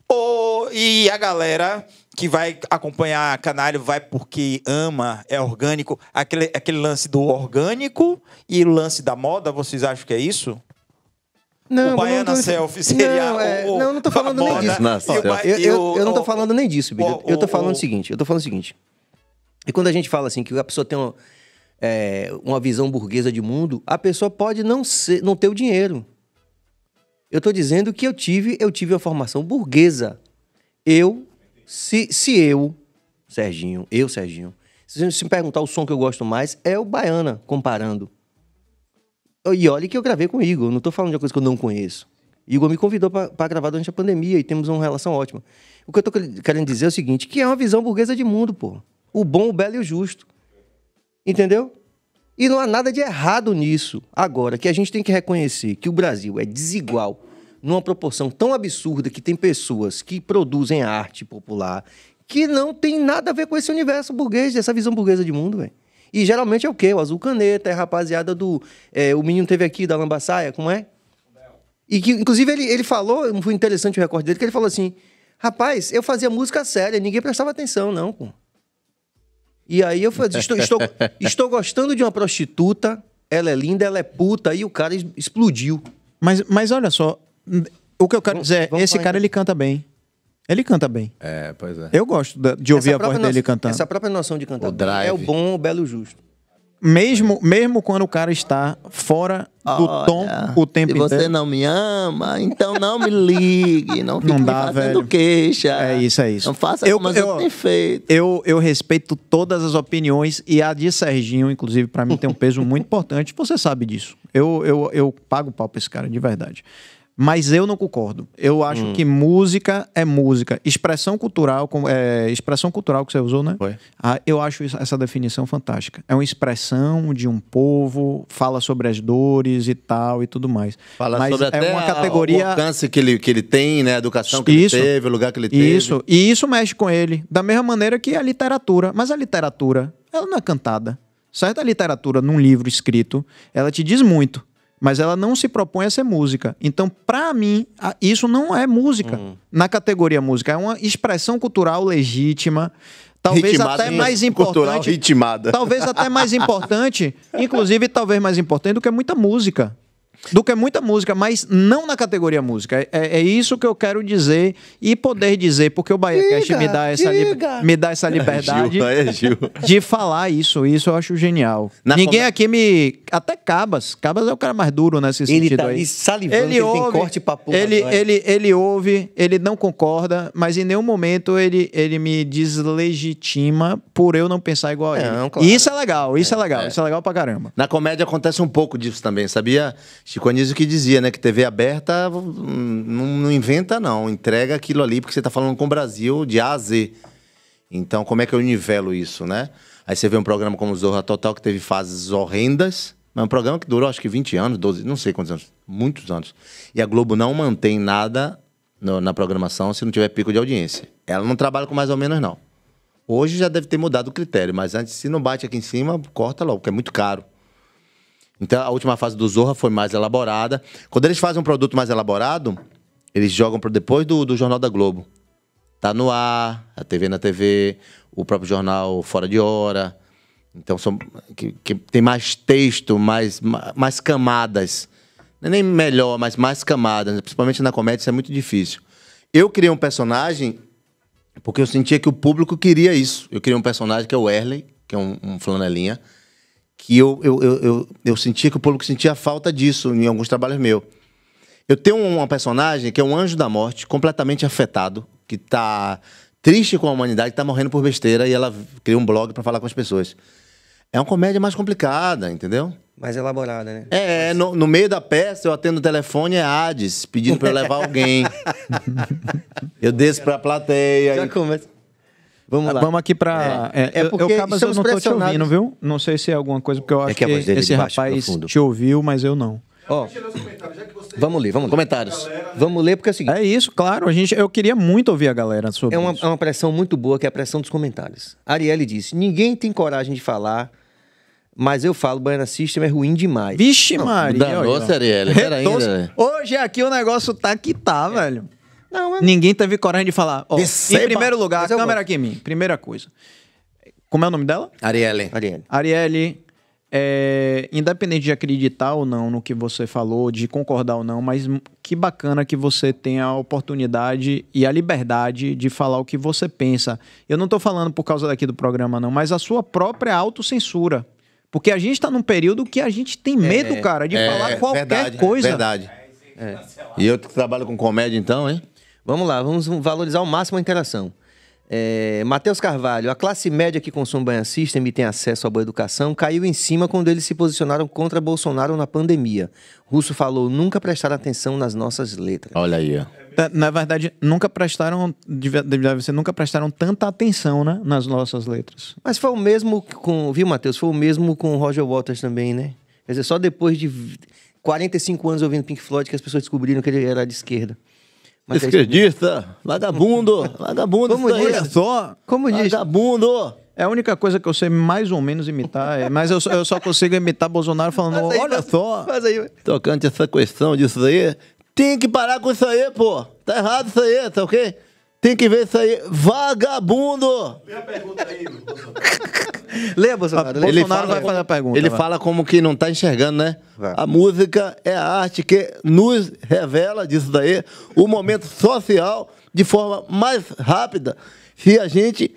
Ou, e a galera que vai acompanhar canário vai porque ama, é orgânico. Aquele, aquele lance do orgânico e o lance da moda, vocês acham que é isso? Não, o Baiana não Selfie seria não, é, o, não, não tô falando nem disso. Nossa, eu, eu, eu, eu, não tô falando nem disso, Bíblia. eu tô falando o, seguinte, eu tô falando o seguinte. E quando a gente fala assim que a pessoa tem uma, é, uma visão burguesa de mundo, a pessoa pode não, ser, não ter o dinheiro. Eu tô dizendo que eu tive, eu tive uma formação burguesa. Eu se, se eu, Serginho, eu, Serginho, se, se me perguntar o som que eu gosto mais, é o Baiana, comparando. E olha que eu gravei com o Igor, não estou falando de uma coisa que eu não conheço. Igor me convidou para gravar durante a pandemia e temos uma relação ótima. O que eu estou querendo dizer é o seguinte, que é uma visão burguesa de mundo, pô. O bom, o belo e o justo. Entendeu? E não há nada de errado nisso. Agora, que a gente tem que reconhecer que o Brasil é desigual numa proporção tão absurda que tem pessoas que produzem arte popular que não tem nada a ver com esse universo burguês, essa visão burguesa de mundo, velho. E geralmente é o quê? O Azul Caneta, é a rapaziada do. É, o menino teve aqui da Lambaçaia, como é? E que, inclusive, ele, ele falou, foi interessante o recorde dele, que ele falou assim: rapaz, eu fazia música séria, ninguém prestava atenção, não, pô. E aí eu falei, estou, estou, estou gostando de uma prostituta, ela é linda, ela é puta, e o cara explodiu. Mas, mas olha só, o que eu quero dizer é, esse cara então. ele canta bem. Ele canta bem. É, pois é. Eu gosto de ouvir a voz dele cantando. Essa própria noção de cantar o drive. é o bom, o belo, o justo. Mesmo, mesmo quando o cara está fora do Olha, tom o tempo inteiro. Se você inteiro. não me ama, então não me ligue. Não fique não dá, fazendo velho. queixa. É isso, é isso. Não faça eu, como eu, tenho feito. Eu, eu respeito todas as opiniões e a de Serginho, inclusive, para mim tem um peso muito importante. Você sabe disso. Eu, eu, eu pago pau para esse cara, de verdade. Mas eu não concordo. Eu acho hum. que música é música. Expressão cultural, é, expressão cultural que você usou, né? Foi. Ah, eu acho essa definição fantástica. É uma expressão de um povo, fala sobre as dores e tal e tudo mais. Fala Mas sobre é até uma categoria... o alcance que ele, que ele tem, né? A educação que isso, ele teve, o lugar que ele teve. Isso, e isso mexe com ele. Da mesma maneira que a literatura. Mas a literatura, ela não é cantada. Certa literatura num livro escrito, ela te diz muito mas ela não se propõe a ser música. Então, para mim, isso não é música uhum. na categoria música. É uma expressão cultural legítima, talvez ritmada, até né? mais importante. Cultural Talvez até mais importante, inclusive talvez mais importante do que muita música do que muita música, mas não na categoria música. É, é isso que eu quero dizer e poder dizer, porque o Bahia diga, Cash me dá essa, li, me dá essa liberdade é, Gil, é, de falar isso. Isso eu acho genial. Na Ninguém aqui me. Até Cabas. Cabas é o cara mais duro nesse ele sentido tá aí. Salivando, ele, ele ouve, tem corte pra porra, ele, é? ele, ele, ouve, ele não concorda, mas em nenhum momento ele, ele me deslegitima por eu não pensar igual a ele. Não, claro. Isso é legal, isso é, é legal, é. isso é legal pra caramba. Na comédia acontece um pouco disso também, sabia? Chico Anísio que dizia, né, que TV aberta hum, não, não inventa não, entrega aquilo ali porque você está falando com o Brasil de A a Z. Então, como é que eu nivelo isso, né? Aí você vê um programa como o Zorra Total que teve fases horrendas, mas é um programa que durou acho que 20 anos, 12, não sei quantos anos, muitos anos. E a Globo não mantém nada no, na programação se não tiver pico de audiência. Ela não trabalha com mais ou menos não. Hoje já deve ter mudado o critério, mas antes se não bate aqui em cima, corta logo, porque é muito caro. Então a última fase do Zorra foi mais elaborada. Quando eles fazem um produto mais elaborado, eles jogam para depois do, do Jornal da Globo. Tá no ar, a TV na TV, o próprio jornal Fora de Hora. Então são, que, que tem mais texto, mais, mais camadas. Não é nem melhor, mas mais camadas. Principalmente na comédia, isso é muito difícil. Eu criei um personagem porque eu sentia que o público queria isso. Eu criei um personagem que é o Erley, que é um, um flanelinha que eu, eu, eu, eu, eu sentia que o público sentia falta disso em alguns trabalhos meus. Eu tenho uma personagem que é um anjo da morte, completamente afetado, que está triste com a humanidade, está morrendo por besteira, e ela cria um blog para falar com as pessoas. É uma comédia mais complicada, entendeu? Mais elaborada, né? É, é no, no, meio da peça eu atendo o telefone, é Hades, pedindo para eu levar alguém. eu desço para a plateia. Já e... começa. Vamos lá. Vamos aqui para. É, é, é, porque eu, eu, eu não estou te ouvindo, viu? Não sei se é alguma coisa, porque eu é acho é que, que esse rapaz te ouviu, mas eu não. Ó, oh. vamos ler, vamos ler. Comentários. Galera, né? Vamos ler, porque é o seguinte. É isso, claro. A gente, eu queria muito ouvir a galera sobre é uma, isso. É uma pressão muito boa, que é a pressão dos comentários. Arielle disse: ninguém tem coragem de falar. Mas eu falo, Baiana System é ruim demais. Vixe, Maria. Da nossa, Arielle. Peraí. Hoje aqui o negócio tá que tá, é. velho. Não, mas... Ninguém teve coragem de falar. em primeiro lugar, a câmera aqui em mim. Primeira coisa. Como é o nome dela? Arielle. Arielle. Arielle, é, independente de acreditar ou não no que você falou, de concordar ou não, mas que bacana que você tem a oportunidade e a liberdade de falar o que você pensa. Eu não estou falando por causa daqui do programa, não, mas a sua própria autocensura. Porque a gente está num período que a gente tem é, medo, é, cara, de é, falar é qualquer verdade, coisa. Verdade. É. E eu que trabalho com comédia, então, hein? Vamos lá, vamos valorizar ao máximo a interação. É, Matheus Carvalho, a classe média que consome banha system e tem acesso à boa educação caiu em cima quando eles se posicionaram contra Bolsonaro na pandemia. Russo falou nunca prestar atenção nas nossas letras. Olha aí, ó. Na, verdade, nunca prestaram, deve ser, nunca prestaram tanta atenção, né, nas nossas letras. Mas foi o mesmo com, viu, Matheus? Foi o mesmo com Roger Waters também, né? Quer dizer, só depois de 45 anos ouvindo Pink Floyd que as pessoas descobriram que ele era de esquerda. Mas é Esquerdista, vagabundo, vagabundo, como diz, olha é só. Como diz. Vagabundo. É a única coisa que eu sei mais ou menos imitar, é, mas eu, eu, só consigo imitar Bolsonaro falando, aí, olha faz, só. Faz aí. Tocante essa questão disso aí, tem que parar com isso aí, pô. Tá errado isso aí, tá ok? Tem que ver isso aí. Vagabundo! Vem a pergunta aí, Lê, Bolsonaro. Ele Bolsonaro fala, vai fazer a pergunta. Ele vai. fala como que não tá enxergando, né? Vai. A música é a arte que nos revela, disso daí, o momento social de forma mais rápida. Se a gente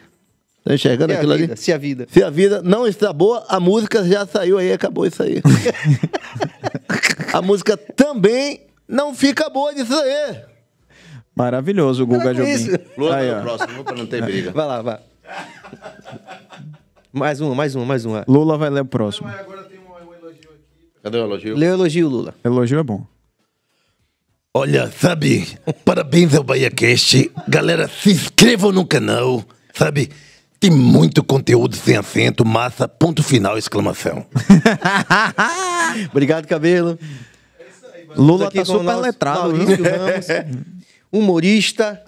Tá enxergando se aquilo vida, ali? Se a vida. Se a vida não está boa, a música já saiu aí, acabou isso aí. a música também não fica boa disso aí. Maravilhoso o Guga Jobim. Lula Aí, no ó. próximo, pra não ter briga. Vai lá, vai. Mais uma, mais uma, mais uma. Lula vai ler o próximo. Mas agora tem um, elogio aqui. Cadê o elogio? Lê o elogio, Lula. Elogio é bom. Olha, sabe, parabéns ao BaiaCast. Galera, se inscrevam no canal, sabe? Tem muito conteúdo sem acento, massa, ponto final, exclamação. Obrigado, cabelo. É Lula tá Aqui tá Lula o super nosso letrado, Maurício Ramos. humorista.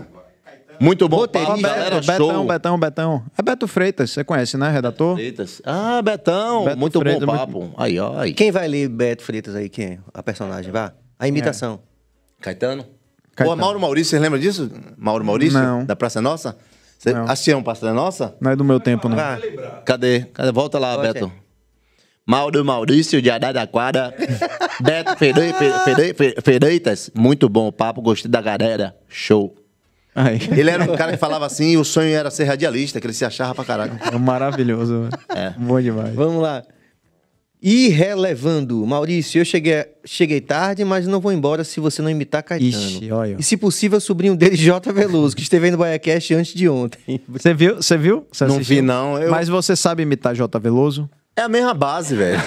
Muito bom. Roteirista. Beto, galera, Betão, show. Betão, Betão, É Beto Freitas, você conhece, né, redator? Beto Freitas. Ah, Betão. Beto muito Freitas, bom papo. Muito... Aí, ó. Aí. Quem vai ler Beto Freitas aí? Quem? É? A personagem, vá. A imitação. É. Caetano? Caetano. Mauro Maurício, você lembra disso? Mauro Maurício? Não. Da Praça Nossa? Você assistiu um Praça Nossa? Não é do meu tempo, não. Cadê? Cadê? Volta lá, Poxa. Beto. Mauro Maurício de Araraquara, Beto Ferre, muito bom o papo, gostei da galera, show. Ele era um cara que falava assim e o sonho era ser radialista, que ele se achava pra caralho. É maravilhoso, mano. É. Bom demais. Vamos lá. Irrelevando. Maurício, eu cheguei, cheguei tarde, mas não vou embora se você não imitar Caetano. Ixi, olha. E se possível, sobrinho dele, J. Veloso, que esteve no Baiacast antes de ontem. Você viu? Você viu? Cê não assistiu? vi, não. Eu... Mas você sabe imitar J. Veloso? É a mesma base, velho.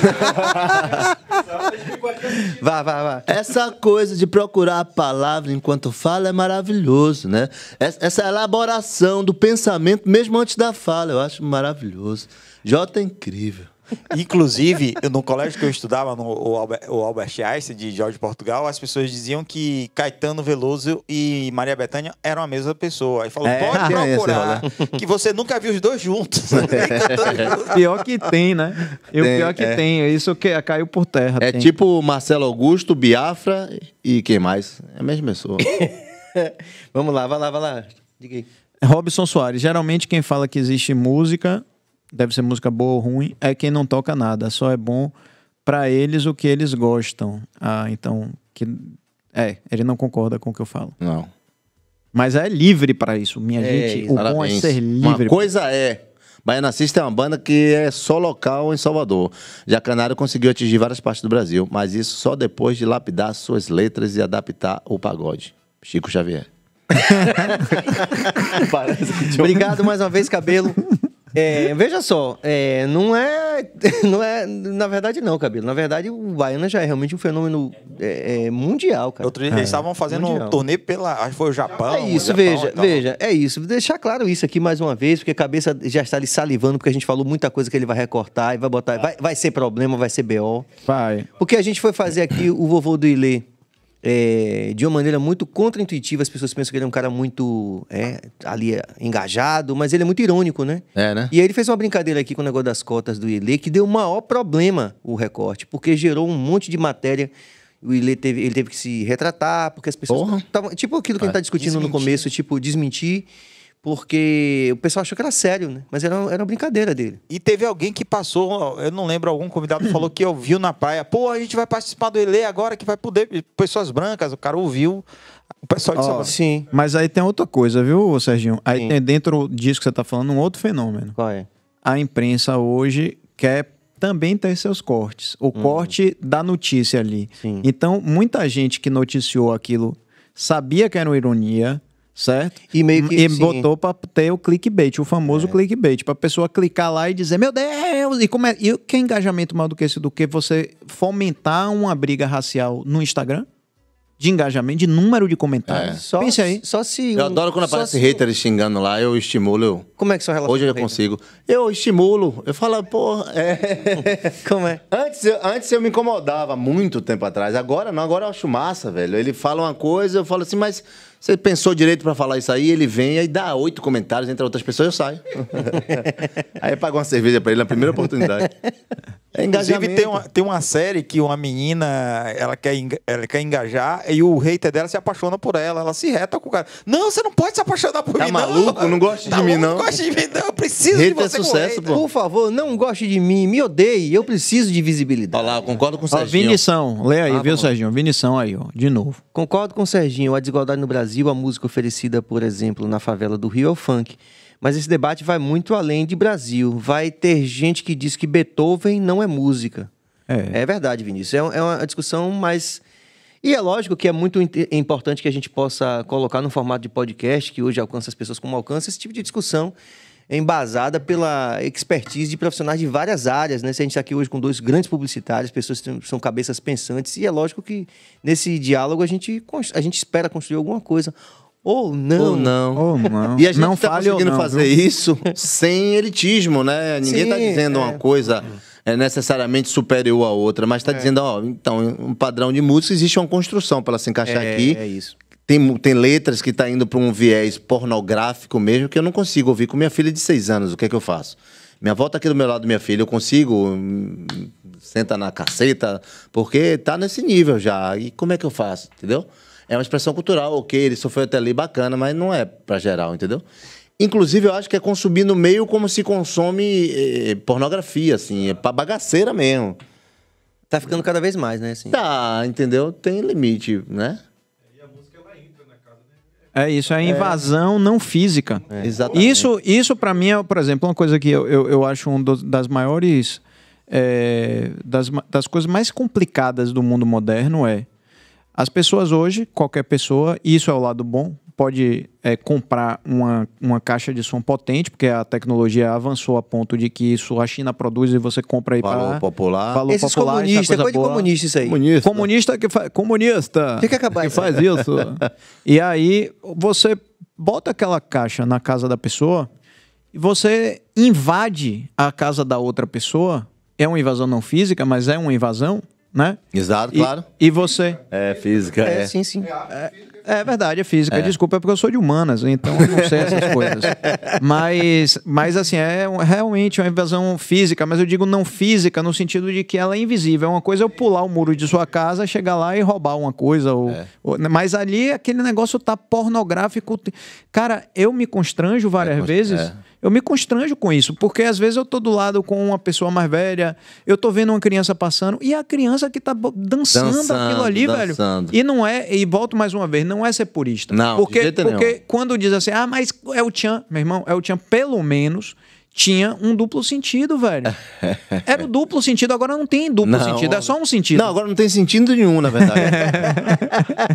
vai, vai, vai. Essa coisa de procurar a palavra enquanto fala é maravilhoso, né? Essa elaboração do pensamento mesmo antes da fala, eu acho maravilhoso. Jota é incrível. Inclusive, no colégio que eu estudava, no o Albert, o Albert Einstein, de Jorge Portugal, as pessoas diziam que Caetano Veloso e Maria Bethânia eram a mesma pessoa. Aí falou, é, pode é procurar, que você nunca viu os dois juntos. É. É. pior que tem, né? E o pior que é. tem, é isso que caiu por terra. É tem. tipo Marcelo Augusto, Biafra e quem mais? É a mesma pessoa. Vamos lá, vai lá, vai lá. Diga aí. Robson Soares, geralmente quem fala que existe música deve ser música boa ou ruim, é quem não toca nada. Só é bom para eles o que eles gostam. Ah, então, que... é, ele não concorda com o que eu falo. Não. Mas é livre para isso, minha é, gente. O bom é ser livre. Uma coisa é. Baiana System é uma banda que é só local em Salvador. Já Canário conseguiu atingir várias partes do Brasil, mas isso só depois de lapidar suas letras e adaptar o pagode. Chico Xavier. Obrigado mais uma vez, cabelo. É, veja só, é, não é. Não é. Na verdade, não, Cabelo. Na verdade, o Baiana já é realmente um fenômeno é, é mundial, cara. Outro dia eles é, estavam fazendo mundial. um turnê pela. Acho que foi o Japão. É isso, Japão, veja, então. veja, é isso. Deixar claro isso aqui mais uma vez, porque a cabeça já está ali salivando, porque a gente falou muita coisa que ele vai recortar e vai botar. Vai, vai ser problema, vai ser BO. Vai. Porque a gente foi fazer aqui o vovô do Ilê é, de uma maneira muito contraintuitiva, as pessoas pensam que ele é um cara muito é, ali é, engajado, mas ele é muito irônico, né? É, né? E aí ele fez uma brincadeira aqui com o negócio das cotas do Ilê, que deu o maior problema o recorte, porque gerou um monte de matéria. O Ilê teve, ele teve que se retratar, porque as pessoas. Tavam, tipo aquilo que a gente está discutindo desmentir. no começo, tipo, desmentir. Porque o pessoal achou que era sério, né? Mas era, era uma brincadeira dele. E teve alguém que passou, eu não lembro, algum convidado falou que ouviu na praia. Pô, a gente vai participar do Ele agora que vai poder. Pessoas brancas, o cara ouviu. O pessoal de oh, Sim. Mas aí tem outra coisa, viu, Serginho? Aí sim. tem dentro disso que você tá falando um outro fenômeno. Qual é? A imprensa hoje quer também ter seus cortes. O hum. corte da notícia ali. Sim. Então, muita gente que noticiou aquilo sabia que era uma ironia certo? E meio que e sim. botou para ter o clickbait, o famoso é. clickbait, para pessoa clicar lá e dizer, meu Deus, e como é, e que é engajamento maior do que esse do que você fomentar uma briga racial no Instagram? De engajamento, de número de comentários. É. Só, Pense aí. Só se. Um, eu adoro quando aparece haters se... xingando lá, eu estimulo. Eu... Como é que sua relação? Hoje eu consigo. Eu estimulo. Eu falo, porra. É... Como é? Antes eu, antes eu me incomodava muito tempo atrás. Agora não, agora eu acho massa, velho. Ele fala uma coisa, eu falo assim, mas você pensou direito para falar isso aí, ele vem e dá oito comentários entre outras pessoas, eu saio. aí eu pago uma cerveja para ele na primeira oportunidade. É Inclusive, tem uma, tem uma série que uma menina ela quer, ela quer engajar e o hater dela se apaixona por ela. Ela se reta com o cara. Não, você não pode se apaixonar por tá mim, maluco? não. Não gosta tá de mim, não. Não gosta de mim, não. Eu preciso hater de é você. É sucesso, Por favor, não goste de mim, me odeie. Eu preciso de visibilidade. Olha lá, eu concordo com o Serginho. Ó, Vinição, lê aí, ah, viu, tá Serginho? Vinição aí, ó, de novo. Concordo com o Serginho. A desigualdade no Brasil, a música oferecida, por exemplo, na favela do Rio é o funk. Mas esse debate vai muito além de Brasil. Vai ter gente que diz que Beethoven não é música. É, é verdade, Vinícius. É, é uma discussão mais. E é lógico que é muito importante que a gente possa colocar no formato de podcast, que hoje alcança as pessoas como alcança, esse tipo de discussão embasada pela expertise de profissionais de várias áreas, né? Se a gente está aqui hoje com dois grandes publicitários, pessoas que são cabeças pensantes, e é lógico que nesse diálogo a gente, a gente espera construir alguma coisa. Ou não. Ou não. Ou não. E a gente não tá conseguindo não, fazer viu? isso sem elitismo, né? Ninguém tá Sim, tá dizendo é. uma coisa é necessariamente superior à outra, mas está é. dizendo, ó, então, um padrão de música existe uma construção para ela se encaixar é, aqui. É isso. Tem, tem letras que está indo para um viés pornográfico mesmo que eu não consigo ouvir com minha filha de seis anos. O que é que eu faço? Minha volta tá aqui do meu lado, minha filha, eu consigo hum, senta na caceta, porque tá nesse nível já. E como é que eu faço, entendeu? É uma expressão cultural, ok, ele só foi até ali bacana, mas não é para geral, entendeu? Inclusive, eu acho que é consumir no meio como se consome eh, eh pornografia, assim, é pra bagaceira mesmo. Tá ficando cada vez mais, né? Assim. Tá, entendeu? Tem limite, né? É isso, é invasão é. não física. É. Exatamente. Isso, isso para mim é, por exemplo, uma coisa que eu, eu, eu acho um das maiores. É, das, das coisas mais complicadas do mundo moderno é as pessoas hoje, qualquer pessoa, isso é o lado bom, pode é, comprar uma, uma caixa de som potente, porque a tecnologia avançou a ponto de que isso a China produz e você compra aí para popular. Valor Esses popular, comunista, é coisa boa. de comunista isso aí. Comunista, comunista que faz comunista. Tem que acabar é que faz isso. e aí você bota aquela caixa na casa da pessoa e você invade a casa da outra pessoa. É uma invasão não física, mas é uma invasão né? Exato, claro. E você? É física, é. é. Sim, sim. É, é, é, verdade, é física. É. Desculpa, é porque eu sou de humanas, então eu não sei essas coisas. Mas, mas assim, é realmente uma invasão física, mas eu digo não física no sentido de que ela é invisível. É uma coisa eu pular o muro de sua casa, chegar lá e roubar uma coisa. Ou, é. ou né? mas ali aquele negócio tá pornográfico. Cara, eu me constranjo várias é, vezes. É eu me constranjo com isso, porque às vezes eu tô do lado com uma pessoa mais velha, eu tô vendo uma criança passando e a criança que tá dançando, dançando aquilo ali, dançando. velho. E não é, e volto mais uma vez, não é ser purista. Não, porque, porque quando diz assim, ah, mas é o Tchan, meu irmão, é o Tchan pelo menos tinha um duplo sentido, velho. Era o duplo sentido, agora não tem duplo não, sentido, é só um sentido. Não, agora não tem sentido nenhum, na verdade.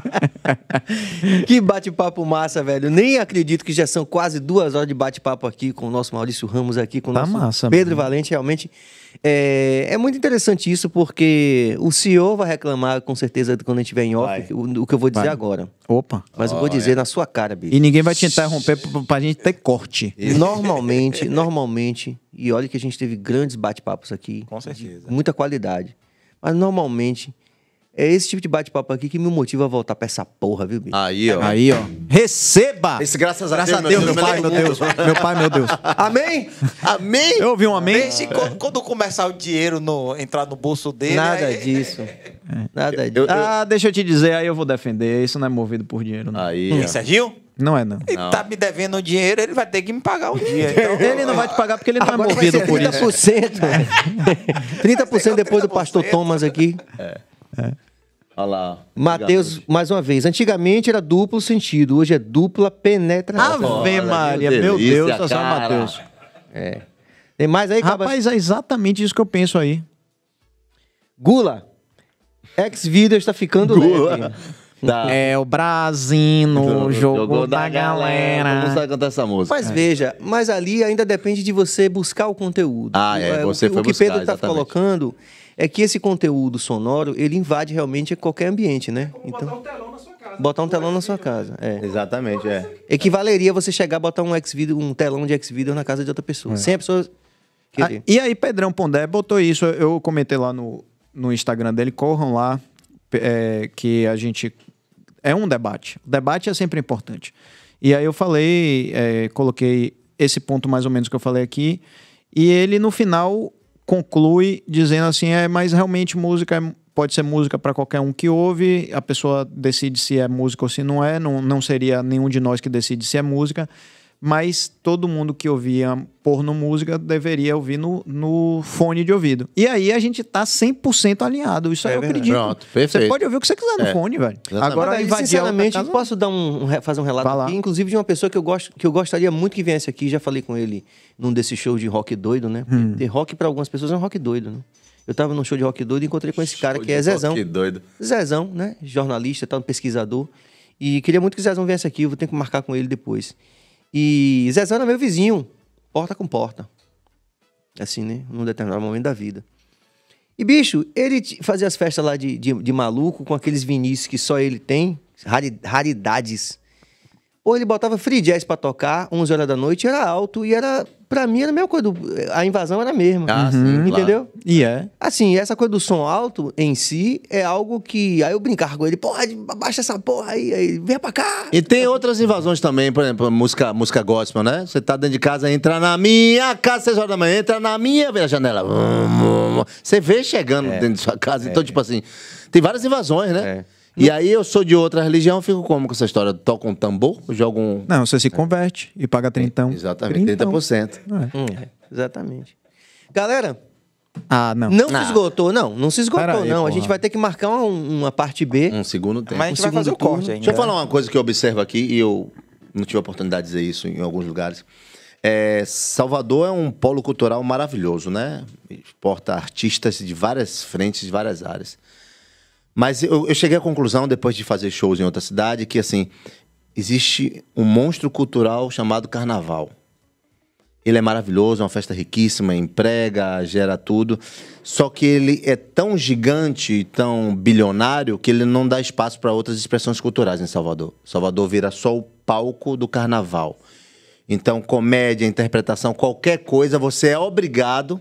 que bate-papo massa, velho. Nem acredito que já são quase duas horas de bate-papo aqui com o nosso Maurício Ramos, aqui com o tá nosso massa, Pedro mano. Valente, realmente. É, é, muito interessante isso, porque o CEO vai reclamar, com certeza, quando a gente estiver em off, o, o, que eu vou dizer vai. agora. Opa. Mas oh, eu vou dizer é. na sua cara, bicho. E ninguém vai te interromper pra gente ter corte. Normalmente, normalmente, e olha que a gente teve grandes bate-papos aqui. Com certeza. Muita qualidade. Mas normalmente é esse tipo de bate-papo aqui que me motiva a voltar pra essa porra, viu, bicho? Aí, ó. Aí, ó. Receba! Esse graças a graças Deus, Deus, meu, Deus, meu, pai, meu Deus, meu pai, meu Deus. Amém? Amém? Eu ouvi um amém? quando começar o dinheiro no, entrar no bolso dele... Nada aí... disso. É. Nada disso. Ah, deixa eu te dizer, aí eu vou defender. Isso não é movido por dinheiro, não. Aí, hum. Serginho? Não é, não. Ele não. tá me devendo um dinheiro, ele vai ter que me pagar um dia. Então... ele não vai te pagar porque ele não é Agora é movido por isso. 30%. 30% depois 30%. do pastor Thomas aqui. É. é. Olha Mateus, mais uma vez. Antigamente era duplo sentido, hoje é dupla penetração. Ave Maria, meu Deus, só sabe Mateus. É. Tem mais aí, Rapaz, é exatamente isso que eu penso aí. Gula. Ex-Video está ficando Gula. leve. Tá. É o Brasino, o jogo, jogo da, da galera. galera. Não sabe cantar essa música. Mas é. veja, mas ali ainda depende de você buscar o conteúdo. Ah, é, é você o, foi O que buscar, Pedro está colocando é que esse conteúdo sonoro, ele invade realmente qualquer ambiente, né? Como então, botar um telão na sua casa. Botar um telão na é sua casa, é. Exatamente, é. Equivaleria você chegar e botar um um telão de x na casa de outra pessoa. É. Sem a pessoa... Ah, e aí, Pedrão Pondé botou isso, eu comentei lá no, no Instagram dele, corram lá, é, que a gente... É um debate. O debate é sempre importante. E aí eu falei, é, coloquei esse ponto mais ou menos que eu falei aqui, e ele no final conclui dizendo assim: é, mas realmente música é, pode ser música para qualquer um que ouve, a pessoa decide se é música ou se não é, não, não seria nenhum de nós que decide se é música mas todo mundo que ouvia porno música deveria ouvir no, no fone de ouvido. E aí a gente tá 100% alinhado. Isso é aí eu é verdade. acredito. Pronto, perfeito. Você pode ouvir o que você quiser no é. fone, velho. Exatamente. Agora, aí, sinceramente, casa... posso dar um, fazer um relato aqui, inclusive de uma pessoa que eu, gosto, que eu gostaria muito que viesse aqui. Já falei com ele num desses shows de rock doido, né? Hum. rock para algumas pessoas é um rock doido, né? Eu tava num show de rock doido e encontrei com esse show cara que é Zezão. Que doido. Zezão, né? Jornalista, tal, pesquisador. E queria muito que o Zezão viesse aqui, eu vou ter que marcar com ele depois. E Zezão era meu vizinho, porta com porta. Assim, né? Num determinado momento da vida. E, bicho, ele fazia as festas lá de, de, de maluco com aqueles vinis que só ele tem, raridades ou ele botava free jazz pra tocar, 11 horas da noite, era alto e era. Pra mim era a mesma coisa, a invasão era a mesma. Ah, uhum, sim, entendeu? E é. Assim, essa coisa do som alto em si é algo que. Aí eu brincava com ele, porra, abaixa essa porra aí, aí vem pra cá. E tem outras invasões também, por exemplo, música, música gospel, né? Você tá dentro de casa, entra na minha casa, 6 horas da manhã, entra na minha, vê a janela. Você vê chegando é. dentro de sua casa. Então, é. Então, tipo assim, tem várias invasões, né? É. E aí eu sou de outra religião, fico como com essa história? Toca um tambor? Joga um. Não, você se converte e paga trintão. Exatamente, trintão. 30%. É. Hum, é. Exatamente. Galera. Ah, não. Não se ah. esgotou, não. Não se esgotou, aí, não. A gente vai ter que marcar uma, uma parte B. Um segundo tempo. Mas a gente Um vai fazer o corte ainda. Deixa eu falar uma coisa que eu observo aqui, e eu não tive a oportunidade de dizer isso em alguns lugares. É, Salvador é um polo cultural maravilhoso, né? Exporta artistas de várias frentes, de várias áreas. Mas eu, eu cheguei à conclusão, depois de fazer shows em outra cidade, que assim, existe um monstro cultural chamado carnaval. Ele é maravilhoso, é uma festa riquíssima, emprega, gera tudo. Só que ele é tão gigante, tão bilionário, que ele não dá espaço para outras expressões culturais em Salvador. Salvador vira só o palco do carnaval. Então, comédia, interpretação, qualquer coisa, você é obrigado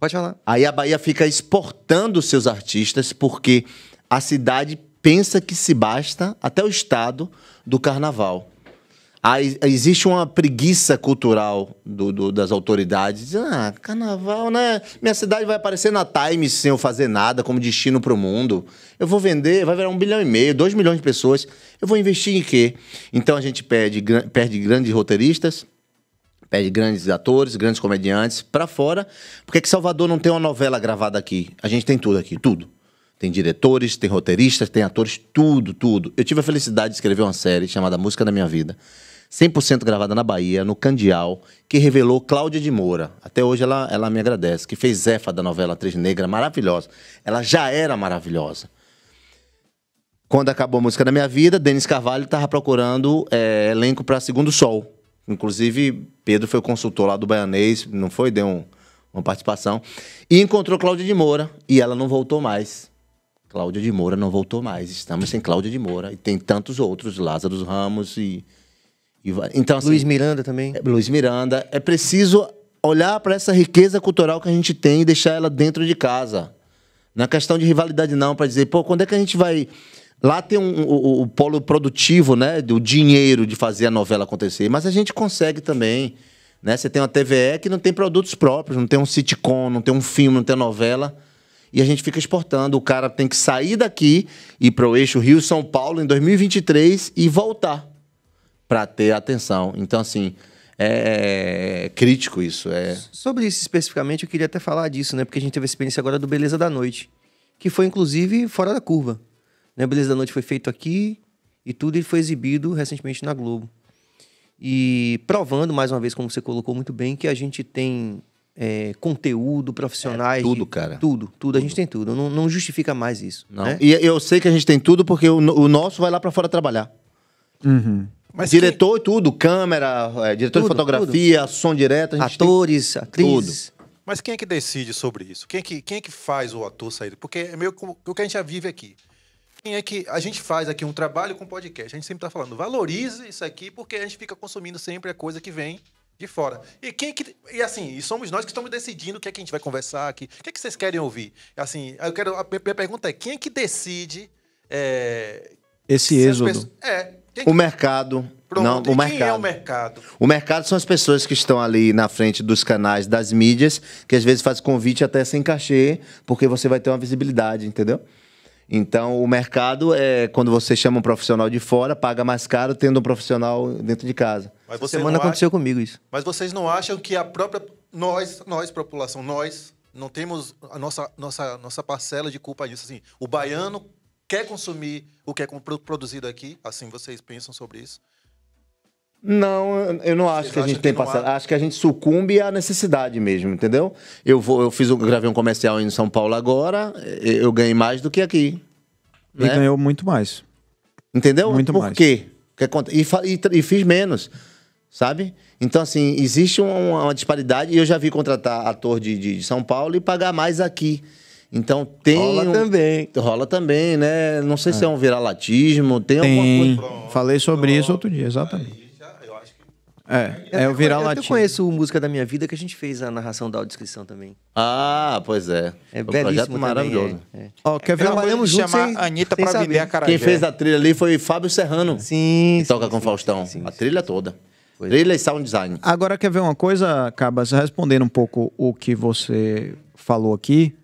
Pode falar. Aí a Bahia fica exportando seus artistas porque a cidade pensa que se basta até o estado do carnaval. Aí, existe uma preguiça cultural do, do, das autoridades. ah, carnaval, né? Minha cidade vai aparecer na Times sem eu fazer nada, como destino para o mundo. Eu vou vender, vai virar um bilhão e meio, dois milhões de pessoas. Eu vou investir em quê? Então a gente perde, perde grandes roteiristas, pede grandes atores, grandes comediantes para fora. Por que, que Salvador não tem uma novela gravada aqui? A gente tem tudo aqui, tudo. Tem diretores, tem roteiristas, tem atores, tudo, tudo. Eu tive a felicidade de escrever uma série chamada Música da Minha Vida, 100% gravada na Bahia, no Candial, que revelou Cláudia de Moura. Até hoje ela, ela me agradece, que fez Zefa da novela Atriz Negra, maravilhosa. Ela já era maravilhosa. Quando acabou a música da minha vida, Denis Carvalho estava procurando é, elenco para Segundo Sol. Inclusive, Pedro foi consultor lá do Baianês, não foi? Deu um, uma participação. E encontrou Cláudia de Moura e ela não voltou mais. Cláudia de Moura não voltou mais. Estamos sem Cláudia de Moura. E tem tantos outros, Lázaro Ramos e. e então, assim, Luiz Miranda também. É, Luiz Miranda. É preciso olhar para essa riqueza cultural que a gente tem e deixar ela dentro de casa. Não é questão de rivalidade, não, para dizer, pô, quando é que a gente vai Lá tem um, o, o, polo produtivo, né? Do dinheiro de fazer a novela acontecer. Mas a gente consegue também. Né? Você tem uma TVE que não tem produtos próprios, não tem um sitcom, não tem um filme, não tem novela. E a gente fica exportando. O cara tem que sair daqui, ir para o eixo Rio-São Paulo em 2023 e voltar para ter atenção. Então, assim, é, é crítico isso. É... Sobre isso especificamente, eu queria até falar disso, né? Porque a gente teve a experiência agora do Beleza da Noite, que foi inclusive fora da curva. Né? Beleza da Noite foi feito aqui e tudo e foi exibido recentemente na Globo. E provando, mais uma vez, como você colocou muito bem, que a gente tem é, conteúdo, profissionais. É, tudo, de, cara. Tudo, tudo, tudo, A gente tem tudo. Não, não justifica mais isso. Né? E eu sei que a gente tem tudo porque o, o nosso vai lá para fora trabalhar. Uhum. Mas diretor e que... tudo, câmera, é, diretor tudo, de fotografia, tudo. som direto, atores, tem... atrizes. Tudo. Mas quem é que decide sobre isso? Quem é que, quem é que faz o ator sair? Porque é meio que o que a gente já vive aqui quem é que. A gente faz aqui um trabalho com podcast. A gente sempre está falando, valorize isso aqui, porque a gente fica consumindo sempre a coisa que vem de fora. E quem que. E assim, e somos nós que estamos decidindo o que é que a gente vai conversar aqui. O que é que vocês querem ouvir? Assim, eu quero. A minha pergunta é: quem é que decide. É, Esse êxodo. Pessoas, é. Quem, é o mercado. Pronto, não, é o mercado. É o mercado? O mercado são as pessoas que estão ali na frente dos canais, das mídias, que às vezes faz convite até sem cachê, porque você vai ter uma visibilidade, entendeu? Então, o mercado é quando você chama um profissional de fora, paga mais caro tendo um profissional dentro de casa. Mas Essa semana aconteceu acha... comigo isso. Mas vocês não acham que a própria nós, nós população, nós não temos a nossa nossa nossa parcela de culpa nisso assim? O baiano quer consumir o que é produzido aqui, assim vocês pensam sobre isso? Não, eu não acho Vocês que a gente tem passado. Acho que a gente sucumbe à necessidade mesmo, entendeu? Eu vou, eu fiz um, gravei um comercial em São Paulo agora, eu ganhei mais do que aqui. E né? ganhou muito mais. Entendeu? Muito Por mais. Por quê? E, e, e, fiz menos, sabe? Então, assim, existe uma, uma disparidade. E eu já vi contratar ator de, de, de São Paulo e pagar mais aqui. Então tem. Rola um... também. Rola também, né? Não sei é. se é um viralatismo, tem, tem. alguma coisa. Falei sobre Pronto. isso outro dia, exatamente. Aí. É, eu, é o viral eu, latino. Eu conheço o Música da Minha Vida que a gente fez a narração da audiodescrição também. Ah, pois é. É, é um belíssimo maravilhoso. Também, é, é. quer ver coisa juntos chamar sem, a Anitta pra saber. vender a carajé. Quem fez a trilha ali foi Fábio Serrano. Sim. Que sim, toca sim, com Faustão. Sim, a trilha toda. Trilha e sound design. Agora quer ver uma coisa, Cabas, respondendo um pouco o que você falou aqui.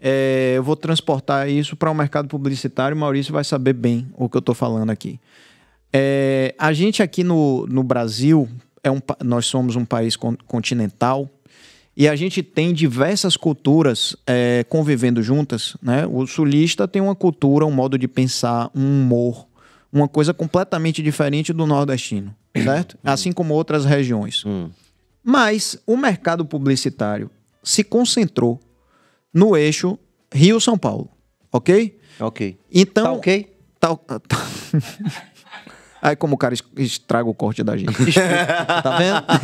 É, eu vou transportar isso para o um mercado publicitário. O Maurício vai saber bem o que eu estou falando aqui. É, a gente aqui no, no Brasil, é um, nós somos um país continental e a gente tem diversas culturas é, convivendo juntas. Né? O sulista tem uma cultura, um modo de pensar, um humor, uma coisa completamente diferente do nordestino, hum. certo? Assim como outras regiões. Hum. Mas o mercado publicitário se concentrou no eixo Rio-São Paulo, ok? Ok. Então. Tá ok? Tá, tá... Aí como o cara estraga o corte da gente. tá vendo?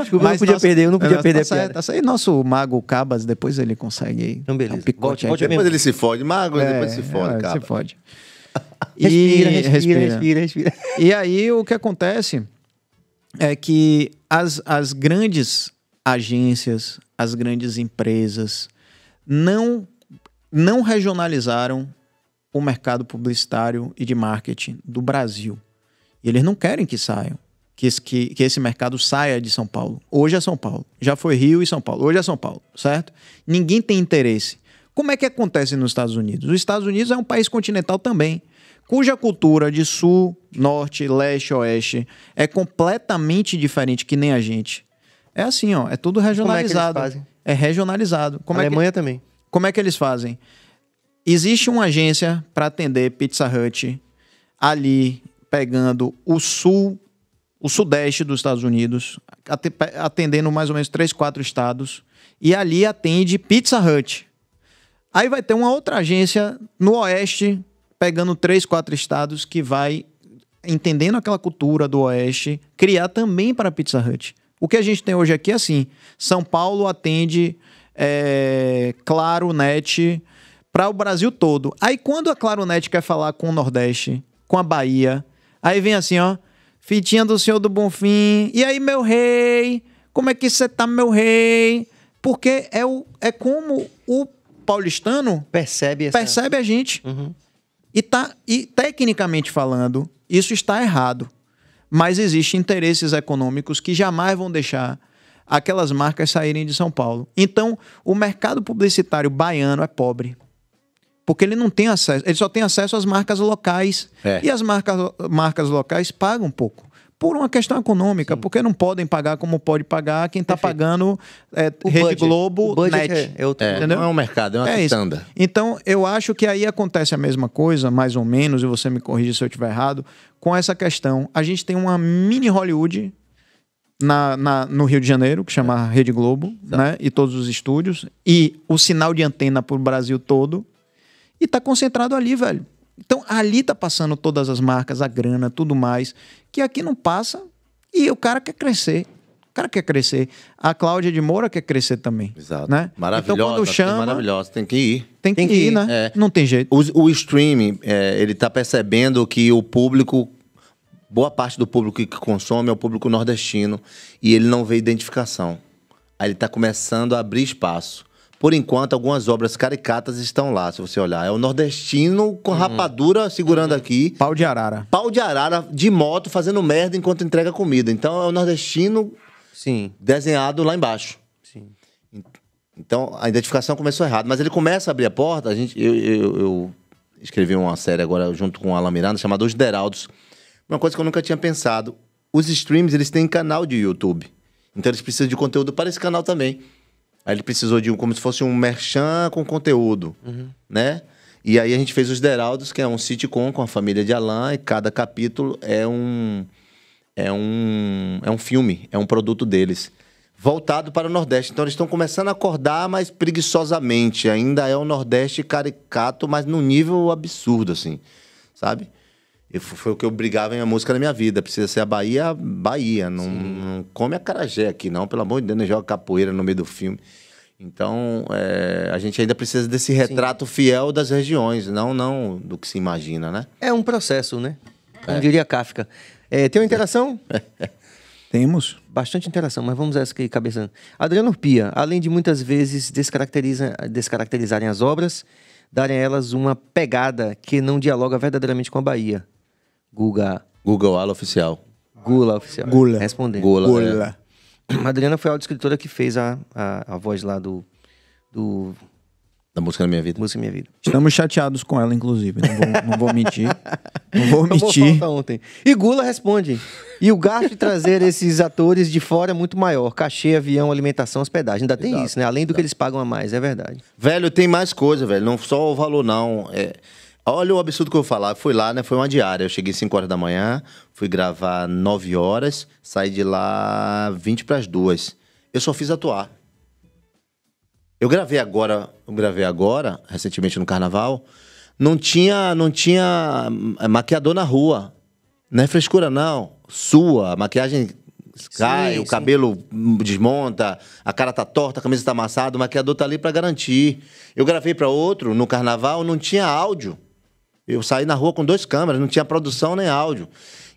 Desculpa, mas eu não podia nosso, perder, eu não podia é, perder tá a Tá aí nosso mago Cabas, depois ele consegue aí. Então, beleza. Um picote depois ele se fode, mago, é, depois se fode, é, cara. se fode. E respira, respira, respira, respira, respira. E aí o que acontece é que as, as grandes agências, as grandes empresas não não regionalizaram o mercado publicitário e de marketing do Brasil. E eles não querem que saiam, que esse, que, que esse mercado saia de São Paulo. Hoje é São Paulo, já foi Rio e São Paulo, hoje é São Paulo, certo? Ninguém tem interesse. Como é que acontece nos Estados Unidos? Os Estados Unidos é um país continental também, cuja cultura de sul, norte, leste, oeste é completamente diferente que nem a gente. É assim, ó, é tudo regionalizado. Como é, que eles fazem? é regionalizado. Como a é Alemanha que... também. Como é que eles fazem? Existe uma agência para atender Pizza Hut ali pegando o sul, o sudeste dos Estados Unidos, atendendo mais ou menos três, quatro estados, e ali atende Pizza Hut. Aí vai ter uma outra agência no oeste pegando três, quatro estados que vai entendendo aquela cultura do oeste, criar também para Pizza Hut. O que a gente tem hoje aqui é assim: São Paulo atende é, Claro, Net, para o Brasil todo. Aí quando a Claronet quer falar com o Nordeste, com a Bahia, aí vem assim, ó, fitinha do Senhor do Bonfim, e aí meu rei, como é que você tá, meu rei? Porque é, o, é como o paulistano percebe, essa... percebe a gente. Uhum. E, tá, e tecnicamente falando, isso está errado. Mas existem interesses econômicos que jamais vão deixar aquelas marcas saírem de São Paulo. Então, o mercado publicitário baiano é pobre. Porque ele não tem acesso, ele só tem acesso às marcas locais. É. E as marcas, marcas locais pagam pouco por uma questão econômica, Sim. porque não podem pagar como pode pagar quem está pagando é, Rede budget. Globo, o net. É, outro, é, não é um mercado, é uma é Então, eu acho que aí acontece a mesma coisa, mais ou menos, e você me corrige se eu estiver errado, com essa questão. A gente tem uma mini Hollywood na, na, no Rio de Janeiro, que chama é. Rede Globo, tá. né? e todos os estúdios, e o sinal de antena para o Brasil todo e está concentrado ali, velho. Então ali tá passando todas as marcas, a grana, tudo mais, que aqui não passa e o cara quer crescer. O cara quer crescer. A Cláudia de Moura quer crescer também. Exato. Né? Maravilhosa. Então, quando chama, maravilhosa. Tem que ir. Tem que, tem que ir, ir, né? É. Não tem jeito. O, o streaming, é, ele tá percebendo que o público boa parte do público que consome é o público nordestino e ele não vê identificação. Aí ele está começando a abrir espaço. Por enquanto, algumas obras caricatas estão lá, se você olhar. É o nordestino com uhum. rapadura segurando uhum. aqui. Pau de arara. Pau de arara de moto fazendo merda enquanto entrega comida. Então é o nordestino Sim. desenhado lá embaixo. Sim. Então a identificação começou errada. Mas ele começa a abrir a porta. A gente, eu, eu, eu escrevi uma série agora junto com o Alan Miranda chamada Os Deraldos. Uma coisa que eu nunca tinha pensado. Os streams, eles têm canal de YouTube. Então eles precisam de conteúdo para esse canal também. Aí ele precisou de um, como se fosse um merchan com conteúdo, uhum. né? E aí a gente fez os Deraldos, que é um sitcom com a família de Alain, e cada capítulo é um é um é um filme, é um produto deles, voltado para o Nordeste. Então eles estão começando a acordar, mas preguiçosamente, ainda é o Nordeste caricato, mas num nível absurdo assim, sabe? foi o que eu brigava em a música na minha vida. Precisa ser a Bahia, Bahia. Não, não come a carajé aqui, não. Pelo amor de Deus, não joga capoeira no meio do filme. Então, é, a gente ainda precisa desse retrato Sim. fiel das regiões, não, não do que se imagina, né? É um processo, né? É. Como diria Kafka. É, tem uma interação? Temos. Bastante interação, mas vamos a essa aqui, cabeça. Adriano Pia, além de muitas vezes descaracteriza, descaracterizarem as obras, darem a elas uma pegada que não dialoga verdadeiramente com a Bahia. Guga. Google Ala Oficial. Gula Oficial. Gula. Respondendo. Gula. É. Gula. É. A Adriana foi a escritora que fez a, a, a voz lá do, do. Da música da minha vida. Música da minha vida. Estamos chateados com ela, inclusive. Não vou, não vou mentir. Não vou mentir. ontem. E Gula responde. E o gasto de trazer esses atores de fora é muito maior. Cachê, avião, alimentação, hospedagem. Ainda tem Exato. isso, né? Além do Exato. que eles pagam a mais, é verdade. Velho, tem mais coisa, velho. Não só o valor, não. É Olha o absurdo que eu vou falar. Fui lá, né? Foi uma diária. Eu cheguei 5 horas da manhã, fui gravar 9 horas, saí de lá 20 para as 2. Eu só fiz atuar. Eu gravei agora, eu gravei agora, recentemente no carnaval, não tinha, não tinha hum, maquiador na rua. Não é frescura não, sua, a maquiagem cai, sim, o sim. cabelo desmonta, a cara tá torta, a camisa tá amassada, o maquiador tá ali para garantir. Eu gravei para outro no carnaval, não tinha áudio. Eu saí na rua com dois câmeras, não tinha produção nem áudio.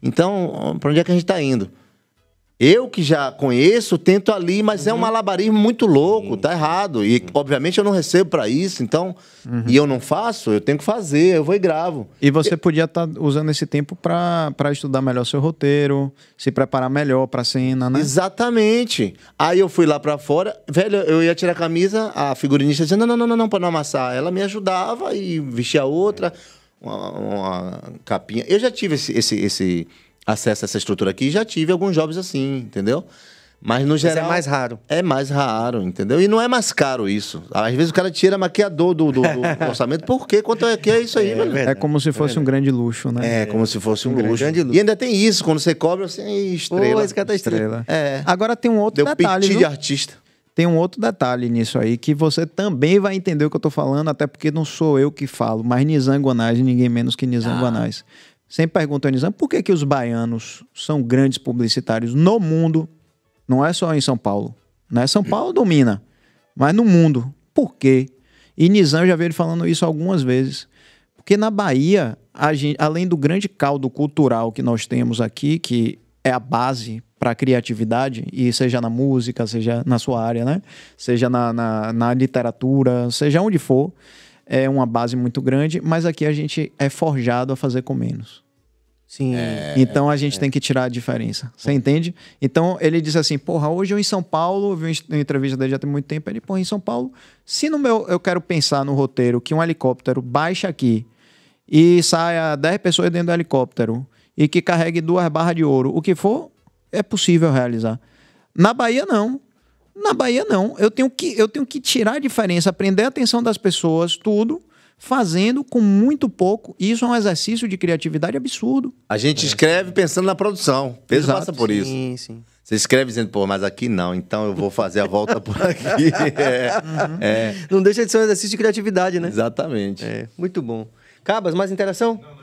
Então, para onde é que a gente está indo? Eu que já conheço, tento ali, mas uhum. é um uhum. malabarismo muito louco, tá errado. E, obviamente, eu não recebo para isso, então. Uhum. E eu não faço, eu tenho que fazer, eu vou e gravo. E você eu... podia estar tá usando esse tempo para estudar melhor seu roteiro, se preparar melhor a cena, né? Exatamente. Aí eu fui lá para fora, velho, eu ia tirar a camisa, a figurinista dizendo não, não, não, não, não, para não amassar. Ela me ajudava e vestia outra. É uma, uma capinha. Eu já tive esse, esse, esse acesso a essa estrutura aqui, já tive alguns jobs assim, entendeu? Mas no geral. Mas é mais raro. É mais raro, entendeu? E não é mais caro isso. Às vezes o cara tira maquiador do, do, do orçamento, por quê? Quanto é que é isso aí, é, velho? É como se é fosse é um grande luxo, né? É, como se fosse um, um luxo. Grande luxo. E ainda tem isso, quando você cobra, assim, estrela. Pô, esse cara tá estrela. É. Agora tem um outro Deu detalhe. Deu de artista tem um outro detalhe nisso aí que você também vai entender o que eu estou falando, até porque não sou eu que falo, mas Nizam Guanais, ninguém menos que Nizam ah. Guanais. Sempre pergunta Nizam por que, que os baianos são grandes publicitários no mundo, não é só em São Paulo. Né? São Paulo domina, mas no mundo. Por quê? E Nizam já veio ele falando isso algumas vezes. Porque na Bahia, gente, além do grande caldo cultural que nós temos aqui, que é a base para a criatividade, e seja na música, seja na sua área, né? Seja na, na, na literatura, seja onde for, é uma base muito grande, mas aqui a gente é forjado a fazer com menos. Sim. É, então a gente é. tem que tirar a diferença. Você entende? Então ele disse assim: porra, hoje eu em São Paulo, eu vi uma entrevista dele já tem muito tempo. Ele, porra, em São Paulo, se no meu eu quero pensar no roteiro que um helicóptero baixa aqui e saia 10 pessoas dentro do helicóptero e que carregue duas barras de ouro, o que for, é possível realizar. Na Bahia, não. Na Bahia, não. Eu tenho que, eu tenho que tirar a diferença, prender a atenção das pessoas, tudo, fazendo com muito pouco. E isso é um exercício de criatividade absurdo. A gente é. escreve pensando na produção. peso passa por isso. Sim, sim. Você escreve dizendo, pô, mas aqui não, então eu vou fazer a volta por aqui. É, uhum. é. Não deixa de ser um exercício de criatividade, né? Exatamente. É, muito bom. Cabas, mais interação? Não, não.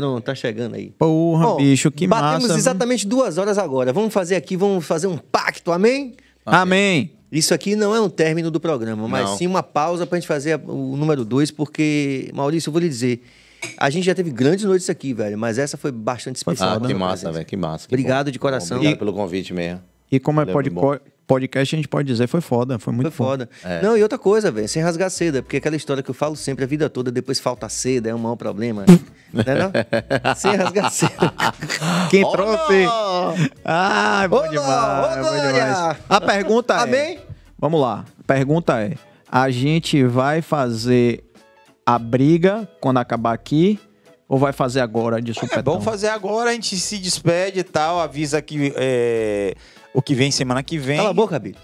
Pronto, tá chegando aí. Porra, Bom, bicho, que batemos massa. Batemos exatamente duas horas agora. Vamos fazer aqui, vamos fazer um pacto, amém? Amém. amém. Isso aqui não é um término do programa, mas não. sim uma pausa pra gente fazer o número dois, porque, Maurício, eu vou lhe dizer. A gente já teve grandes noites aqui, velho, mas essa foi bastante ah, especial. Ah, que né, massa, velho, que massa. Que Obrigado bom. de coração. Obrigado e, pelo convite mesmo. E como é pode podcast a gente pode dizer foi foda, foi muito foi foda. É. Não, e outra coisa, velho, sem rasgar seda, porque aquela história que eu falo sempre a vida toda, depois falta seda, é um mau problema. não é não? sem rasgar seda. Quem oh, trouxe? Ah, bom oh, demais, demais. A pergunta é... Amém? Vamos lá, a pergunta é, a gente vai fazer a briga quando acabar aqui ou vai fazer agora de supetão? É bom fazer agora, a gente se despede e tal, avisa que... É o que vem semana que vem. Cala a boca, Bi.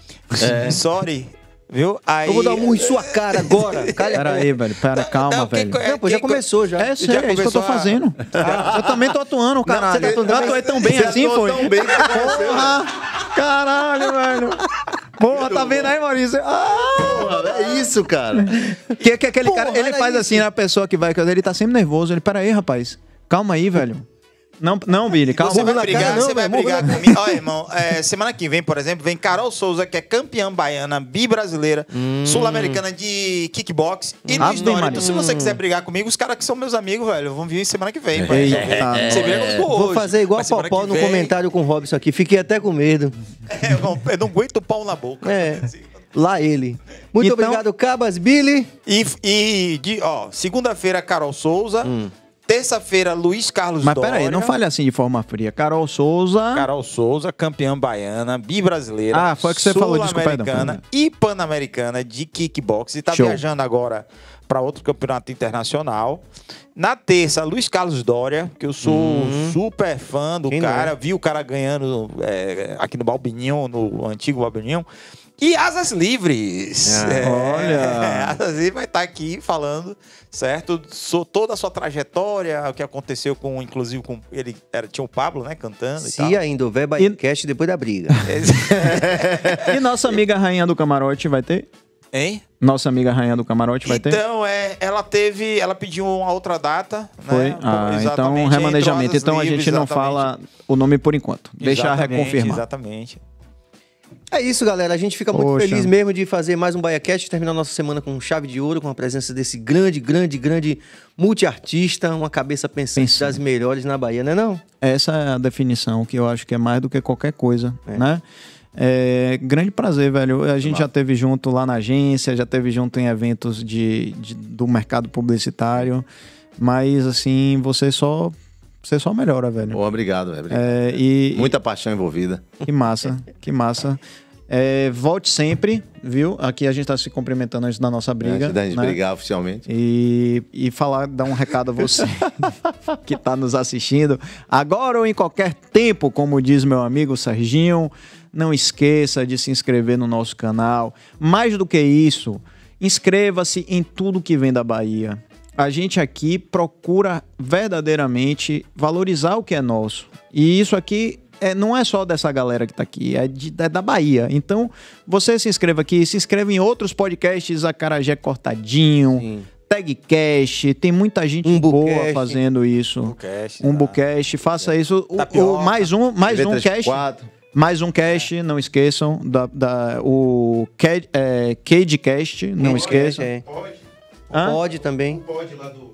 É. Sorry. Viu? Aí... Eu vou dar um em sua cara agora. Calha pera aí, velho. Pera, calma, não, velho. Quem, é não, pô, já começou, já. É sério, já é isso que eu tô a... fazendo. Ah, eu também tô atuando, cara. Você tá atuando eu tão bem assim, foi? tão bem Porra! Caralho, velho. Porra, tá vendo aí, Maurício? Ah! é isso, cara. Que, é que aquele Porra, cara, ele faz isso. assim, né? A pessoa que vai, ele tá sempre nervoso. Ele, pera aí, rapaz. Calma aí, velho. Não, não, Billy, calma. Você vai brigar, cara, não, você vai brigar comigo. Olha, irmão, é, semana que vem, por exemplo, vem Carol Souza, que é campeã baiana, bi-brasileira, hum. sul-americana de kickbox e no história. Então, se você quiser brigar comigo, os caras que são meus amigos, velho, vão vir semana que vem. Eita, é, você briga comigo hoje. Vou fazer igual o Popó no vem... comentário com o Robson aqui. Fiquei até com medo. É, eu não, eu não aguento o pau na boca. É. Lá ele. Muito então, obrigado, Cabas, Billy. E, e de, ó, segunda-feira, Carol Souza. Hum. Terça-feira, Luiz Carlos Mas Dória. Mas peraí, não fale assim de forma fria. Carol Souza. Carol Souza, campeã baiana, bi-brasileira. Ah, foi o que você falou, desculpa. Pan-americana e pan-americana de kickbox. E tá Show. viajando agora para outro campeonato internacional. Na terça, Luiz Carlos Dória, que eu sou uhum. super fã do Quem cara. É? Vi o cara ganhando é, aqui no Balbininho, no antigo Balbininho. E Asas Livres. é, é. olha. Asas Livres vai estar tá aqui falando, certo? So, toda a sua trajetória, o que aconteceu com, inclusive, com ele era, tinha o Pablo, né, cantando. Se ainda houver Baiancast e... depois da briga. e nossa amiga Rainha do Camarote vai ter? Hein? Nossa amiga Rainha do Camarote vai então, ter? Então, é, ela teve. Ela pediu uma outra data. Né? Foi. Né? Ah, então, então, exatamente, então remanejamento. Então livres, a gente não exatamente. fala o nome por enquanto. Deixa reconfirmar. Exatamente. É isso, galera. A gente fica muito feliz mesmo de fazer mais um BaiaCast, terminar nossa semana com chave de ouro, com a presença desse grande, grande, grande multiartista, uma cabeça pensante Pensando. das melhores na Bahia, não é não? Essa é a definição que eu acho que é mais do que qualquer coisa, é. né? É, grande prazer, velho. A gente já teve junto lá na agência, já teve junto em eventos de, de do mercado publicitário, mas assim, você só você só melhora, velho. Pô, obrigado, velho. É, e, Muita paixão envolvida. Que massa, que massa. É, volte sempre, viu? Aqui a gente está se cumprimentando antes da nossa briga. Antes da gente né? brigar oficialmente. E, e falar, dar um recado a você que está nos assistindo. Agora ou em qualquer tempo, como diz meu amigo Serginho, não esqueça de se inscrever no nosso canal. Mais do que isso, inscreva-se em tudo que vem da Bahia a gente aqui procura verdadeiramente valorizar o que é nosso. E isso aqui é, não é só dessa galera que está aqui, é, de, é, da Bahia. Então, você se inscreva aqui, se inscreva em outros podcasts, Acarajé Cortadinho, Sim. Tagcast, tem muita gente um boa fazendo isso. Bucast, um tá. faça é. isso. o, o, mais um, mais um cast. Mais um cast, é. não esqueçam, da, da o Cadecast, é, Cast, não é. esqueçam. Pode. É. Hã? Pode também. Pode lá do.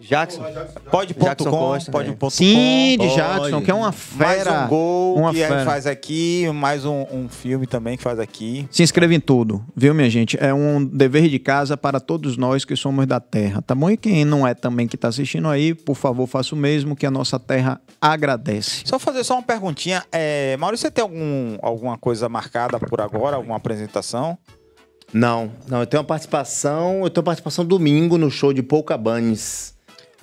Jackson. Pode ponto com, Costa, pode um né? ponto Sim, com, de Jackson, pode. que é uma fera. Mais um gol uma que fera. faz aqui, mais um, um, filme também que faz aqui. Se inscreve em tudo, viu, minha gente? É um dever de casa para todos nós que somos da terra, tá bom? E quem não é também que está assistindo aí, por favor, faça o mesmo, que a nossa terra agradece. Só fazer só uma perguntinha. É, Maurício, você tem algum, alguma coisa marcada por agora, alguma apresentação? Não, não, eu tenho uma participação, eu tenho participação domingo no show de Polka Bunnies.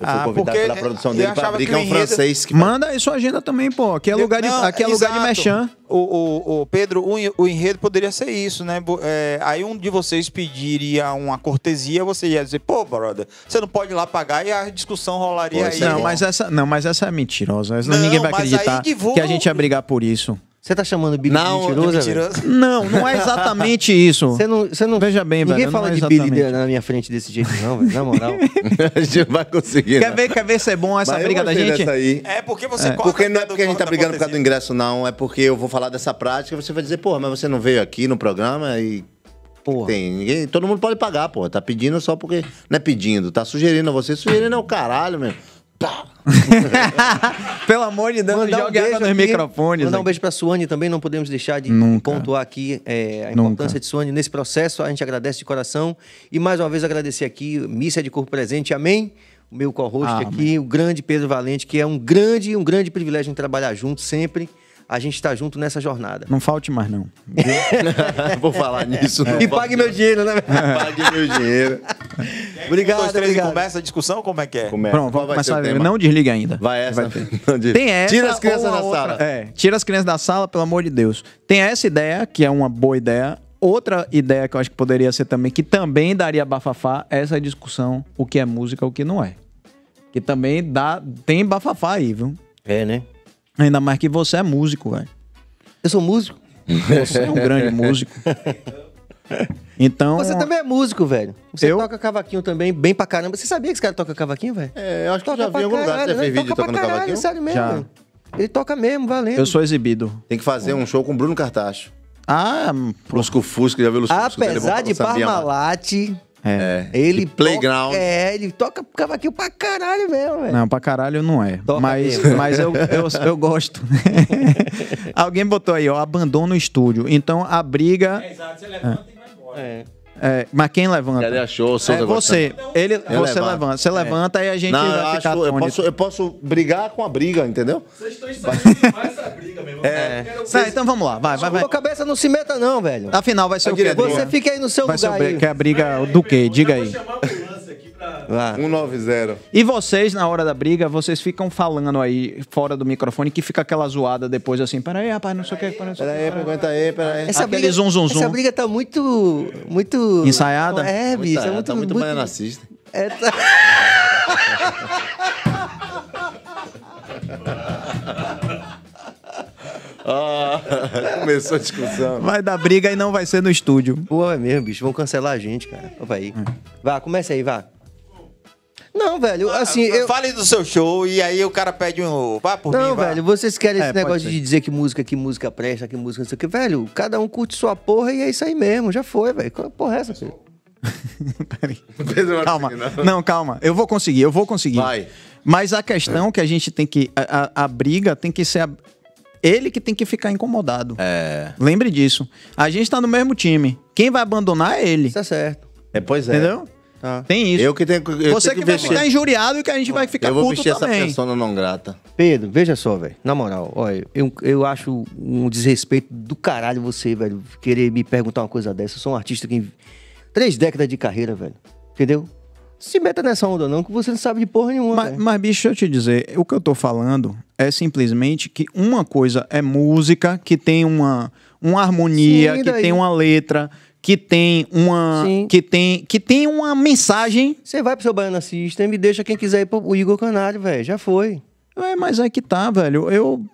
Eu fui ah, convidado pela produção dele para abrir, que é um francês que... Manda aí sua agenda também, pô. Aqui é lugar de, não, aqui é lugar de mechan. O, o, o Pedro, o, o, enredo poderia ser isso, né? É, aí um de vocês pediria uma cortesia, você ia dizer, pô, brother, você não pode ir lá pagar e a discussão rolaria pô, aí. Não, mas essa, não, mas essa é mentirosa. Não, ninguém vai acreditar que a gente ia brigar por isso. Você tá chamando Billy não, de mentiroso? De mentiroso. Não, não é exatamente isso. Você não, você não veja bem, Ninguém velho, fala é de Billy na minha frente desse jeito, não, velho. Na moral. a gente não vai conseguir. Quer não. Né? ver, quer ver se é bom essa Mas briga da gente? Aí. É porque você é. Porque não é porque a gente tá brigando por causa do ingresso, não. É porque eu vou falar dessa prática e você vai dizer, porra, mas você não veio aqui no programa e Porra. Tem, ninguém, todo mundo pode pagar, pô. Tá pedindo só porque. Não é pedindo, tá sugerindo a você. Sugerindo é o caralho, mesmo. Pelo amor de Deus, mandar um beijo nos microfones. Mandar um beijo para a Suane também, não podemos deixar de Nunca. pontuar aqui é, a importância Nunca. de Suane nesse processo. A gente agradece de coração. E mais uma vez agradecer aqui, missa de corpo presente, amém? O meu co-host ah, aqui, amém. o grande Pedro Valente, que é um grande, um grande privilégio trabalhar junto sempre a gente está junto nessa jornada. Não falte mais, não. Vou falar nisso. É. E pague meu dinheiro, né? pague meu dinheiro. obrigado, dois, três, obrigado. Começa a discussão? Como é que é? Começa. Pronto, vamos começar a ver. Não desliga ainda. Vai essa. Vai Tem essa tira as crianças da sala. É, tira as crianças da sala, pelo amor de Deus. Tem essa ideia, que é uma boa ideia. Outra ideia que eu acho que poderia ser também, que também daria bafafá, é essa discussão, o que é música, o que não é. Que também dá, tem bafafá aí, viu? É, né? Ainda mais que você é músico, velho. Eu sou músico? Você é um grande músico. Então. Você também é músico, velho. Você eu? toca cavaquinho também, bem pra caramba. Você sabia que esse cara toca cavaquinho, velho? É, eu acho que toca já vi em algum lugar que você fez né? vídeo tocando caralho, cavaquinho. Sério mesmo, já. Ele toca mesmo, valendo. Eu sou exibido. Tem que fazer um show com o Bruno Cartacho. Ah, Lusco Fusco, já viu o Fusco? Apesar de Parmalat, é. é. é. Ele toca, playground. é, ele toca cavaquinho pra caralho mesmo, velho. Não, pra caralho não é. Toca mas mesmo. mas eu, eu, eu gosto. Alguém botou aí, ó, abandono o estúdio. Então a briga. É, exato, você levanta é. e vai embora. É. É, mas quem levanta? Ele achou, seu é você. Ele, você levanto. levanta. Você é. levanta e a gente não, vai ficar acho, eu posso, eu posso brigar com a briga, entendeu? Vocês estão ensaiando mais essa briga mesmo. É. Quero... Sai, então vamos lá. Vai, vai, vai. Sua cabeça não se meta não, velho. Afinal vai ser eu o quê? Você fica aí no seu vai lugar. Ser o... Aí. Que é a briga do quê? Diga aí. Lá. 190. E vocês, na hora da briga, vocês ficam falando aí fora do microfone que fica aquela zoada depois assim, peraí, rapaz, não sei o que. Peraí, peraí, aguenta aí, peraí. Essa briga, Essa briga tá muito. muito... Ensaiada? É, tá bicho. Tá, é muito, tá muito, muito... bananacista. É, tá... Ah, começou a discussão. Vai dar briga e não vai ser no estúdio. Pô, é mesmo, bicho. Vão cancelar a gente, cara. Vai aí. É. Vá, começa aí, vá. Não, velho, ah, assim. Ah, eu... Fale do seu show e aí o cara pede um. Vá por não, mim, vá. velho, vocês querem é, esse negócio de dizer que música, que música presta, que música, não sei o que. Velho, cada um curte sua porra e é isso aí mesmo. Já foi, velho. Qual porra é essa, filho? calma. Assim, né? Não, calma. Eu vou conseguir, eu vou conseguir. Vai. Mas a questão que a gente tem que. A, a, a briga tem que ser. A, ele que tem que ficar incomodado. É. Lembre disso. A gente tá no mesmo time. Quem vai abandonar é ele. Tá certo. É, pois é. Entendeu? Ah. Tem isso. Eu que tenho, eu Você tenho que, que vai ficar injuriado e que a gente vai ficar puto também. Eu vou vestir também. essa pessoa não grata. Pedro, veja só, velho. Na moral, olha, eu, eu acho um desrespeito do caralho você, velho, querer me perguntar uma coisa dessa. Eu sou um artista que... Três décadas de carreira, velho. Entendeu? se meta nessa onda não, que você não sabe de porra nenhuma. Mas, mas, bicho, deixa eu te dizer, o que eu tô falando é simplesmente que uma coisa é música que tem uma, uma harmonia, Sim, que tem uma letra, que tem uma Sim. que tem que tem uma mensagem. Você vai pro seu Baiana System e deixa quem quiser ir pro Igor Canário, velho, já foi. É, mas é que tá, velho. Eu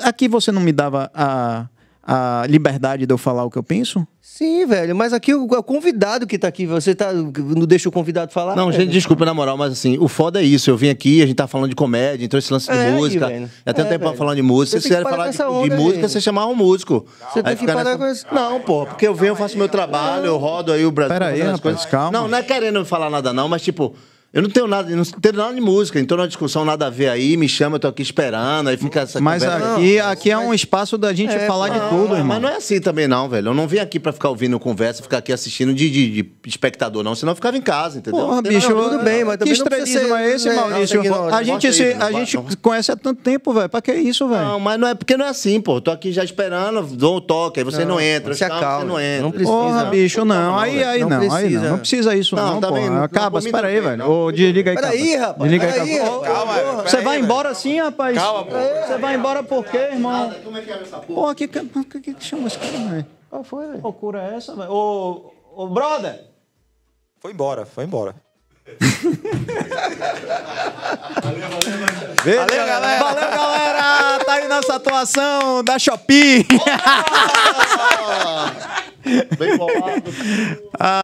aqui você não me dava a a liberdade de eu falar o que eu penso? Sim, velho, mas aqui o, o convidado que tá aqui, você tá, não deixa o convidado falar? Não, velho. gente, desculpa na moral, mas assim, o foda é isso. Eu vim aqui, a gente tá falando de comédia, então esse lance de é, música. Aí, até é, um tempo para falar de música. Você se você falar de, onda, de música, você chamar um músico. Você tem que parar nessa... com isso. Não, pô, porque eu venho, eu faço meu trabalho, eu rodo aí o Brasil. Pera aí, rapaz, calma. Não, não é querendo falar nada, não, mas tipo, eu não tenho nada, não tenho nada de música, então na discussão nada a ver aí, me chama, eu tô aqui esperando, aí fica essa Mas conversa. aqui, aqui é um espaço da gente é, falar não, de tudo, mas, irmão. Mas não é assim também não, velho. Eu não vim aqui para ficar ouvindo conversa, ficar aqui assistindo de, de, de espectador não, senão eu ficava em casa, entendeu? Porra, bicho, não, tudo bem, mas que estrelismo é esse, Maurício? a gente, se, a gente conhece há tanto tempo, velho. Pra que isso, velho? Não, mas não é porque não é assim, pô. Tô aqui já esperando, dou um toque, aí você não, entra. Se acalma. Você não entra. Porra, bicho, não. Aí, aí, não. Aí não. Não precisa isso, não, tá Acaba, espera aí, velho desliga aí. Peraí, rapaz. Desliga aí, rapaz. Calma, Você vai embora sim, rapaz? Calma, pô. Você vai embora por quê, irmão? Como é que era essa porra? Pô, que, que, que chama esse cara, velho? Qual foi, velho? Que Loucura é essa, velho? Ô, ô, brother! Foi embora, foi embora. valeu, valeu, valeu. valeu, galera. Valeu, galera. Tá aí nossa atuação da Shopee. Bem bolado. Ah.